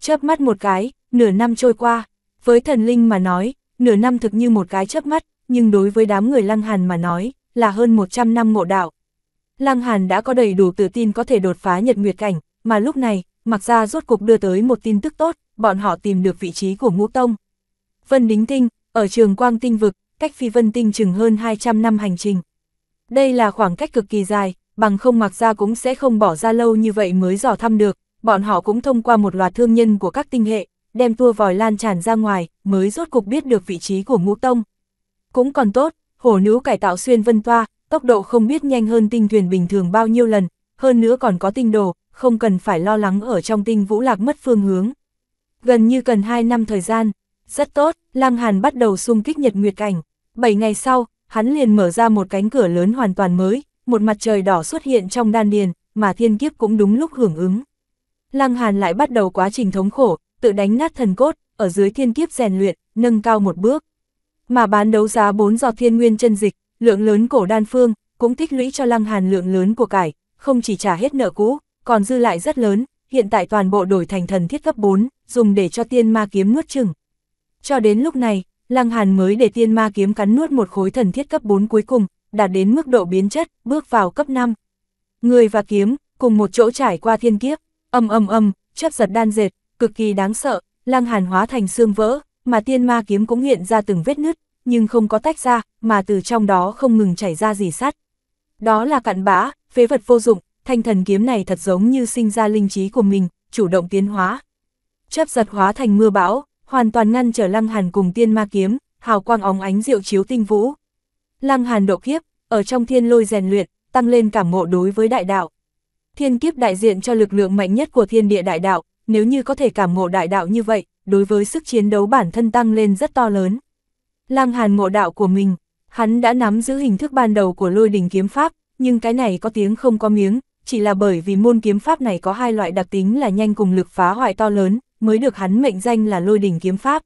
Chớp mắt một cái, nửa năm trôi qua, với thần linh mà nói, nửa năm thực như một cái chớp mắt, nhưng đối với đám người Lăng Hàn mà nói, là hơn 100 năm ngộ đạo. Lăng Hàn đã có đầy đủ tự tin có thể đột phá nhật nguyệt cảnh, mà lúc này, mặc ra rốt cục đưa tới một tin tức tốt, bọn họ tìm được vị trí của ngũ tông. Vân Đính Tinh, ở trường Quang Tinh Vực, cách phi Vân Tinh chừng hơn 200 năm hành trình. Đây là khoảng cách cực kỳ dài, bằng không mặc ra cũng sẽ không bỏ ra lâu như vậy mới dò thăm được, bọn họ cũng thông qua một loạt thương nhân của các tinh hệ, đem tua vòi lan tràn ra ngoài, mới rốt cục biết được vị trí của ngũ tông. Cũng còn tốt, hổ nữ cải tạo xuyên vân toa, tốc độ không biết nhanh hơn tinh thuyền bình thường bao nhiêu lần, hơn nữa còn có tinh đồ, không cần phải lo lắng ở trong tinh vũ lạc mất phương hướng. Gần như cần 2 năm thời gian, rất tốt, Lăng Hàn bắt đầu xung kích nhật nguyệt cảnh. 7 ngày sau, hắn liền mở ra một cánh cửa lớn hoàn toàn mới, một mặt trời đỏ xuất hiện trong đan điền, mà thiên kiếp cũng đúng lúc hưởng ứng. Lăng Hàn lại bắt đầu quá trình thống khổ, tự đánh nát thần cốt, ở dưới thiên kiếp rèn luyện, nâng cao một bước. Mà bán đấu giá bốn giọt thiên nguyên chân dịch, lượng lớn cổ đan phương, cũng tích lũy cho Lăng Hàn lượng lớn của cải, không chỉ trả hết nợ cũ, còn dư lại rất lớn, hiện tại toàn bộ đổi thành thần thiết cấp 4, dùng để cho tiên ma kiếm nuốt chừng. Cho đến lúc này, Lăng Hàn mới để tiên ma kiếm cắn nuốt một khối thần thiết cấp 4 cuối cùng, đạt đến mức độ biến chất, bước vào cấp 5. Người và kiếm, cùng một chỗ trải qua thiên kiếp, âm âm âm, chấp giật đan dệt, cực kỳ đáng sợ, Lăng Hàn hóa thành xương vỡ, mà tiên ma kiếm cũng hiện ra từng vết nứt, nhưng không có tách ra, mà từ trong đó không ngừng chảy ra gì sắt. Đó là cặn bã, phế vật vô dụng, thanh thần kiếm này thật giống như sinh ra linh trí của mình, chủ động tiến hóa. Chấp giật hóa thành mưa bão, hoàn toàn ngăn trở Lăng Hàn cùng tiên ma kiếm, hào quang óng ánh diệu chiếu tinh vũ. Lăng Hàn độ kiếp, ở trong thiên lôi rèn luyện, tăng lên cảm ngộ đối với đại đạo. Thiên kiếp đại diện cho lực lượng mạnh nhất của thiên địa đại đạo, nếu như có thể cảm ngộ đại đạo như vậy, đối với sức chiến đấu bản thân tăng lên rất to lớn. Lăng Hàn ngộ đạo của mình, hắn đã nắm giữ hình thức ban đầu của lôi đình kiếm pháp, nhưng cái này có tiếng không có miếng, chỉ là bởi vì môn kiếm pháp này có hai loại đặc tính là nhanh cùng lực phá hoại to lớn, mới được hắn mệnh danh là lôi đình kiếm pháp.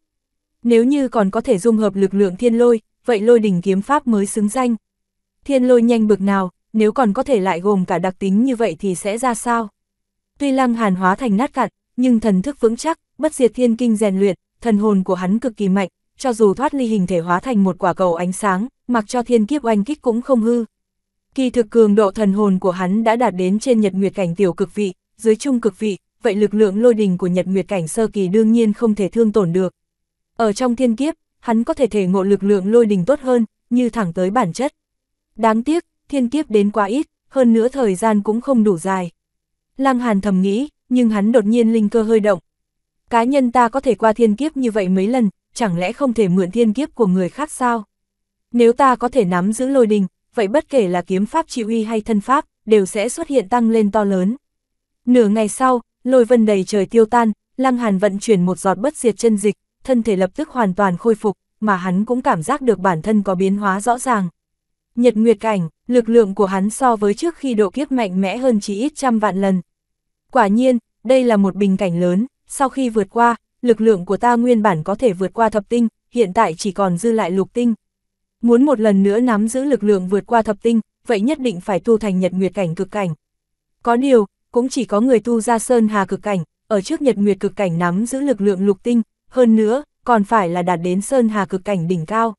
Nếu như còn có thể dung hợp lực lượng thiên lôi, vậy lôi đình kiếm pháp mới xứng danh. Thiên lôi nhanh bực nào, nếu còn có thể lại gồm cả đặc tính như vậy thì sẽ ra sao? Tuy lăng hàn hóa thành nát cặn, nhưng thần thức vững chắc, bất diệt thiên kinh rèn luyện, thần hồn của hắn cực kỳ mạnh, cho dù thoát ly hình thể hóa thành một quả cầu ánh sáng, mặc cho thiên kiếp oanh kích cũng không hư. Kỳ thực cường độ thần hồn của hắn đã đạt đến trên nhật nguyệt cảnh tiểu cực vị, dưới trung cực vị, vậy lực lượng lôi đình của nhật nguyệt cảnh sơ kỳ đương nhiên không thể thương tổn được. Ở trong thiên kiếp, hắn có thể thể ngộ lực lượng lôi đình tốt hơn, như thẳng tới bản chất. Đáng tiếc, thiên kiếp đến quá ít, hơn nữa thời gian cũng không đủ dài. Lăng Hàn thầm nghĩ, nhưng hắn đột nhiên linh cơ hơi động, cá nhân ta có thể qua thiên kiếp như vậy mấy lần, chẳng lẽ không thể mượn thiên kiếp của người khác sao? Nếu ta có thể nắm giữ lôi đình, vậy bất kể là kiếm pháp trị uy hay thân pháp, đều sẽ xuất hiện tăng lên to lớn. Nửa ngày sau, lôi vân đầy trời tiêu tan, Lăng Hàn vận chuyển một giọt bất diệt chân dịch, thân thể lập tức hoàn toàn khôi phục, mà hắn cũng cảm giác được bản thân có biến hóa rõ ràng. Nhật Nguyệt Cảnh, lực lượng của hắn so với trước khi độ kiếp mạnh mẽ hơn chỉ ít trăm vạn lần. Quả nhiên, đây là một bình cảnh lớn, sau khi vượt qua, lực lượng của ta nguyên bản có thể vượt qua thập tinh, hiện tại chỉ còn dư lại lục tinh. Muốn một lần nữa nắm giữ lực lượng vượt qua thập tinh, vậy nhất định phải tu thành nhật nguyệt cảnh cực cảnh. Có điều, cũng chỉ có người tu ra sơn hà cực cảnh, ở trước nhật nguyệt cực cảnh nắm giữ lực lượng lục tinh, hơn nữa, còn phải là đạt đến sơn hà cực cảnh đỉnh cao.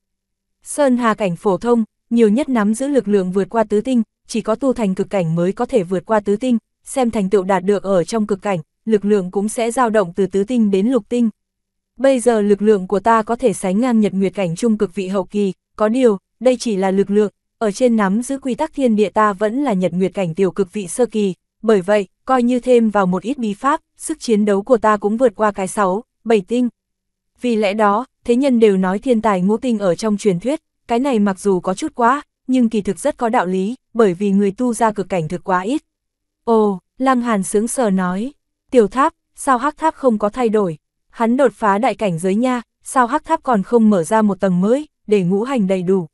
Sơn hà cảnh phổ thông, nhiều nhất nắm giữ lực lượng vượt qua tứ tinh, chỉ có tu thành cực cảnh mới có thể vượt qua tứ tinh, xem thành tựu đạt được ở trong cực cảnh, lực lượng cũng sẽ dao động từ tứ tinh đến lục tinh. Bây giờ lực lượng của ta có thể sánh ngang nhật nguyệt cảnh trung cực vị hậu kỳ, có điều, đây chỉ là lực lượng, ở trên nắm giữ quy tắc thiên địa ta vẫn là nhật nguyệt cảnh tiểu cực vị sơ kỳ, bởi vậy, coi như thêm vào một ít bí pháp, sức chiến đấu của ta cũng vượt qua cái 6, 7 tinh. Vì lẽ đó, thế nhân đều nói thiên tài ngũ tinh ở trong truyền thuyết, cái này mặc dù có chút quá, nhưng kỳ thực rất có đạo lý, bởi vì người tu ra cực cảnh thực quá ít. Ồ, Lăng Hàn sướng sờ nói. Tiểu tháp, sao hắc tháp không có thay đổi? Hắn đột phá đại cảnh giới nha, sao hắc tháp còn không mở ra một tầng mới, để ngũ hành đầy đủ.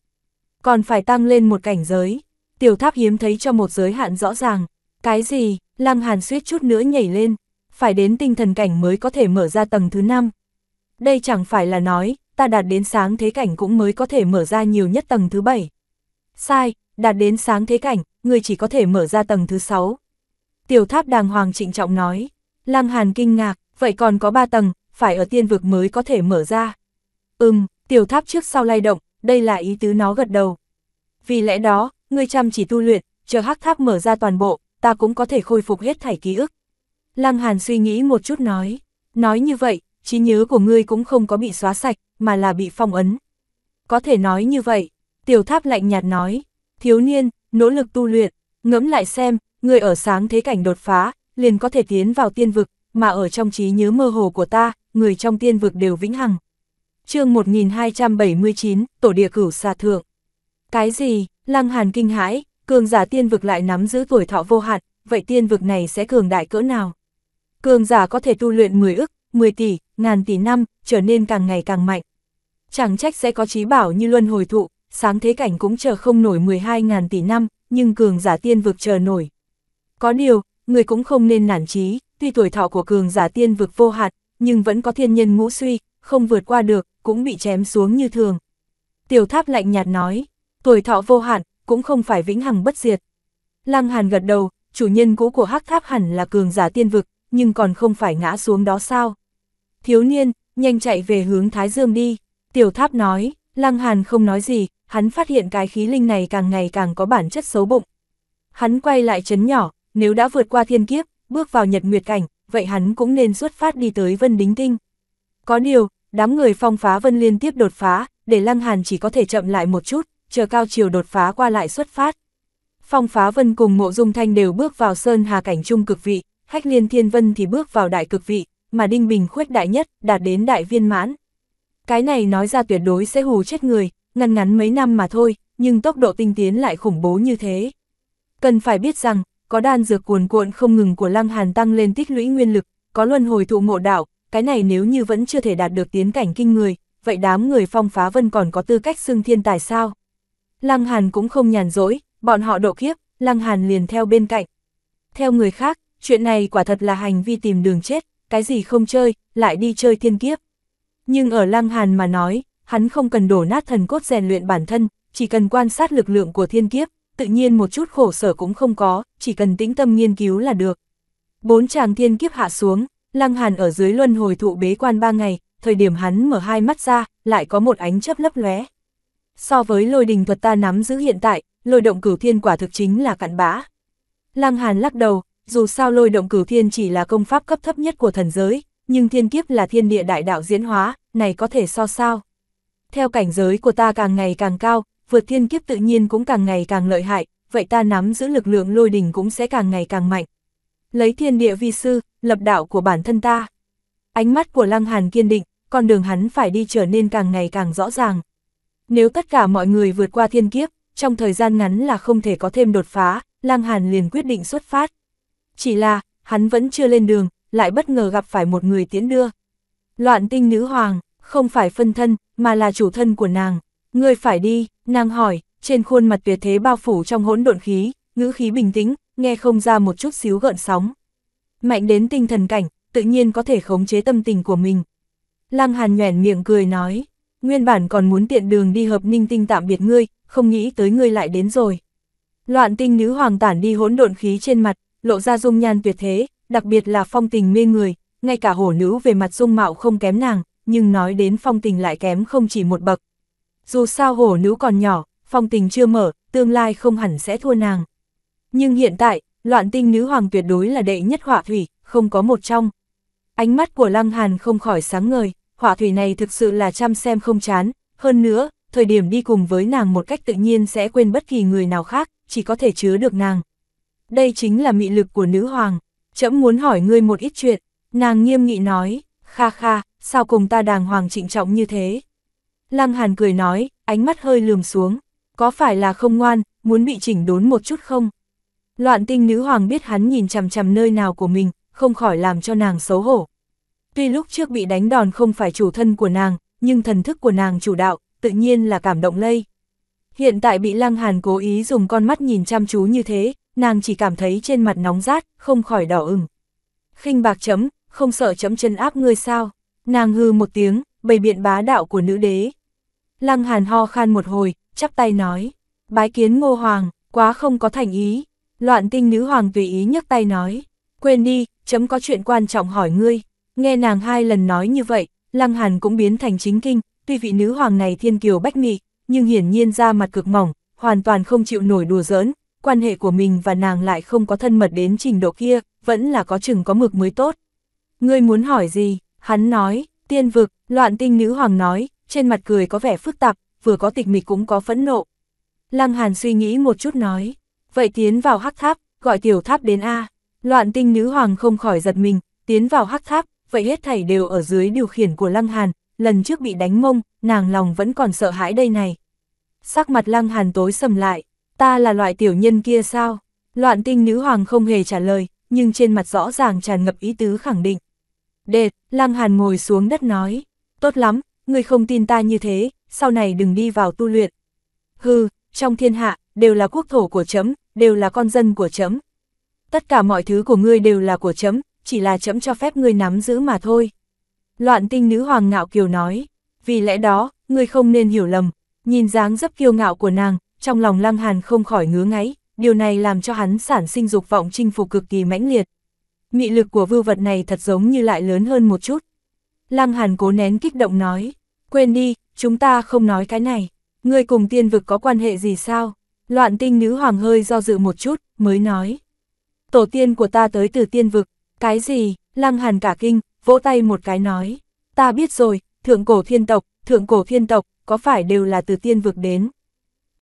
Còn phải tăng lên một cảnh giới. Tiểu tháp hiếm thấy cho một giới hạn rõ ràng. Cái gì, lăng hàn suýt chút nữa nhảy lên. Phải đến tinh thần cảnh mới có thể mở ra tầng thứ 5. Đây chẳng phải là nói, ta đạt đến sáng thế cảnh cũng mới có thể mở ra nhiều nhất tầng thứ 7. Sai, đạt đến sáng thế cảnh, người chỉ có thể mở ra tầng thứ 6. Tiểu tháp đàng hoàng trịnh trọng nói. Lăng Hàn kinh ngạc, vậy còn có ba tầng, phải ở tiên vực mới có thể mở ra. Ừm, tiểu tháp trước sau lay động, đây là ý tứ nó gật đầu. Vì lẽ đó, ngươi chăm chỉ tu luyện, chờ hắc tháp mở ra toàn bộ, ta cũng có thể khôi phục hết thảy ký ức. Lăng Hàn suy nghĩ một chút nói, nói như vậy, trí nhớ của ngươi cũng không có bị xóa sạch, mà là bị phong ấn. Có thể nói như vậy, tiểu tháp lạnh nhạt nói, thiếu niên, nỗ lực tu luyện, ngẫm lại xem, ngươi ở sáng thế cảnh đột phá, liền có thể tiến vào tiên vực, mà ở trong trí nhớ mơ hồ của ta, người trong tiên vực đều vĩnh hằng. chương 1279, Tổ địa cửu xa thượng. Cái gì, Lăng Hàn kinh hãi, cường giả tiên vực lại nắm giữ tuổi thọ vô hạn, vậy tiên vực này sẽ cường đại cỡ nào? Cường giả có thể tu luyện 10 ức, 10 tỷ, ngàn tỷ năm, trở nên càng ngày càng mạnh. Chẳng trách sẽ có trí bảo như luân hồi thụ, sáng thế cảnh cũng chờ không nổi 12 ngàn tỷ năm, nhưng cường giả tiên vực chờ nổi. Có điều, người cũng không nên nản trí, tuy tuổi thọ của cường giả tiên vực vô hạn, nhưng vẫn có thiên nhân ngũ suy, không vượt qua được, cũng bị chém xuống như thường. Tiểu tháp lạnh nhạt nói, tuổi thọ vô hạn, cũng không phải vĩnh hằng bất diệt. Lăng Hàn gật đầu, chủ nhân cũ của hắc tháp hẳn là cường giả tiên vực, nhưng còn không phải ngã xuống đó sao. Thiếu niên, nhanh chạy về hướng Thái Dương đi, tiểu tháp nói, Lăng Hàn không nói gì, hắn phát hiện cái khí linh này càng ngày càng có bản chất xấu bụng. Hắn quay lại chấn nhỏ, nếu đã vượt qua thiên kiếp, bước vào nhật nguyệt cảnh, vậy hắn cũng nên xuất phát đi tới Vân Đính Tinh. Có điều, đám người phong phá Vân liên tiếp đột phá, để Lăng Hàn chỉ có thể chậm lại một chút, chờ cao chiều đột phá qua lại xuất phát. Phong phá Vân cùng Mộ Dung Thanh đều bước vào Sơn Hà Cảnh Trung cực vị, Hách Liên Thiên Vân thì bước vào Đại cực vị, mà Đinh Bình khuếch đại nhất, đạt đến Đại viên mãn. Cái này nói ra tuyệt đối sẽ hù chết người, ngăn ngắn mấy năm mà thôi, nhưng tốc độ tinh tiến lại khủng bố như thế. Cần phải biết rằng, có đan dược cuồn cuộn không ngừng của Lăng Hàn tăng lên tích lũy nguyên lực, có luân hồi thụ ngộ đạo, cái này nếu như vẫn chưa thể đạt được tiến cảnh kinh người, vậy đám người phong phá vân còn có tư cách xưng thiên tài sao? Lăng Hàn cũng không nhàn rỗi, bọn họ độ kiếp, Lăng Hàn liền theo bên cạnh. Theo người khác, chuyện này quả thật là hành vi tìm đường chết, cái gì không chơi, lại đi chơi thiên kiếp. Nhưng ở Lăng Hàn mà nói, hắn không cần đổ nát thần cốt rèn luyện bản thân, chỉ cần quan sát lực lượng của thiên kiếp, tự nhiên một chút khổ sở cũng không có, chỉ cần tĩnh tâm nghiên cứu là được. Bốn chàng thiên kiếp hạ xuống, Lăng Hàn ở dưới luân hồi thụ bế quan ba ngày, thời điểm hắn mở hai mắt ra, lại có một ánh chớp lấp lóe. So với lôi đình thuật ta nắm giữ hiện tại, lôi động cửu thiên quả thực chính là cặn bã. Lăng Hàn lắc đầu, dù sao lôi động cửu thiên chỉ là công pháp cấp thấp nhất của thần giới, nhưng thiên kiếp là thiên địa đại đạo diễn hóa, này có thể so sao. Theo cảnh giới của ta càng ngày càng cao, vượt thiên kiếp tự nhiên cũng càng ngày càng lợi hại, vậy ta nắm giữ lực lượng lôi đỉnh cũng sẽ càng ngày càng mạnh. Lấy thiên địa vi sư, lập đạo của bản thân ta. Ánh mắt của Lăng Hàn kiên định, con đường hắn phải đi trở nên càng ngày càng rõ ràng. Nếu tất cả mọi người vượt qua thiên kiếp, trong thời gian ngắn là không thể có thêm đột phá, Lăng Hàn liền quyết định xuất phát. Chỉ là, hắn vẫn chưa lên đường, lại bất ngờ gặp phải một người tiến đưa. Loạn tinh nữ hoàng, không phải phân thân, mà là chủ thân của nàng. Ngươi phải đi, nàng hỏi, trên khuôn mặt tuyệt thế bao phủ trong hỗn độn khí, ngữ khí bình tĩnh, nghe không ra một chút xíu gợn sóng. Mạnh đến tinh thần cảnh, tự nhiên có thể khống chế tâm tình của mình. Lăng Hàn nhoẻn miệng cười nói, nguyên bản còn muốn tiện đường đi hợp ninh tinh tạm biệt ngươi, không nghĩ tới ngươi lại đến rồi. Loạn tinh nữ hoàng tản đi hỗn độn khí trên mặt, lộ ra dung nhan tuyệt thế, đặc biệt là phong tình mê người, ngay cả hổ nữ về mặt dung mạo không kém nàng, nhưng nói đến phong tình lại kém không chỉ một bậc. Dù sao hổ nữ còn nhỏ, phong tình chưa mở, tương lai không hẳn sẽ thua nàng. Nhưng hiện tại, loạn tinh nữ hoàng tuyệt đối là đệ nhất họa thủy, không có một trong. Ánh mắt của Lăng Hàn không khỏi sáng ngời, họa thủy này thực sự là chăm xem không chán, hơn nữa, thời điểm đi cùng với nàng một cách tự nhiên sẽ quên bất kỳ người nào khác, chỉ có thể chứa được nàng. Đây chính là mị lực của nữ hoàng, chậm muốn hỏi ngươi một ít chuyện, nàng nghiêm nghị nói, kha kha, sao cùng ta đàng hoàng trịnh trọng như thế. Lăng Hàn cười nói, ánh mắt hơi lườm xuống, có phải là không ngoan, muốn bị chỉnh đốn một chút không? Loạn tinh nữ hoàng biết hắn nhìn chằm chằm nơi nào của mình, không khỏi làm cho nàng xấu hổ. Tuy lúc trước bị đánh đòn không phải chủ thân của nàng, nhưng thần thức của nàng chủ đạo, tự nhiên là cảm động lây. Hiện tại bị Lăng Hàn cố ý dùng con mắt nhìn chăm chú như thế, nàng chỉ cảm thấy trên mặt nóng rát, không khỏi đỏ ửng. khinh bạc chấm, không sợ chấm chân áp ngươi sao? Nàng hư một tiếng, bày biện bá đạo của nữ đế. Lăng Hàn ho khan một hồi, chắp tay nói, bái kiến ngô hoàng, quá không có thành ý. Loạn tinh nữ hoàng tùy ý nhấc tay nói, quên đi, chấm có chuyện quan trọng hỏi ngươi. Nghe nàng hai lần nói như vậy, Lăng Hàn cũng biến thành chính kinh, tuy vị nữ hoàng này thiên kiều bách mị, nhưng hiển nhiên ra mặt cực mỏng, hoàn toàn không chịu nổi đùa giỡn, quan hệ của mình và nàng lại không có thân mật đến trình độ kia, vẫn là có chừng có mực mới tốt. Ngươi muốn hỏi gì? Hắn nói, tiên vực, loạn tinh nữ hoàng nói, trên mặt cười có vẻ phức tạp, vừa có tịch mịch cũng có phẫn nộ. Lăng Hàn suy nghĩ một chút nói, vậy tiến vào hắc tháp, gọi tiểu tháp đến A, loạn tinh nữ hoàng không khỏi giật mình, tiến vào hắc tháp, vậy hết thảy đều ở dưới điều khiển của Lăng Hàn, lần trước bị đánh mông, nàng lòng vẫn còn sợ hãi đây này. Sắc mặt Lăng Hàn tối sầm lại, ta là loại tiểu nhân kia sao? Loạn tinh nữ hoàng không hề trả lời, nhưng trên mặt rõ ràng tràn ngập ý tứ khẳng định. Đệt, Lăng Hàn ngồi xuống đất nói, tốt lắm, ngươi không tin ta như thế, sau này đừng đi vào tu luyện. Hừ, trong thiên hạ, đều là quốc thổ của chấm, đều là con dân của chấm. Tất cả mọi thứ của ngươi đều là của chấm, chỉ là chấm cho phép ngươi nắm giữ mà thôi. Loạn tinh nữ hoàng ngạo kiều nói, vì lẽ đó, ngươi không nên hiểu lầm, nhìn dáng dấp kiêu ngạo của nàng, trong lòng lăng hàn không khỏi ngứa ngáy, điều này làm cho hắn sản sinh dục vọng chinh phục cực kỳ mãnh liệt. Mị lực của vưu vật này thật giống như lại lớn hơn một chút. Lăng hàn cố nén kích động nói, quên đi, chúng ta không nói cái này, ngươi cùng tiên vực có quan hệ gì sao? Loạn tinh nữ hoàng hơi do dự một chút, mới nói. Tổ tiên của ta tới từ tiên vực, cái gì, lăng hàn cả kinh, vỗ tay một cái nói. Ta biết rồi, thượng cổ thiên tộc, thượng cổ thiên tộc, có phải đều là từ tiên vực đến?